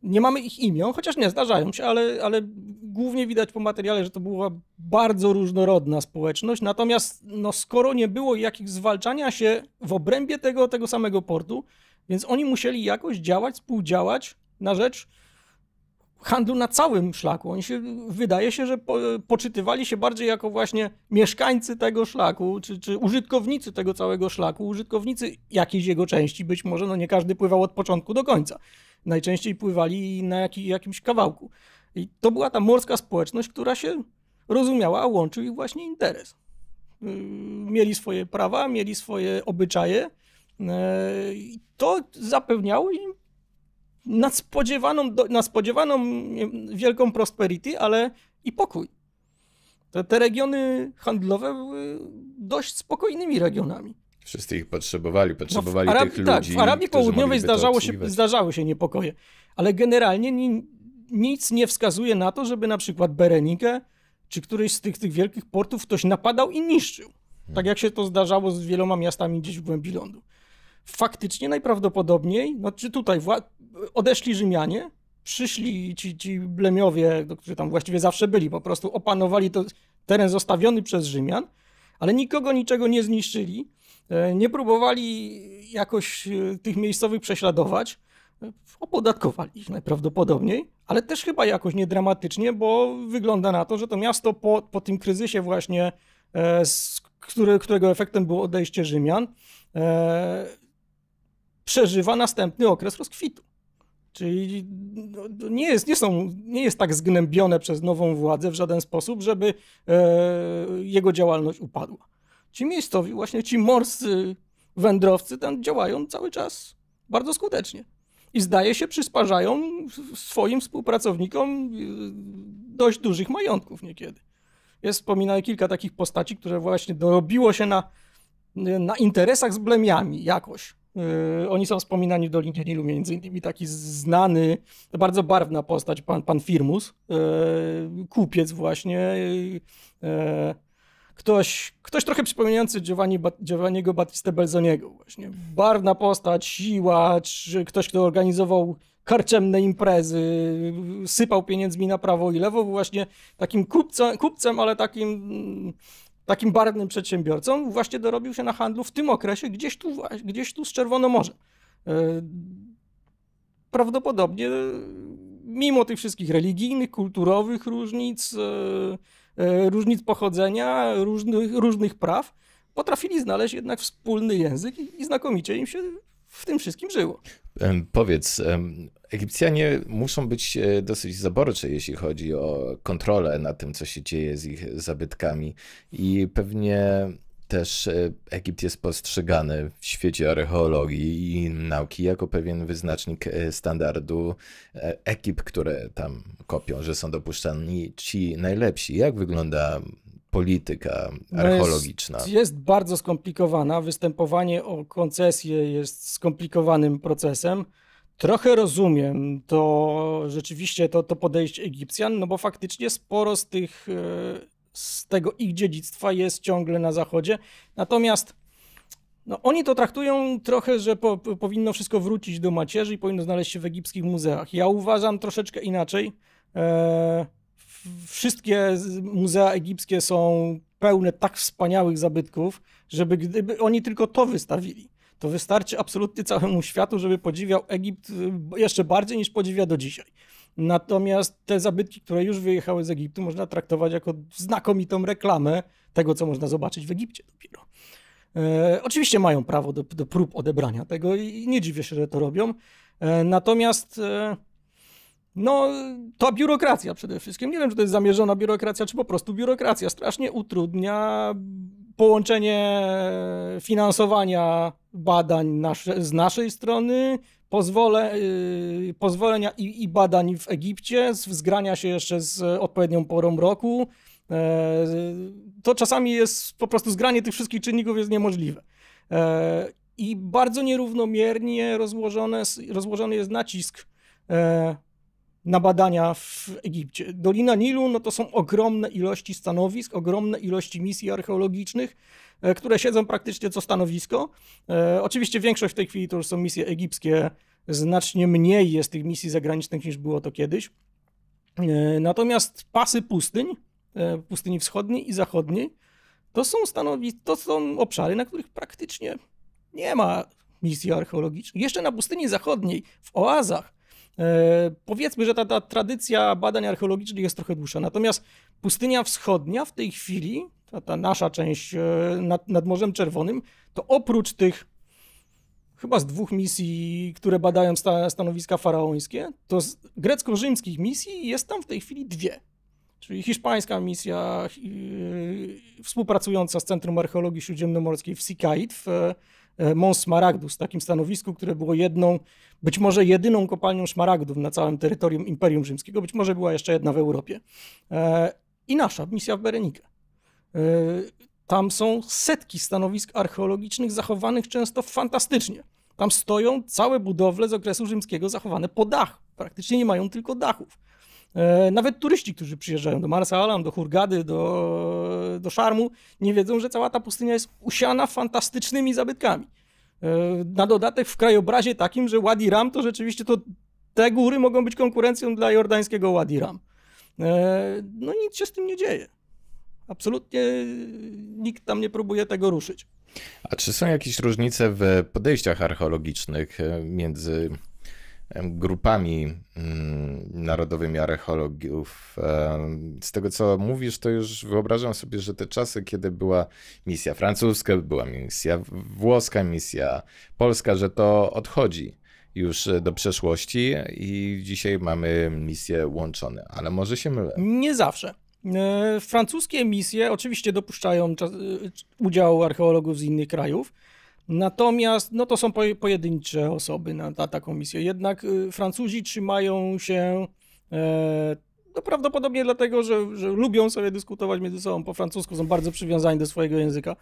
nie mamy ich imion, chociaż nie, zdarzają się, ale, ale głównie widać po materiale, że to była bardzo różnorodna społeczność, natomiast no skoro nie było jakich zwalczania się w obrębie tego, tego samego portu, więc oni musieli jakoś działać, współdziałać na rzecz handlu na całym szlaku. Oni się, wydaje się, że po, poczytywali się bardziej jako właśnie mieszkańcy tego szlaku, czy, czy użytkownicy tego całego szlaku, użytkownicy jakiejś jego części, być może no nie każdy pływał od początku do końca. Najczęściej pływali na jakimś kawałku. I to była ta morska społeczność, która się rozumiała, a łączył ich właśnie interes. Yy, mieli swoje prawa, mieli swoje obyczaje, E, to zapewniało im nadspodziewaną, nadspodziewaną wielką prosperity, ale i pokój. Te, te regiony handlowe były dość spokojnymi regionami. Wszyscy ich potrzebowali, no, potrzebowali no Arabii, tych ludzi. Tak, w Arabii Południowej zdarzało się, zdarzały się niepokoje, ale generalnie ni, nic nie wskazuje na to, żeby na przykład Berenikę czy któryś z tych, tych wielkich portów ktoś napadał i niszczył. Tak hmm. jak się to zdarzało z wieloma miastami gdzieś w głębi lądu faktycznie najprawdopodobniej, no czy tutaj wła- odeszli Rzymianie, przyszli ci, ci blemiowie, no, którzy tam właściwie zawsze byli, po prostu opanowali to teren zostawiony przez Rzymian, ale nikogo niczego nie zniszczyli, e, nie próbowali jakoś e, tych miejscowych prześladować, opodatkowali ich najprawdopodobniej, ale też chyba jakoś niedramatycznie, bo wygląda na to, że to miasto po, po tym kryzysie właśnie, e, z, który, którego efektem było odejście Rzymian, przeżywa następny okres rozkwitu. Czyli no, nie, jest, nie, są, nie jest tak zgnębione przez nową władzę w żaden sposób, żeby e, jego działalność upadła. Ci miejscowi, właśnie ci morscy wędrowcy tam działają cały czas bardzo skutecznie. I zdaje się, przysparzają swoim współpracownikom e, dość dużych majątków niekiedy. Jest wspominane kilka takich postaci, które właśnie dorobiło się na, na interesach z blemiami jakoś Yy, oni są wspominani w Dolinie Nilu, między innymi taki znany, bardzo barwna postać, pan, pan Firmus, yy, kupiec właśnie, yy, ktoś, ktoś trochę przypominający Giovanni, Giovanniego Battista Belzoniego właśnie. Barwna postać, siła, ktoś, kto organizował karczemne imprezy, sypał pieniędzmi na prawo i lewo, był właśnie takim kupcem, kupcem ale takim takim barwnym przedsiębiorcą, właśnie dorobił się na handlu w tym okresie gdzieś tu, gdzieś tu z Czerwono Morze. Prawdopodobnie mimo tych wszystkich religijnych, kulturowych różnic, e, e, różnic pochodzenia, różnych, różnych praw, potrafili znaleźć jednak wspólny język i, i znakomicie im się w tym wszystkim żyło. Powiedz, Egipcjanie muszą być e, dosyć zaborczy, jeśli chodzi o kontrolę nad tym, co się dzieje z ich zabytkami. I pewnie też e, Egipt jest postrzegany w świecie archeologii i nauki jako pewien wyznacznik e, standardu ekip, które tam kopią, że są dopuszczani ci najlepsi. Jak wygląda polityka no archeologiczna? Jest, jest, bardzo skomplikowana. Występowanie o koncesję jest skomplikowanym procesem. Trochę rozumiem to rzeczywiście to, to podejście Egipcjan, no bo faktycznie sporo z tych, e, z tego ich dziedzictwa jest ciągle na zachodzie. Natomiast no, oni to traktują trochę, że po, powinno wszystko wrócić do macierzy i powinno znaleźć się w egipskich muzeach. Ja uważam troszeczkę inaczej. E, wszystkie muzea egipskie są pełne tak wspaniałych zabytków, żeby gdyby oni tylko to wystawili to wystarczy absolutnie całemu światu, żeby podziwiał Egipt y, jeszcze bardziej niż podziwia do dzisiaj. Natomiast te zabytki, które już wyjechały z Egiptu, można traktować jako znakomitą reklamę tego, co można zobaczyć w Egipcie dopiero. E, oczywiście mają prawo do, do, prób odebrania tego i nie dziwię się, że to robią. E, natomiast e, no, to biurokracja przede wszystkim. Nie wiem, czy to jest zamierzona biurokracja, czy po prostu biurokracja strasznie utrudnia połączenie finansowania badań nasze, z naszej strony, pozwole, yy, pozwolenia i, i, badań w Egipcie, z, zgrania się jeszcze z odpowiednią porą roku. Yy, to czasami jest po prostu zgranie tych wszystkich czynników jest niemożliwe. Yy, I bardzo nierównomiernie rozłożone, rozłożony jest nacisk e, na badania w Egipcie. Dolina Nilu no to są ogromne ilości stanowisk, ogromne ilości misji archeologicznych E, które siedzą praktycznie co stanowisko. E, oczywiście większość w tej chwili to już są misje egipskie, znacznie mniej jest tych misji zagranicznych niż było to kiedyś. E, natomiast pasy pustyń, pustyni wschodniej i zachodniej, to są stanowi to są obszary, na których praktycznie nie ma misji archeologicznych. Jeszcze na pustyni zachodniej, w oazach, e, powiedzmy, że ta, ta tradycja badań archeologicznych jest trochę dłuższa. Natomiast pustynia wschodnia w tej chwili ta, ta nasza część e, nad, nad Morzem Czerwonym, to oprócz tych chyba z dwóch misji, które badają sta, stanowiska faraońskie, to z grecko-rzymskich misji jest tam w tej chwili dwie. Czyli hiszpańska misja yy, współpracująca z Centrum Archeologii Śródziemnomorskiej w Sikait w yy, e, Mons Smaragdus, takim stanowisku, które było jedną, być może jedyną kopalnią szmaragdów na całym terytorium Imperium Rzymskiego, być może była jeszcze jedna w Europie. Yy, I nasza misja w Berenike. E, tam są setki stanowisk archeologicznych zachowanych często fantastycznie. Tam stoją całe budowle z okresu rzymskiego zachowane po dach. Praktycznie nie mają tylko dachów. E, nawet turyści, którzy przyjeżdżają do Marsa Alam, do Hurgady, do, do Szarmu, nie wiedzą, że cała ta pustynia jest usiana fantastycznymi zabytkami. E, na dodatek w krajobrazie takim, że Wadi Ram to rzeczywiście to te góry mogą być konkurencją dla jordańskiego Wadi Ram. No nic się z tym nie dzieje. Absolutnie y, nikt tam nie próbuje tego ruszyć. A czy są jakieś różnice w podejściach archeologicznych y, między grupami mm, narodowymi archeologów. Y, z tego, co mówisz, to już wyobrażam sobie, że te czasy, kiedy była misja francuska, była misja włoska, misja polska, że to odchodzi już do przeszłości i dzisiaj mamy misje łączone, ale może się mylę. Nie zawsze. E, francuskie misje oczywiście dopuszczają e, udział archeologów z innych krajów, natomiast no to są pojedyncze osoby na, na taką misję. Jednak e, Francuzi trzymają się no prawdopodobnie dlatego, że, że lubią sobie dyskutować między sobą po francusku, są bardzo przywiązani do swojego języka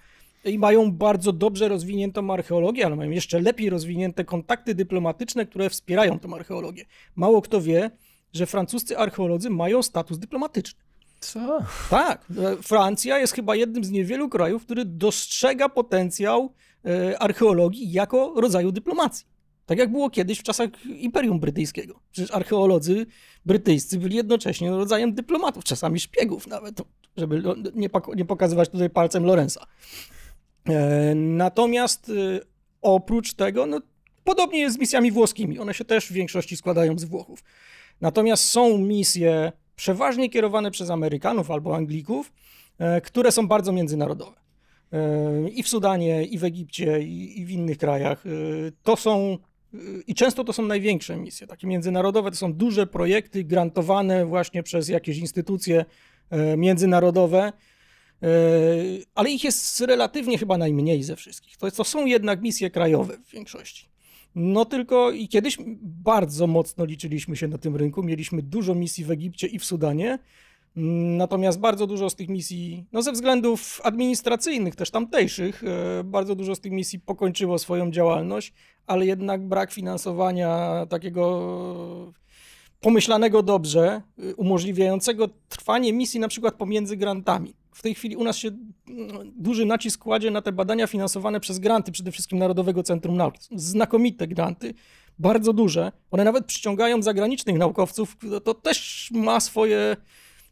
i mają bardzo dobrze rozwiniętą archeologię, ale mają jeszcze lepiej rozwinięte kontakty dyplomatyczne, które wspierają tą archeologię. Mało kto wie, że francuscy archeolodzy mają status dyplomatyczny. Co? Tak. E, Francja jest chyba jednym z niewielu krajów, który dostrzega potencjał e, archeologii jako rodzaju dyplomacji. Tak jak było kiedyś w czasach Imperium Brytyjskiego. Przecież archeolodzy brytyjscy byli jednocześnie rodzajem dyplomatów, czasami szpiegów nawet, żeby nie, pokazywać tutaj palcem Lorenza. E, natomiast oprócz tego, no, podobnie jest z misjami włoskimi. One się też w większości składają z Włochów. Natomiast są misje przeważnie kierowane przez Amerykanów albo Anglików, e, które są bardzo międzynarodowe. E, I w Sudanie, i w Egipcie, i w innych krajach. E, to są i często to są największe misje, takie międzynarodowe, to są duże projekty grantowane właśnie przez jakieś instytucje międzynarodowe, ale ich jest relatywnie chyba najmniej ze wszystkich. To, to są jednak misje krajowe w większości. No tylko i kiedyś bardzo mocno liczyliśmy się na tym rynku. Mieliśmy dużo misji w Egipcie i w Sudanie. Natomiast bardzo dużo z tych misji, no ze względów administracyjnych, też tamtejszych, e, bardzo dużo z tych misji pokończyło swoją działalność, ale jednak brak finansowania takiego pomyślanego dobrze, e, umożliwiającego trwanie misji na przykład pomiędzy grantami w tej chwili u nas się mm, duży nacisk kładzie na te badania finansowane przez granty, przede wszystkim Narodowego Centrum Nauki. Znakomite granty, bardzo duże. One nawet przyciągają zagranicznych naukowców. To, to też ma swoje,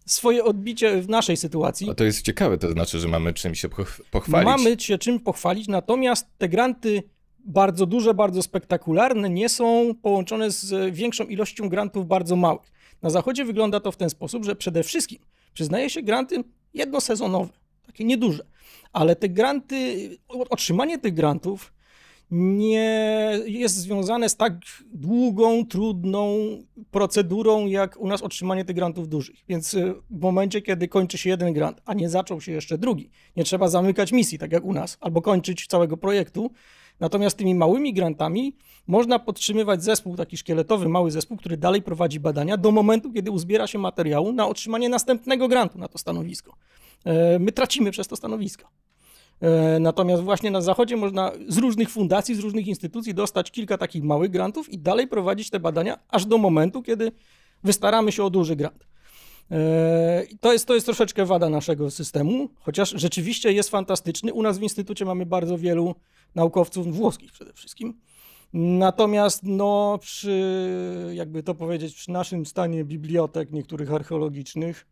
swoje odbicie w naszej sytuacji. A to jest ciekawe, to znaczy, że mamy czym się pochwalić. Mamy się czym pochwalić, natomiast te granty bardzo duże, bardzo spektakularne nie są połączone z większą ilością grantów bardzo małych. Na Zachodzie wygląda to w ten sposób, że przede wszystkim przyznaje się granty jednosezonowe, takie nieduże. Ale te granty, otrzymanie tych grantów nie jest związane z tak długą, trudną procedurą, jak u nas otrzymanie tych grantów dużych. Więc y, w momencie, kiedy kończy się jeden grant, a nie zaczął się jeszcze drugi, nie trzeba zamykać misji, tak jak u nas, albo kończyć całego projektu. Natomiast tymi małymi grantami można podtrzymywać zespół, taki szkieletowy, mały zespół, który dalej prowadzi badania do momentu, kiedy uzbiera się materiału na otrzymanie następnego grantu na to stanowisko. E, my tracimy przez to stanowiska. E, natomiast właśnie na Zachodzie można z różnych fundacji, z różnych instytucji dostać kilka takich małych grantów i dalej prowadzić te badania aż do momentu, kiedy wystaramy się o duży grant. E, to jest, to jest troszeczkę wada naszego systemu, chociaż rzeczywiście jest fantastyczny. U nas w Instytucie mamy bardzo wielu naukowców włoskich przede wszystkim, Natomiast no, przy, jakby to powiedzieć, przy naszym stanie bibliotek niektórych archeologicznych,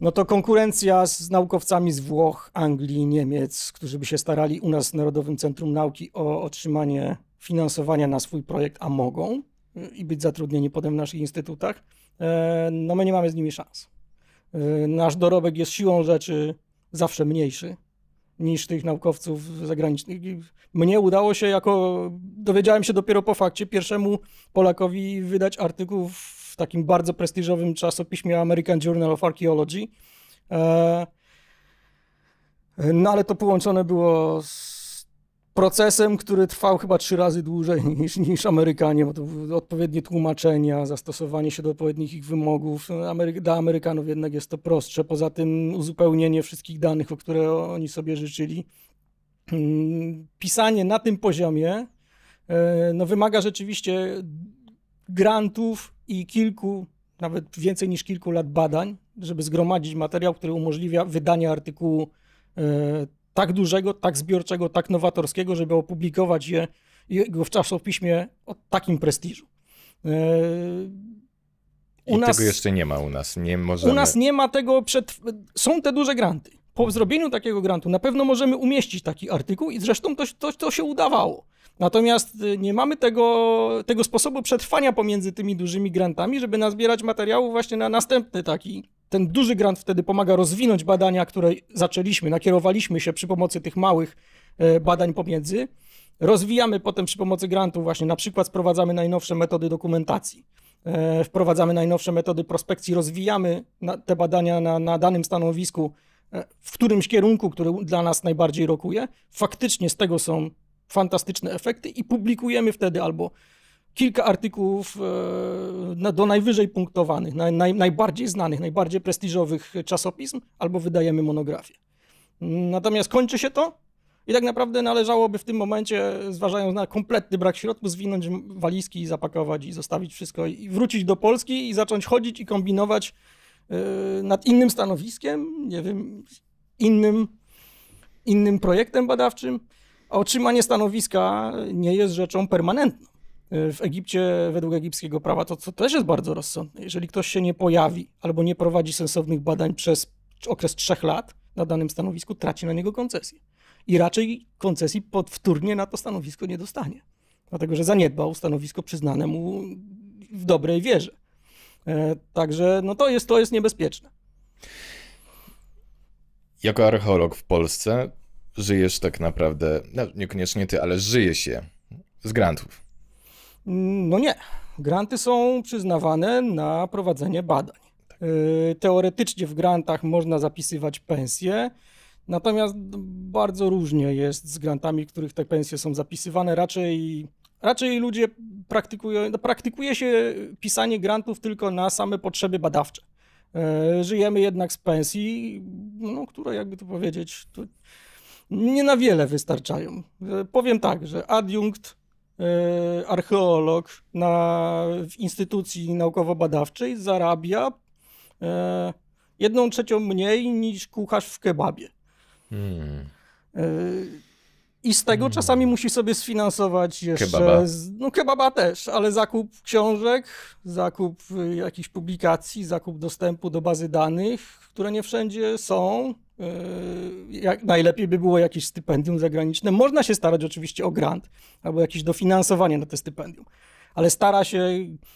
no to konkurencja z naukowcami z Włoch, Anglii, Niemiec, którzy by się starali u nas w Narodowym Centrum Nauki o otrzymanie finansowania na swój projekt, a mogą y, i być zatrudnieni potem w naszych instytutach, e, no my nie mamy z nimi szans. E, nasz dorobek jest siłą rzeczy zawsze mniejszy niż tych naukowców zagranicznych. Mnie udało się jako, dowiedziałem się dopiero po fakcie, pierwszemu Polakowi wydać artykuł w takim bardzo prestiżowym czasopiśmie American Journal of Archaeology. E, no ale to połączone było z procesem, który trwał chyba trzy razy dłużej niż, niż Amerykanie, bo to odpowiednie tłumaczenia, zastosowanie się do odpowiednich ich wymogów. No, Amery dla Amerykanów jednak jest to prostsze. Poza tym uzupełnienie wszystkich danych, o które oni sobie życzyli. Mm, pisanie na tym poziomie e, no, wymaga rzeczywiście grantów i kilku, nawet więcej niż kilku lat badań, żeby zgromadzić materiał, który umożliwia wydanie artykułu e, tak dużego, tak zbiorczego, tak nowatorskiego, żeby opublikować je jego w czasopiśmie o takim prestiżu. E, u I nas, tego jeszcze nie ma u nas. Nie możemy... U nas nie ma tego przed. Są te duże granty. Po zrobieniu takiego grantu na pewno możemy umieścić taki artykuł i zresztą to, to, to się udawało. Natomiast y, nie mamy tego, tego sposobu przetrwania pomiędzy tymi dużymi grantami, żeby nazbierać materiału właśnie na następny taki ten duży grant wtedy pomaga rozwinąć badania, które zaczęliśmy, nakierowaliśmy się przy pomocy tych małych e, badań pomiędzy. Rozwijamy potem przy pomocy grantu właśnie, na przykład sprowadzamy najnowsze metody dokumentacji, e, wprowadzamy najnowsze metody prospekcji, rozwijamy te badania na, na danym stanowisku, e, w którymś kierunku, który dla nas najbardziej rokuje. Faktycznie z tego są fantastyczne efekty i publikujemy wtedy albo kilka artykułów e, do najwyżej punktowanych, naj, najbardziej znanych, najbardziej prestiżowych czasopism, albo wydajemy monografię. Natomiast kończy się to i tak naprawdę należałoby w tym momencie, zważając na kompletny brak środków, zwinąć walizki zapakować i zostawić wszystko i wrócić do Polski i zacząć chodzić i kombinować e, nad innym stanowiskiem, nie wiem, innym, innym projektem badawczym. A otrzymanie stanowiska nie jest rzeczą permanentną w Egipcie według egipskiego prawa, to co też jest bardzo rozsądne, jeżeli ktoś się nie pojawi albo nie prowadzi sensownych badań przez okres trzech lat na danym stanowisku, traci na niego koncesję. I raczej koncesji podwtórnie na to stanowisko nie dostanie, dlatego że zaniedbał stanowisko przyznane mu w dobrej wierze. E, także no to, jest, to jest niebezpieczne. Jako archeolog w Polsce żyjesz tak naprawdę, no niekoniecznie ty, ale żyje się z grantów no nie. Granty są przyznawane na prowadzenie badań. Tak. Y, teoretycznie w grantach można zapisywać pensje, natomiast bardzo różnie jest z grantami, w których te pensje są zapisywane. Raczej, raczej ludzie praktykują, no praktykuje się pisanie grantów tylko na same potrzeby badawcze. Y, żyjemy jednak z pensji, no, które jakby to powiedzieć, to nie na wiele wystarczają. Y, powiem tak, że adiunkt E, archeolog na, w instytucji naukowo-badawczej zarabia e, jedną trzecią mniej niż kucharz w kebabie. Hmm. E, I z tego hmm. czasami musi sobie sfinansować jeszcze. Kebaba. No, kebaba też, ale zakup książek, zakup y, jakichś publikacji, zakup dostępu do bazy danych, które nie wszędzie są. Yy, jak najlepiej by było jakieś stypendium zagraniczne. Można się starać oczywiście o grant albo jakieś dofinansowanie na te stypendium, ale stara się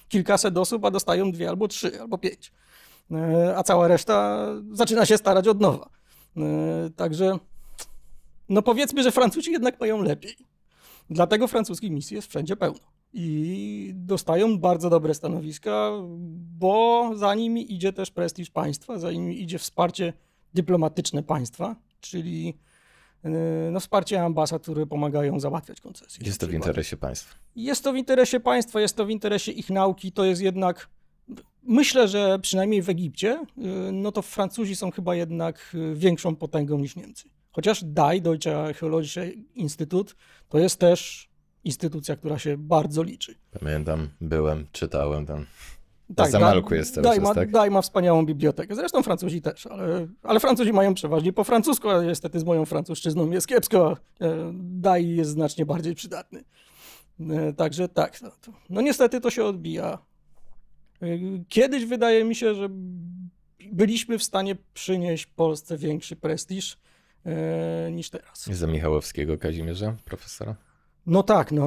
kilkaset osób, a dostają dwie albo trzy albo pięć. Yy, a cała reszta zaczyna się starać od nowa. Yy, także no powiedzmy, że Francuzi jednak mają lepiej. Dlatego francuskich misji jest wszędzie pełno. I dostają bardzo dobre stanowiska, bo za nimi idzie też prestiż państwa, za nimi idzie wsparcie dyplomatyczne państwa, czyli y, no, wsparcie ambasad, które pomagają załatwiać koncesje. Jest to w interesie państwa. Jest to w interesie państwa, jest to w interesie ich nauki. To jest jednak, myślę, że przynajmniej w Egipcie, y, no to Francuzi są chyba jednak y, większą potęgą niż Niemcy. Chociaż DAI, Deutsche Archeologische Instytut, to jest też instytucja, która się bardzo liczy. Pamiętam, byłem, czytałem tam. Tak, za malku jest cały Daj, tak? Daj ma wspaniałą bibliotekę. Zresztą Francuzi też, ale, ale Francuzi mają przeważnie po francusku, a niestety z moją francuszczyzną jest kiepsko. E, Daj jest znacznie bardziej przydatny. E, także tak, no, no niestety to się odbija. E, kiedyś wydaje mi się, że byliśmy w stanie przynieść Polsce większy prestiż niż teraz. Za Michałowskiego Kazimierza, profesora? No tak, no,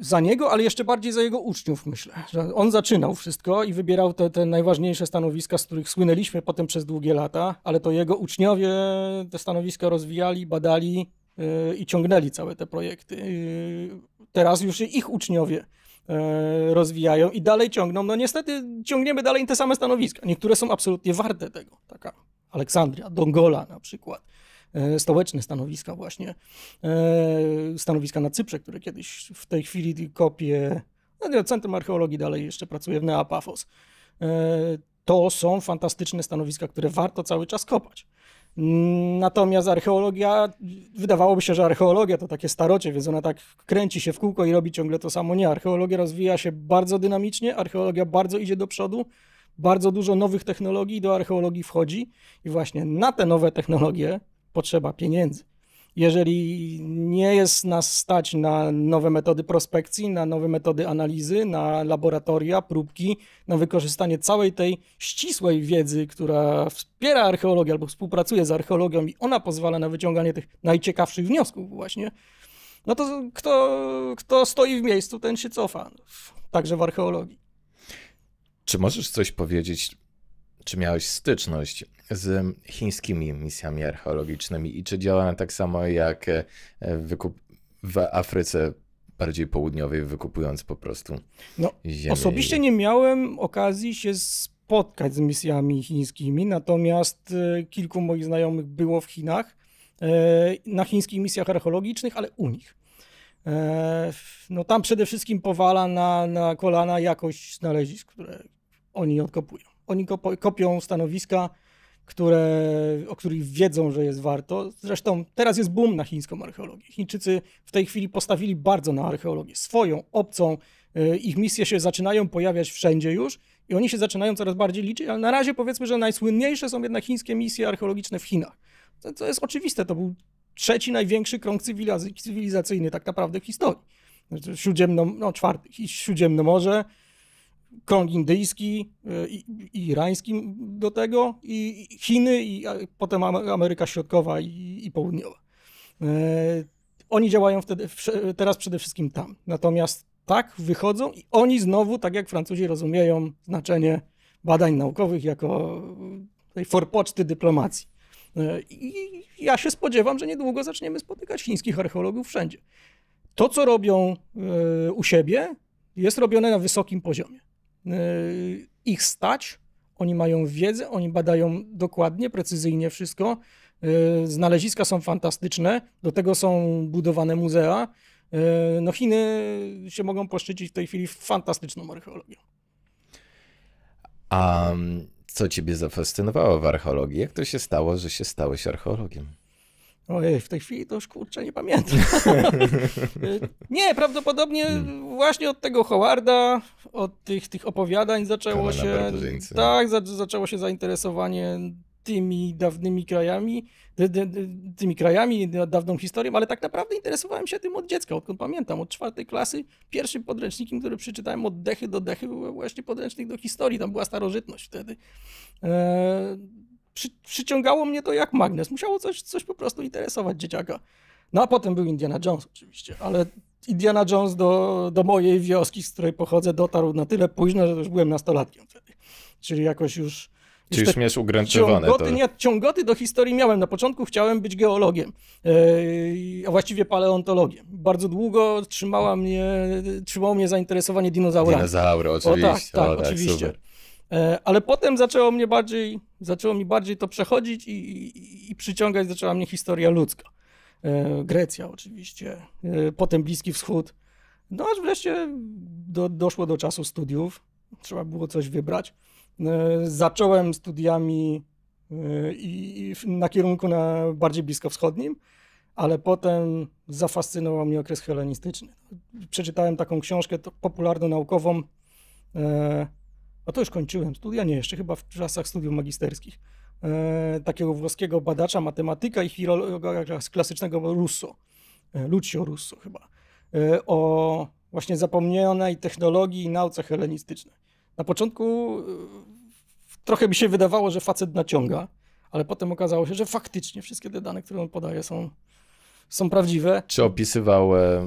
za niego, ale jeszcze bardziej za jego uczniów, myślę. Że on zaczynał wszystko i wybierał te, te najważniejsze stanowiska, z których słynęliśmy potem przez długie lata, ale to jego uczniowie te stanowiska rozwijali, badali yy, i ciągnęli całe te projekty. Yy, teraz już ich uczniowie yy, rozwijają i dalej ciągną. No niestety ciągniemy dalej te same stanowiska. Niektóre są absolutnie warte tego. Taka Aleksandria, Dongola na przykład E, stołeczne stanowiska właśnie, e, stanowiska na Cyprze, które kiedyś w tej chwili kopie, no, Centrum Archeologii dalej jeszcze pracuje w Neapafos. E, to są fantastyczne stanowiska, które warto cały czas kopać. Natomiast archeologia, wydawałoby się, że archeologia to takie starocie, więc ona tak kręci się w kółko i robi ciągle to samo. Nie, archeologia rozwija się bardzo dynamicznie, archeologia bardzo idzie do przodu, bardzo dużo nowych technologii do archeologii wchodzi i właśnie na te nowe technologie potrzeba pieniędzy. Jeżeli nie jest nas stać na nowe metody prospekcji, na nowe metody analizy, na laboratoria, próbki, na wykorzystanie całej tej ścisłej wiedzy, która wspiera archeologię albo współpracuje z archeologią i ona pozwala na wyciąganie tych najciekawszych wniosków właśnie, no to kto, kto stoi w miejscu, ten się cofa, także w archeologii. Czy możesz coś powiedzieć, czy miałeś styczność z chińskimi misjami archeologicznymi i czy działa tak samo jak e, wykup w Afryce bardziej południowej, wykupując po prostu no, ziemię. Osobiście nie miałem okazji się spotkać z misjami chińskimi, natomiast e, kilku moich znajomych było w Chinach, e, na chińskich misjach archeologicznych, ale u nich. No tam przede wszystkim powala na, na kolana jakość znalezisk, które oni odkopują. Oni kopią stanowiska, które, o których wiedzą, że jest warto. Zresztą teraz jest boom na chińską archeologię. Chińczycy w tej chwili postawili bardzo na archeologię, swoją, obcą. Y, ich misje się zaczynają pojawiać wszędzie już i oni się zaczynają coraz bardziej liczyć, ale na razie powiedzmy, że najsłynniejsze są jednak chińskie misje archeologiczne w Chinach. To, to jest oczywiste, to był trzeci największy krąg cywilizacyjny tak naprawdę w historii. Znaczy, Śródziemno, no czwarty, Śródziemnomorze, krąg indyjski y, i, i irański do tego, i Chiny, i potem Ameryka Środkowa i, i Południowa. E, oni działają wtedy, teraz przede wszystkim tam. Natomiast tak wychodzą i oni znowu, tak jak Francuzi, rozumieją znaczenie badań naukowych jako y, tej forpoczty dyplomacji. E, I ja się spodziewam, że niedługo zaczniemy spotykać chińskich archeologów wszędzie. To, co robią y, u siebie, jest robione na wysokim poziomie ich stać, oni mają wiedzę, oni badają dokładnie, precyzyjnie wszystko. E, znaleziska są fantastyczne, do tego są budowane muzea. E, no Chiny się mogą poszczycić w tej chwili fantastyczną archeologią. A co ciebie zafascynowało w archeologii? Jak to się stało, że się stałeś archeologiem? Ojej, w tej chwili to już kurczę nie pamiętam. nie, prawdopodobnie hmm. właśnie od tego Howarda, od tych, tych opowiadań zaczęło się. Tak, za, zaczęło się zainteresowanie tymi dawnymi krajami, d, d, d, tymi krajami, dawną historią, ale tak naprawdę interesowałem się tym od dziecka, odkąd pamiętam, od czwartej klasy. Pierwszym podręcznikiem, który przeczytałem od dechy do dechy, był właśnie podręcznik do historii, tam była starożytność wtedy. E, przy, przyciągało mnie to jak magnes. Musiało coś, coś po prostu interesować dzieciaka. No a potem był Indiana Jones oczywiście, ale Indiana Jones do, do mojej wioski, z której pochodzę, dotarł na tyle późno, że już byłem nastolatkiem wtedy. Czyli jakoś już... Czyli już miałeś ugręczywane ciągoty, to? Tak. Nie, ciągoty do historii miałem. Na początku chciałem być geologiem, e, a właściwie paleontologiem. Bardzo długo trzymała mnie, trzymało mnie zainteresowanie dinozaurami. Dinozaury, tak, oczywiście. O, tak, tak, o, tak oczywiście. Super. E, ale potem zaczęło mnie bardziej, zaczęło mi bardziej to przechodzić i, i, i przyciągać zaczęła mnie historia ludzka. E, Grecja oczywiście, e, potem Bliski Wschód. No aż wreszcie do, doszło do czasu studiów, trzeba było coś wybrać. Zacząłem studiami i, i na kierunku na bardziej bliskowschodnim, ale potem zafascynował mnie okres helenistyczny. Przeczytałem taką książkę popularno-naukową a to już kończyłem studia, nie jeszcze chyba w czasach studiów magisterskich, e, takiego włoskiego badacza, matematyka i filologa klasycznego Russo, e, Lucio Russo chyba, e, o właśnie zapomnianej technologii i nauce helenistycznej. Na początku e, trochę mi się wydawało, że facet naciąga, ale potem okazało się, że faktycznie wszystkie te dane, które on podaje są są prawdziwe. Czy opisywał e,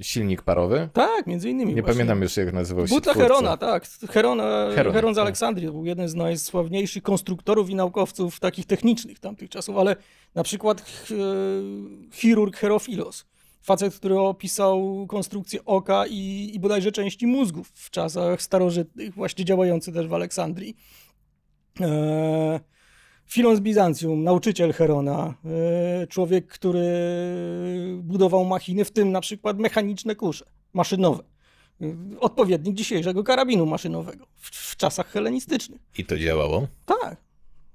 silnik parowy? Tak, między innymi. Nie właśnie. pamiętam już, jak nazywał się Butla Herona, tak. Heron, Heron, Heron z tak. Aleksandrii był jeden z najsławniejszych konstruktorów i naukowców takich technicznych tamtych czasów, ale na przykład ch e, chirurg Herofilos, facet, który opisał konstrukcję oka i, i bodajże części mózgów w czasach starożytnych, właśnie działający też w Aleksandrii. Eee, Filon z Bizancjum, nauczyciel Herona, e, człowiek, który budował machiny, w tym na przykład mechaniczne kusze maszynowe. E, odpowiednik dzisiejszego karabinu maszynowego w, w czasach helenistycznych. I to działało? Tak.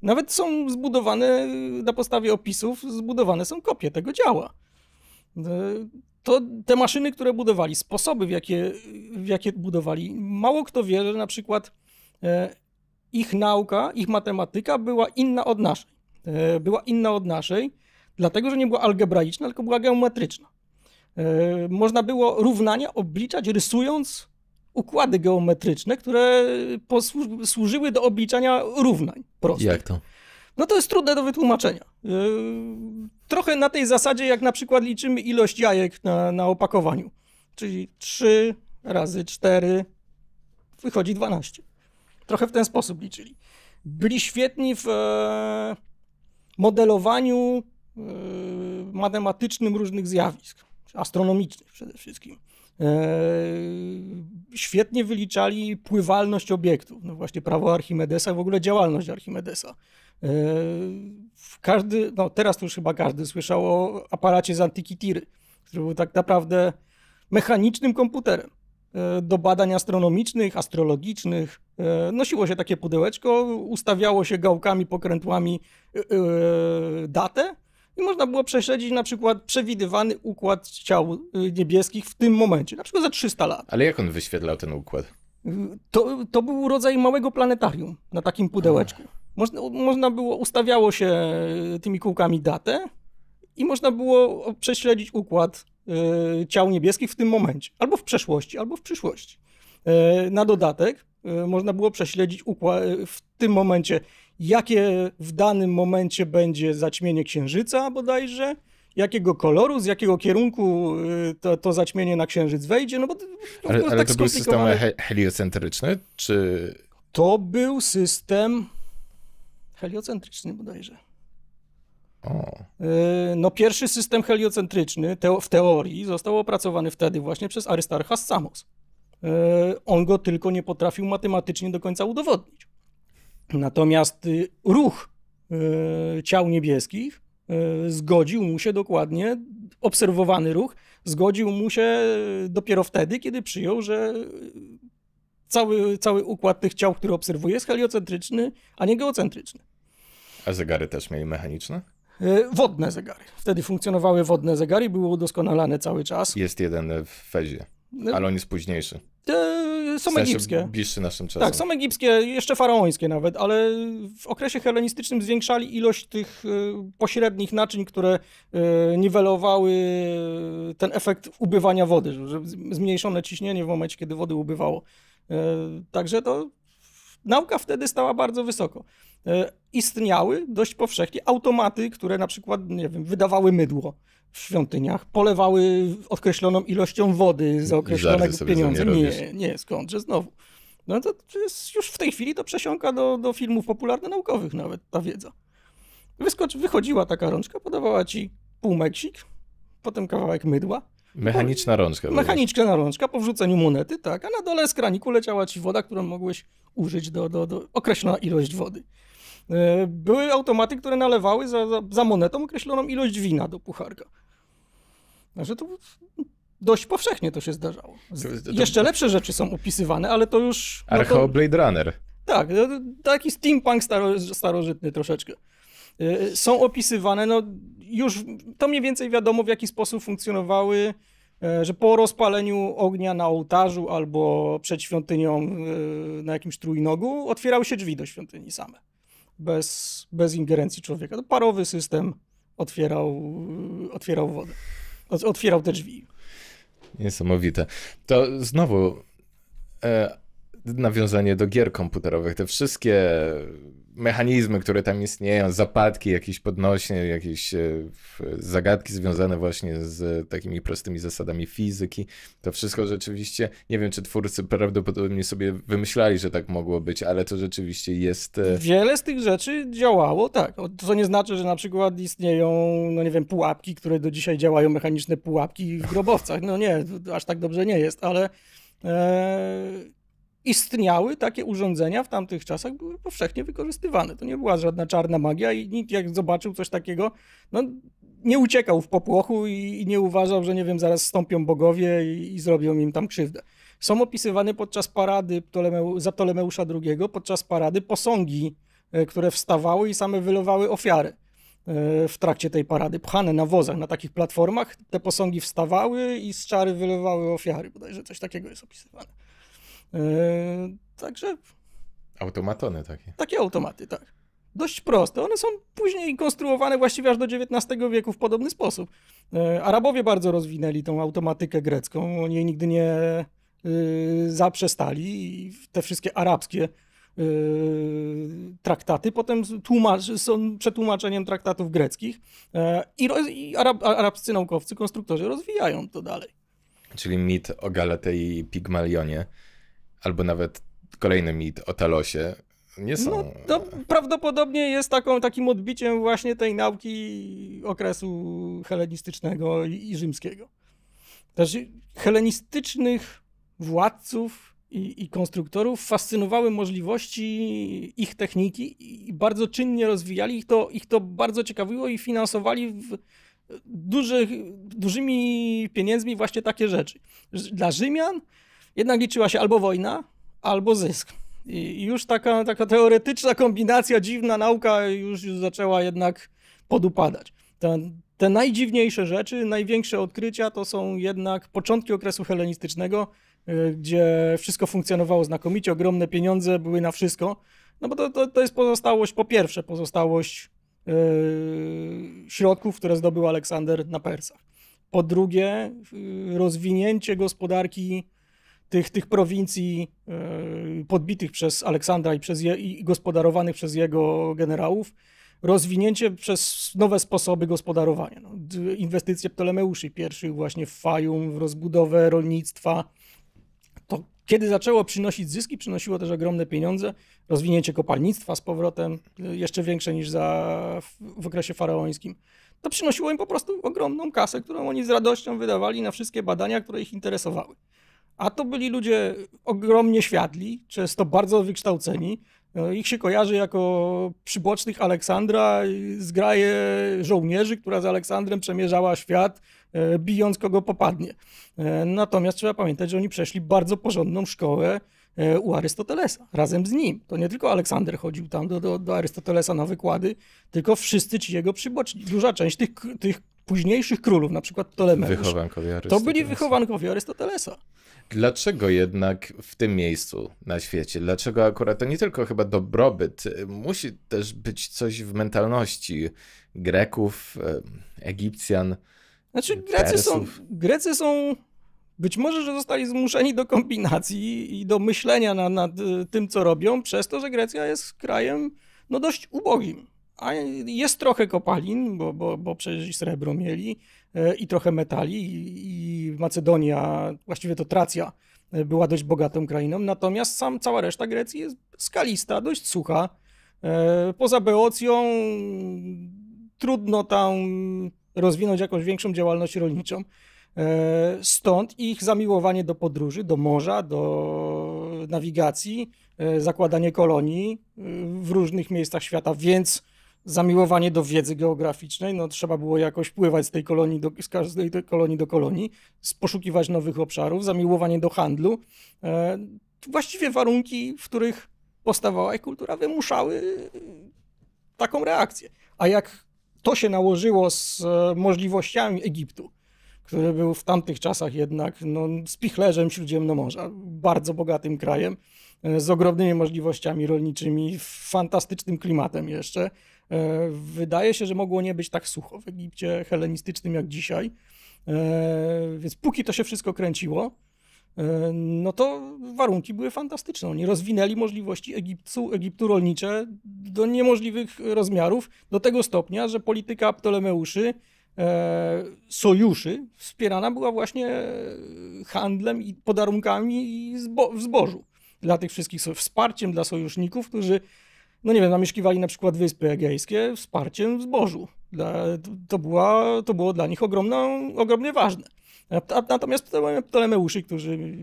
Nawet są zbudowane, na podstawie opisów, zbudowane są kopie tego działa. E, to te maszyny, które budowali, sposoby, w jakie, w jakie budowali, mało kto wie, że na przykład ich nauka, ich matematyka była inna od naszej. E, była inna od naszej, dlatego że nie była algebraiczna, tylko była geometryczna. E, można było równania obliczać rysując układy geometryczne, które służyły do obliczania równań prostych. Jak to? No to jest trudne do wytłumaczenia. E, trochę na tej zasadzie, jak na przykład liczymy ilość jajek na, na opakowaniu. Czyli 3 razy 4 wychodzi 12 trochę w ten sposób liczyli. Byli świetni w e, modelowaniu e, matematycznym różnych zjawisk, astronomicznych przede wszystkim. E, świetnie wyliczali pływalność obiektów, no właśnie prawo Archimedesa, w ogóle działalność Archimedesa. Każdy, no teraz to już chyba każdy słyszał o aparacie z antiki Tiry, który był tak naprawdę mechanicznym komputerem. E, do badań astronomicznych, astrologicznych. E, nosiło się takie pudełeczko, ustawiało się gałkami, pokrętłami e, datę i można było prześledzić na przykład przewidywany układ ciał niebieskich w tym momencie, na przykład za 300 lat. Ale jak on wyświetlał ten układ? To, to był rodzaj małego planetarium na takim pudełeczku. Można, można było, ustawiało się tymi kółkami datę i można było prześledzić układ E, ciał niebieskich w tym momencie, albo w przeszłości, albo w przyszłości. E, na dodatek e, można było prześledzić w tym momencie, jakie w danym momencie będzie zaćmienie księżyca bodajże, jakiego koloru, z jakiego kierunku to, to zaćmienie na księżyc wejdzie, no bo to ale, ale tak to był system heliocentryczny, czy... To był system heliocentryczny bodajże. Y, no, pierwszy system heliocentryczny teo w teorii został opracowany wtedy właśnie przez Aristarcha Samos. Y, on go tylko nie potrafił matematycznie do końca udowodnić. Natomiast y, ruch ciał niebieskich zgodził mu się dokładnie, obserwowany ruch zgodził mu się dopiero wtedy, kiedy przyjął, że cały, cały układ tych ciał, który obserwuje, jest heliocentryczny, a nie geocentryczny. A zegary też mieli mechaniczne? E, wodne zegary. Wtedy funkcjonowały wodne zegary, były udoskonalane cały czas. Jest jeden w Fezie, e, ale on jest późniejszy. E, są w sensie egipskie. Bliższy naszym czasom. Tak, są egipskie, jeszcze faraońskie nawet, ale w okresie helenistycznym zwiększali ilość tych e, pośrednich naczyń, które niwelowały ten efekt ubywania wody, żeby zmniejszone ciśnienie w momencie, kiedy wody ubywało. Także to nauka wtedy stała bardzo wysoko. E, istniały dość powszechnie automaty, które na przykład, nie wiem, wydawały mydło w świątyniach, polewały określoną ilością wody za określone pieniądze. Nie, nie, nie, skądże znowu. No to, jest już w tej chwili to przesiąka do, do filmów popularno-naukowych nawet ta wiedza. Wyskocz, wychodziła taka rączka, podawała ci pół Meksik, potem kawałek mydła. Mechaniczna rączka. mechaniczna rączka po wrzuceniu monety, tak, a na dole z kraniku leciała ci woda, którą mogłeś użyć do, do, do określona ilość wody. E, były automaty, które nalewały za, za, za monetą określoną ilość wina do pucharka. Znaczy to dość powszechnie to się zdarzało. Z, to, to... Jeszcze lepsze rzeczy są opisywane, ale to już... No Archeo to... Blade Runner. Tak, no, taki steampunk staro, starożytny troszeczkę. E, są opisywane, no już to mniej więcej wiadomo w jaki sposób funkcjonowały, e, że po rozpaleniu ognia na ołtarzu albo przed świątynią na jakimś trójnogu otwierały się drzwi do świątyni same bez, bez ingerencji człowieka. To no, parowy system otwierał, otwierał wodę, otwierał te drzwi. Niesamowite. To znowu e, nawiązanie do gier komputerowych, te wszystkie mechanizmy, które tam istnieją, zapadki, jakieś podnośnie, jakieś e, zagadki związane właśnie z takimi prostymi zasadami fizyki. To wszystko rzeczywiście, nie wiem czy twórcy prawdopodobnie sobie wymyślali, że tak mogło być, ale to rzeczywiście jest... E, Wiele z tych rzeczy działało, tak. To nie znaczy, że na przykład istnieją, no nie wiem, pułapki, które do dzisiaj działają, mechaniczne pułapki w grobowcach. No nie, aż tak dobrze nie jest, ale... Eee istniały takie urządzenia w tamtych czasach, były powszechnie wykorzystywane. To nie była żadna czarna magia i nikt jak zobaczył coś takiego, no nie uciekał w popłochu i, nie uważał, że nie wiem, zaraz stąpią bogowie i, i zrobią im tam krzywdę. Są opisywane podczas parady Ptoleme, za Ptolemeusza II, podczas parady posągi, e, które wstawały i same wylowały ofiary e, w trakcie tej parady, pchane na wozach, na takich platformach, te posągi wstawały i z czary wylewały ofiary, bodajże coś takiego jest opisywane. Yy, także. Automatony takie. Takie automaty, tak. Dość proste. One są później konstruowane właściwie aż do XIX wieku w podobny sposób. Yy, Arabowie bardzo rozwinęli tą automatykę grecką. Oni jej nigdy nie yy, zaprzestali i te wszystkie arabskie traktaty, potem są przetłumaczeniem traktatów greckich i, i Arab, arabscy naukowcy, konstruktorzy rozwijają to dalej. Czyli mit o Galatei i Pigmalionie albo nawet kolejny mit o Talosie, nie są. No, to prawdopodobnie jest taką, takim odbiciem właśnie tej nauki okresu helenistycznego i, i rzymskiego. Także znaczy, helenistycznych władców i, i, konstruktorów fascynowały możliwości ich techniki i bardzo czynnie rozwijali ich to, ich to bardzo ciekawiło i finansowali w dużymi pieniędzmi właśnie takie rzeczy. Dla Rzymian jednak liczyła się albo wojna, albo zysk. I już taka, taka teoretyczna kombinacja, dziwna nauka już, już zaczęła jednak podupadać. Te, te najdziwniejsze rzeczy, największe odkrycia to są jednak początki okresu helenistycznego, y, gdzie wszystko funkcjonowało znakomicie, ogromne pieniądze były na wszystko. No bo to, to, to jest pozostałość, po pierwsze, pozostałość yy, środków, które zdobył Aleksander na Persach. Po drugie, yy, rozwinięcie gospodarki tych, tych prowincji e, podbitych przez Aleksandra i, przez je, i gospodarowanych przez jego generałów, rozwinięcie przez nowe sposoby gospodarowania. No, inwestycje Ptolemeuszy I właśnie w Fajum, w rozbudowę rolnictwa. To kiedy zaczęło przynosić zyski, przynosiło też ogromne pieniądze. Rozwinięcie kopalnictwa z powrotem, e, jeszcze większe niż za, w, w okresie faraońskim. To przynosiło im po prostu ogromną kasę, którą oni z radością wydawali na wszystkie badania, które ich interesowały. A to byli ludzie ogromnie świadli, często bardzo wykształceni. No, ich się kojarzy jako przybocznych Aleksandra, zgraje żołnierzy, która z Aleksandrem przemierzała świat, e, bijąc kogo popadnie. E, natomiast trzeba pamiętać, że oni przeszli bardzo porządną szkołę e, u Arystotelesa, razem z nim. To nie tylko Aleksander chodził tam do, do, do Arystotelesa na wykłady, tylko wszyscy ci jego przyboczni. Duża część tych, tych późniejszych królów, na przykład Ptolemeusz, to byli wychowankowie Arystotelesa. Dlaczego jednak w tym miejscu na świecie? Dlaczego akurat to nie tylko chyba dobrobyt? Y, musi też być coś w mentalności Greków, y, Egipcjan. Znaczy, Grecy są, Grecy są być może, że zostali zmuszeni do kombinacji i do myślenia nad, nad y, tym, co robią, przez to, że Grecja jest krajem no, dość ubogim. A jest trochę kopalin, bo, bo, bo przecież i srebro mieli, e, i trochę metali, i, i Macedonia, właściwie to Tracja, e, była dość bogatą krainą, natomiast sam cała reszta Grecji jest skalista, dość sucha. E, poza Beocją trudno tam rozwinąć jakąś większą działalność rolniczą. Stąd ich zamiłowanie do podróży, do morza, do nawigacji, zakładanie kolonii w różnych miejscach świata, więc zamiłowanie do wiedzy geograficznej, no trzeba było jakoś pływać z tej kolonii do, z każdej kolonii do kolonii, poszukiwać nowych obszarów, zamiłowanie do handlu. E, właściwie warunki, w których powstawała kultura, wymuszały e, taką reakcję. A jak to się nałożyło z e, możliwościami Egiptu, który był w tamtych czasach jednak no, spichlerzem Śródziemnomorza, bardzo bogatym krajem, z ogromnymi możliwościami rolniczymi, fantastycznym klimatem jeszcze, E, wydaje się, że mogło nie być tak sucho w Egipcie helenistycznym jak dzisiaj. E, więc póki to się wszystko kręciło, e, no to warunki były fantastyczne. Oni rozwinęli możliwości Egiptu, Egiptu rolnicze do niemożliwych rozmiarów, do tego stopnia, że polityka Ptolemeuszy, sojuszy, wspierana była właśnie handlem i podarunkami w zbożu dla tych wszystkich, wsparciem dla sojuszników, którzy no nie wiem, zamieszkiwali na przykład Wyspy Egejskie wsparciem w zbożu. to, była, to było dla nich ogromna, ogromnie ważne. Natomiast Ptolemeuszy, którzy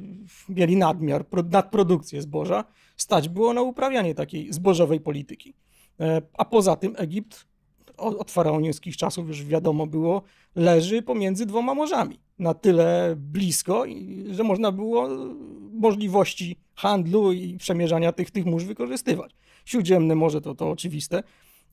mieli nadmiar, nadprodukcję zboża, stać było na uprawianie takiej zbożowej polityki. E, a poza tym Egipt od faraonowskich czasów już wiadomo było, leży pomiędzy dwoma morzami. Na tyle blisko, że można było możliwości handlu i przemierzania tych, tych mórz wykorzystywać. Śródziemne Morze to, to oczywiste,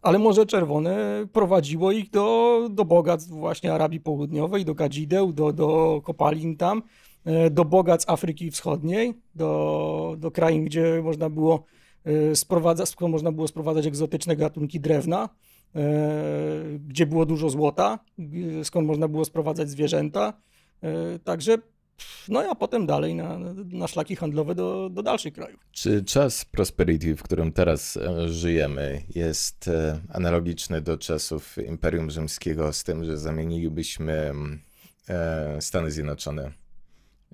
ale Morze Czerwone prowadziło ich do, do bogactw właśnie Arabii Południowej, do kadzideł, do, do kopalin tam, e, do bogactw Afryki Wschodniej, do, do krain, gdzie można było, e, sprowadza, można było sprowadzać egzotyczne gatunki drewna, e, gdzie było dużo złota, skąd można było sprowadzać zwierzęta. Także no a potem dalej na, na szlaki handlowe do, do dalszych krajów. Czy czas prosperity, w którym teraz e, żyjemy, jest e, analogiczny do czasów Imperium Rzymskiego, z tym, że zamienilibyśmy mm, e, Stany Zjednoczone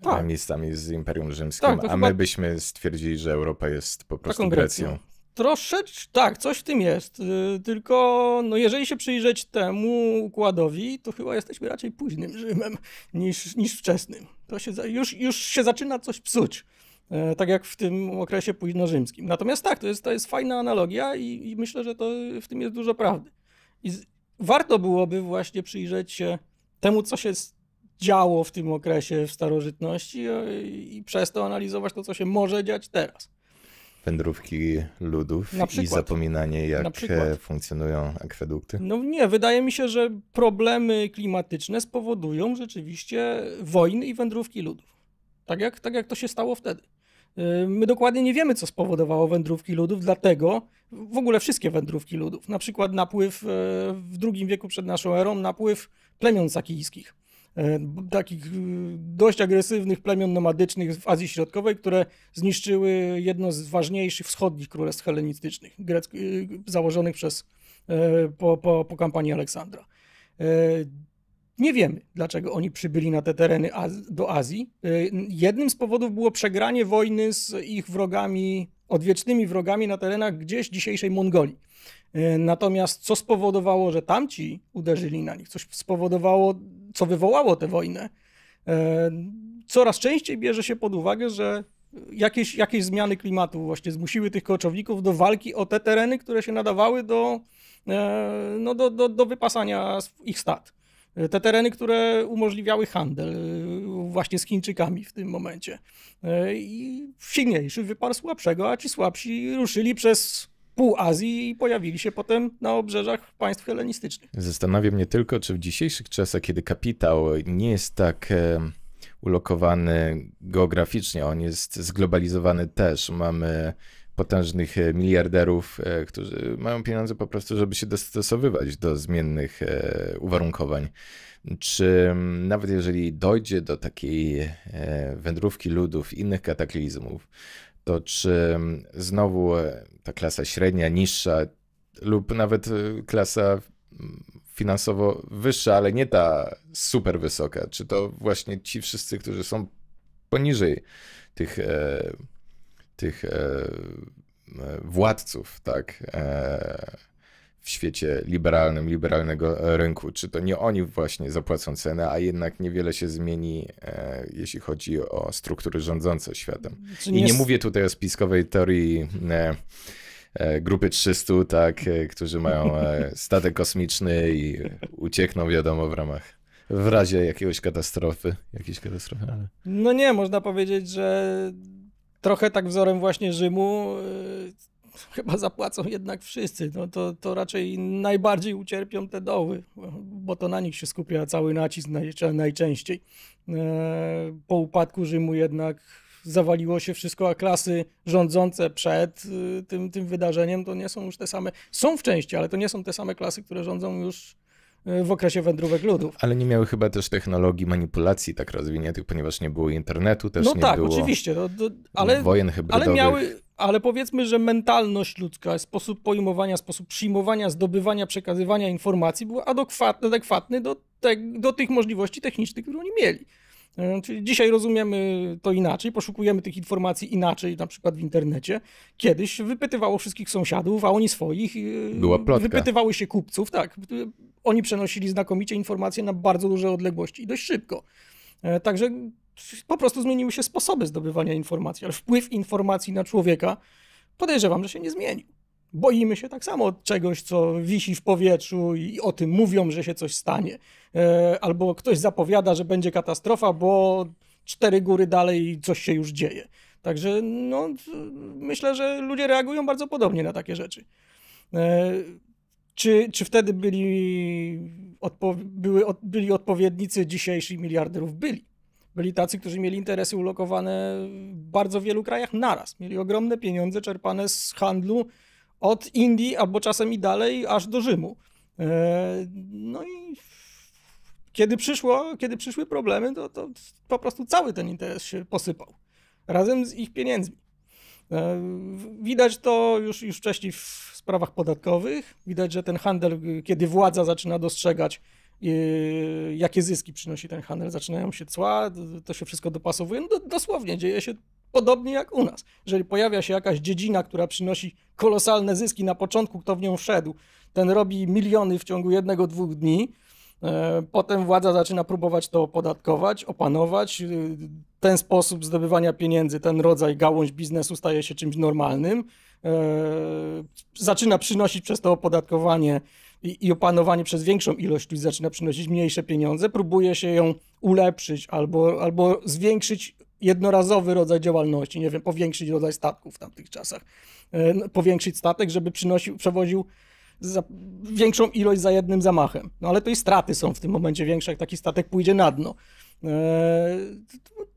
tak. miejscami z Imperium Rzymskim, tak, a my byśmy stwierdzili, że Europa jest po prostu Grecją. Grecją. Troszeczkę, tak, coś w tym jest. Y, tylko, no jeżeli się przyjrzeć temu układowi, to chyba jesteśmy raczej późnym Rzymem niż, niż wczesnym. To się, już, już się zaczyna coś psuć. E, tak jak w tym okresie późnorzymskim. Natomiast tak, to jest, to jest fajna analogia i, i myślę, że to w tym jest dużo prawdy. I z, warto byłoby właśnie przyjrzeć się temu, co się działo w tym okresie w starożytności i, e, i przez to analizować to, co się może dziać teraz wędrówki ludów i zapominanie, jak funkcjonują akwedukty? No nie, wydaje mi się, że problemy klimatyczne spowodują rzeczywiście wojny i wędrówki ludów. Tak jak, tak jak to się stało wtedy. Y, my dokładnie nie wiemy, co spowodowało wędrówki ludów, dlatego w ogóle wszystkie wędrówki ludów, na przykład napływ y, w II wieku przed naszą erą, napływ plemion sakijskich E, takich y, dość agresywnych plemion nomadycznych w Azji Środkowej, które zniszczyły jedno z ważniejszych wschodnich królestw helenistycznych, y, założonych przez, e, po, po, po kampanii Aleksandra. E, nie wiemy, dlaczego oni przybyli na te tereny do Azji. Jednym z powodów było przegranie wojny z ich wrogami, odwiecznymi wrogami na terenach gdzieś dzisiejszej Mongolii. E, natomiast co spowodowało, że tamci uderzyli na nich, coś spowodowało, co wywołało tę wojnę. E, coraz częściej bierze się pod uwagę, że jakieś, jakieś zmiany klimatu właśnie zmusiły tych koczowników do walki o te tereny, które się nadawały do, e, no, do, do, do wypasania ich stad. Te tereny, które umożliwiały handel właśnie z Chińczykami w tym momencie. I silniejszy wyparł słabszego, a ci słabsi ruszyli przez pół Azji i pojawili się potem na obrzeżach państw helenistycznych. Zastanawia mnie tylko, czy w dzisiejszych czasach, kiedy kapitał nie jest tak e, ulokowany geograficznie, on jest zglobalizowany też. Mamy potężnych e, miliarderów, e, którzy mają pieniądze po prostu, żeby się dostosowywać do zmiennych uwarunkowań. Czy nawet jeżeli dojdzie do takiej wędrówki ludów, innych kataklizmów, to czy mm, znowu e, ta klasa średnia, niższa lub nawet e, klasa mm, finansowo wyższa, ale nie ta super wysoka, czy to właśnie ci wszyscy, którzy są poniżej tych, e, tych władców, tak? w świecie liberalnym, liberalnego e, rynku. Czy to nie oni właśnie zapłacą cenę, a jednak niewiele się zmieni, e, jeśli chodzi o struktury rządzące światem. Czy I nie jest... mówię tutaj o spiskowej teorii. E, e grupy 300, tak, e, którzy mają statek kosmiczny i uciekną, wiadomo, w ramach w razie jakiegoś katastrofy, jakiejś katastrofy, ale... No nie, można powiedzieć, że trochę tak wzorem właśnie Rzymu chyba zapłacą jednak wszyscy. No to, to raczej najbardziej ucierpią te doły, bo to na nich się skupia cały nacisk najczęściej. E, po upadku Rzymu jednak zawaliło się wszystko, a klasy rządzące przed y, tym, tym wydarzeniem to nie są już te same, są w części, ale to nie są te same klasy, które rządzą już y, w okresie wędrówek ludów. Ale nie miały chyba też technologii manipulacji tak rozwiniętych, ponieważ nie było internetu, też no nie tak, było. No tak, oczywiście, no, to, ale, wojen hybrydowych. Ale miały, ale powiedzmy, że mentalność ludzka, sposób pojmowania, sposób przyjmowania, zdobywania, przekazywania informacji był adekwatny do, te, do tych możliwości technicznych, które oni mieli. E, czyli dzisiaj rozumiemy to inaczej, poszukujemy tych informacji inaczej, na przykład w internecie. Kiedyś wypytywało wszystkich sąsiadów, a oni swoich. E, Była plotka. Wypytywały się kupców, tak. Oni przenosili znakomicie informacje na bardzo duże odległości i dość szybko. E, także po prostu zmieniły się sposoby zdobywania informacji, ale wpływ informacji na człowieka podejrzewam, że się nie zmienił. Boimy się tak samo od czegoś, co wisi w powietrzu i o tym mówią, że się coś stanie. E, albo ktoś zapowiada, że będzie katastrofa, bo cztery góry dalej coś się już dzieje. Także no, myślę, że ludzie reagują bardzo podobnie na takie rzeczy. E, czy, czy wtedy byli, odpo, były, byli odpowiednicy dzisiejszych miliarderów? Byli byli tacy, którzy mieli interesy ulokowane w bardzo wielu krajach naraz. Mieli ogromne pieniądze czerpane z handlu od Indii albo czasem i dalej, aż do Rzymu. E, no i kiedy, przyszło, kiedy przyszły problemy, to, to po prostu cały ten interes się posypał. Razem z ich pieniędzmi. E, widać to już, już wcześniej w sprawach podatkowych. Widać, że ten handel, kiedy władza zaczyna dostrzegać Yy, jakie zyski przynosi ten handel, zaczynają się cła, to się wszystko dopasowuje. No, dosłownie dzieje się podobnie jak u nas. Jeżeli pojawia się jakaś dziedzina, która przynosi kolosalne zyski na początku, kto w nią wszedł, ten robi miliony w ciągu jednego, dwóch dni, e, Potem władza zaczyna próbować to opodatkować, opanować. E, ten sposób zdobywania pieniędzy, ten rodzaj gałąź biznesu staje się czymś normalnym. E, zaczyna przynosić przez to opodatkowanie i, i opanowanie przez większą ilość ludzi zaczyna przynosić mniejsze pieniądze, próbuje się ją ulepszyć albo, albo zwiększyć jednorazowy rodzaj działalności, nie wiem, powiększyć rodzaj statków w tamtych czasach, e, no, powiększyć statek, żeby przynosił, przewoził większą ilość za jednym zamachem. No ale to i straty są w tym momencie większe, jak taki statek pójdzie na dno. Eee,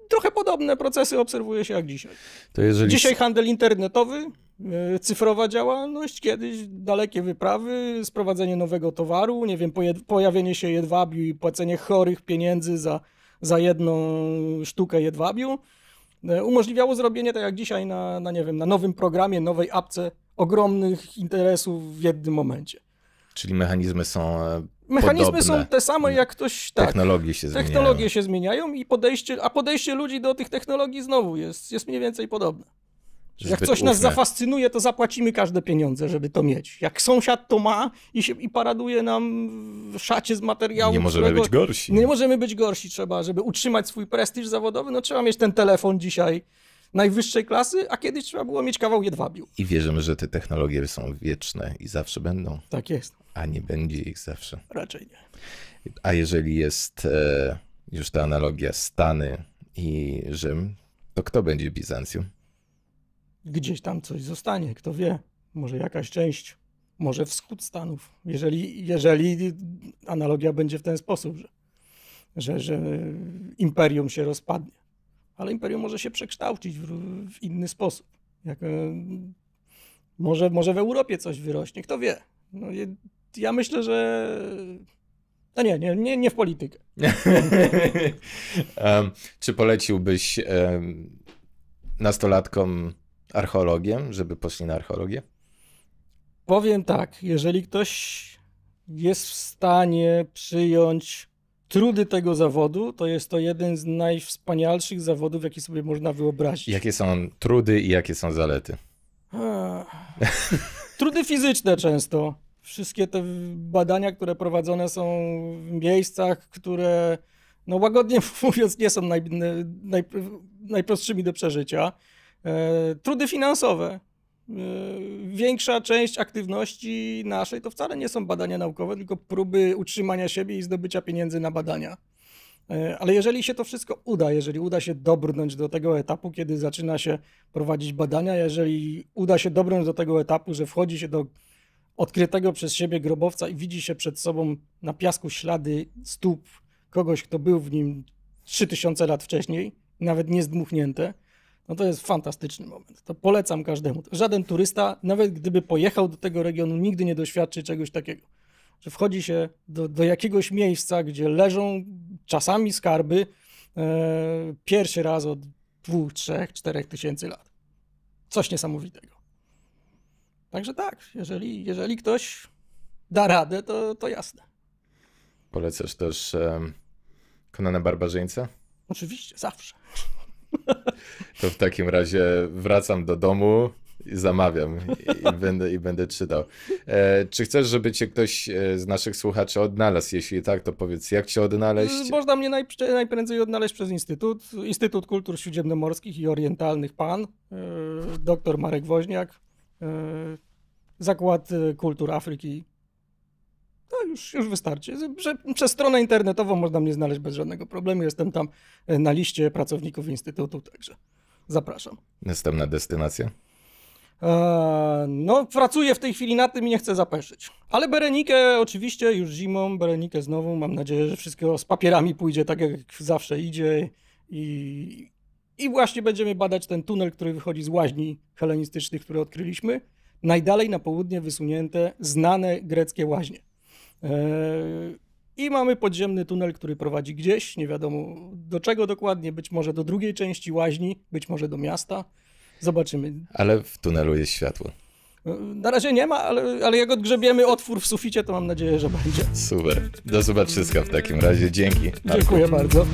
trochę podobne procesy obserwuje się jak dzisiaj. To jeżeli... Dzisiaj handel internetowy E, cyfrowa działalność, kiedyś dalekie wyprawy, sprowadzenie nowego towaru, nie wiem, pojawienie się jedwabiu i płacenie chorych pieniędzy za, za jedną sztukę jedwabiu, e, umożliwiało zrobienie, tak jak dzisiaj, na, na, nie wiem, na nowym programie, nowej apce ogromnych interesów w jednym momencie. Czyli mechanizmy są e, Mechanizmy podobne. są te same, jak ktoś. Tak, technologie się technologie zmieniają. Technologie się zmieniają i podejście, a podejście ludzi do tych technologii znowu jest, jest mniej więcej podobne. Jak coś ufne. nas zafascynuje, to zapłacimy każde pieniądze, żeby to mieć. Jak sąsiad to ma i, się, i paraduje nam w szacie z materiału. Nie możemy którego, być gorsi. Nie możemy być gorsi, trzeba, żeby utrzymać swój prestiż zawodowy, no trzeba mieć ten telefon dzisiaj najwyższej klasy, a kiedyś trzeba było mieć kawał jedwabiu. I wierzymy, że te technologie są wieczne i zawsze będą. Tak jest. A nie będzie ich zawsze. Raczej nie. A jeżeli jest e, już ta analogia Stany i Rzym, to kto będzie Bizancjum? Gdzieś tam coś zostanie, kto wie, może jakaś część, może wschód Stanów, jeżeli, jeżeli analogia będzie w ten sposób, że, że, że imperium się rozpadnie. Ale imperium może się przekształcić w, w inny sposób. Jak, e, może, może w Europie coś wyrośnie, kto wie. No, ja myślę, że. No nie, nie, nie, nie w politykę. um, czy poleciłbyś um, nastolatkom archeologiem, żeby poszli na archeologię? Powiem tak, jeżeli ktoś jest w stanie przyjąć trudy tego zawodu, to jest to jeden z najwspanialszych zawodów, jaki sobie można wyobrazić. Jakie są trudy i jakie są zalety? trudy fizyczne często. Wszystkie te badania, które prowadzone są w miejscach, które, no łagodnie mówiąc, nie są naj, naj, najprostszymi do przeżycia. E, trudy finansowe. E, większa część aktywności naszej to wcale nie są badania naukowe, tylko próby utrzymania siebie i zdobycia pieniędzy na badania. E, ale jeżeli się to wszystko uda, jeżeli uda się dobrnąć do tego etapu, kiedy zaczyna się prowadzić badania, jeżeli uda się dobrnąć do tego etapu, że wchodzi się do odkrytego przez siebie grobowca i widzi się przed sobą na piasku ślady stóp kogoś, kto był w nim 3000 lat wcześniej, nawet niezdmuchnięte, no to jest fantastyczny moment. To polecam każdemu. Żaden turysta, nawet gdyby pojechał do tego regionu, nigdy nie doświadczy czegoś takiego. Że wchodzi się do, do jakiegoś miejsca, gdzie leżą czasami skarby e, pierwszy raz od dwóch, trzech, czterech tysięcy lat. Coś niesamowitego. Także tak, jeżeli, jeżeli ktoś da radę, to, to jasne. Polecasz też um, Konana Barbarzyńca? Oczywiście, zawsze. To w takim razie wracam do domu, zamawiam i, i, będę, i będę czytał. E, czy chcesz, żeby cię ktoś e, z naszych słuchaczy odnalazł? Jeśli tak, to powiedz, jak cię odnaleźć? Mm, można mnie najprze, najprędzej odnaleźć przez Instytut, Instytut Kultur Śródziemnomorskich i Orientalnych PAN, e, doktor Marek Woźniak, e, Zakład Kultur Afryki to no, już, już wystarczy. przez stronę internetową można mnie znaleźć bez żadnego problemu. Jestem tam e, na liście pracowników Instytutu, także zapraszam. Następna destynacja? Eee, no, pracuję w tej chwili na tym i nie chcę zapeszyć. Ale Berenikę oczywiście już zimą, Berenikę znowu. Mam nadzieję, że wszystko z papierami pójdzie tak, jak zawsze idzie. I, i właśnie będziemy badać ten tunel, który wychodzi z łaźni helenistycznych, które odkryliśmy. Najdalej na południe wysunięte, znane greckie łaźnie. E, I mamy podziemny tunel, który prowadzi gdzieś, nie wiadomo do czego dokładnie, być może do drugiej części łaźni, być może do miasta. Zobaczymy. Ale w tunelu jest światło. E, na razie nie ma, ale, ale jak odgrzebiemy otwór w suficie, to mam nadzieję, że będzie. Super. Do zobaczyska w takim razie. Dzięki. Dziękuję bardzo.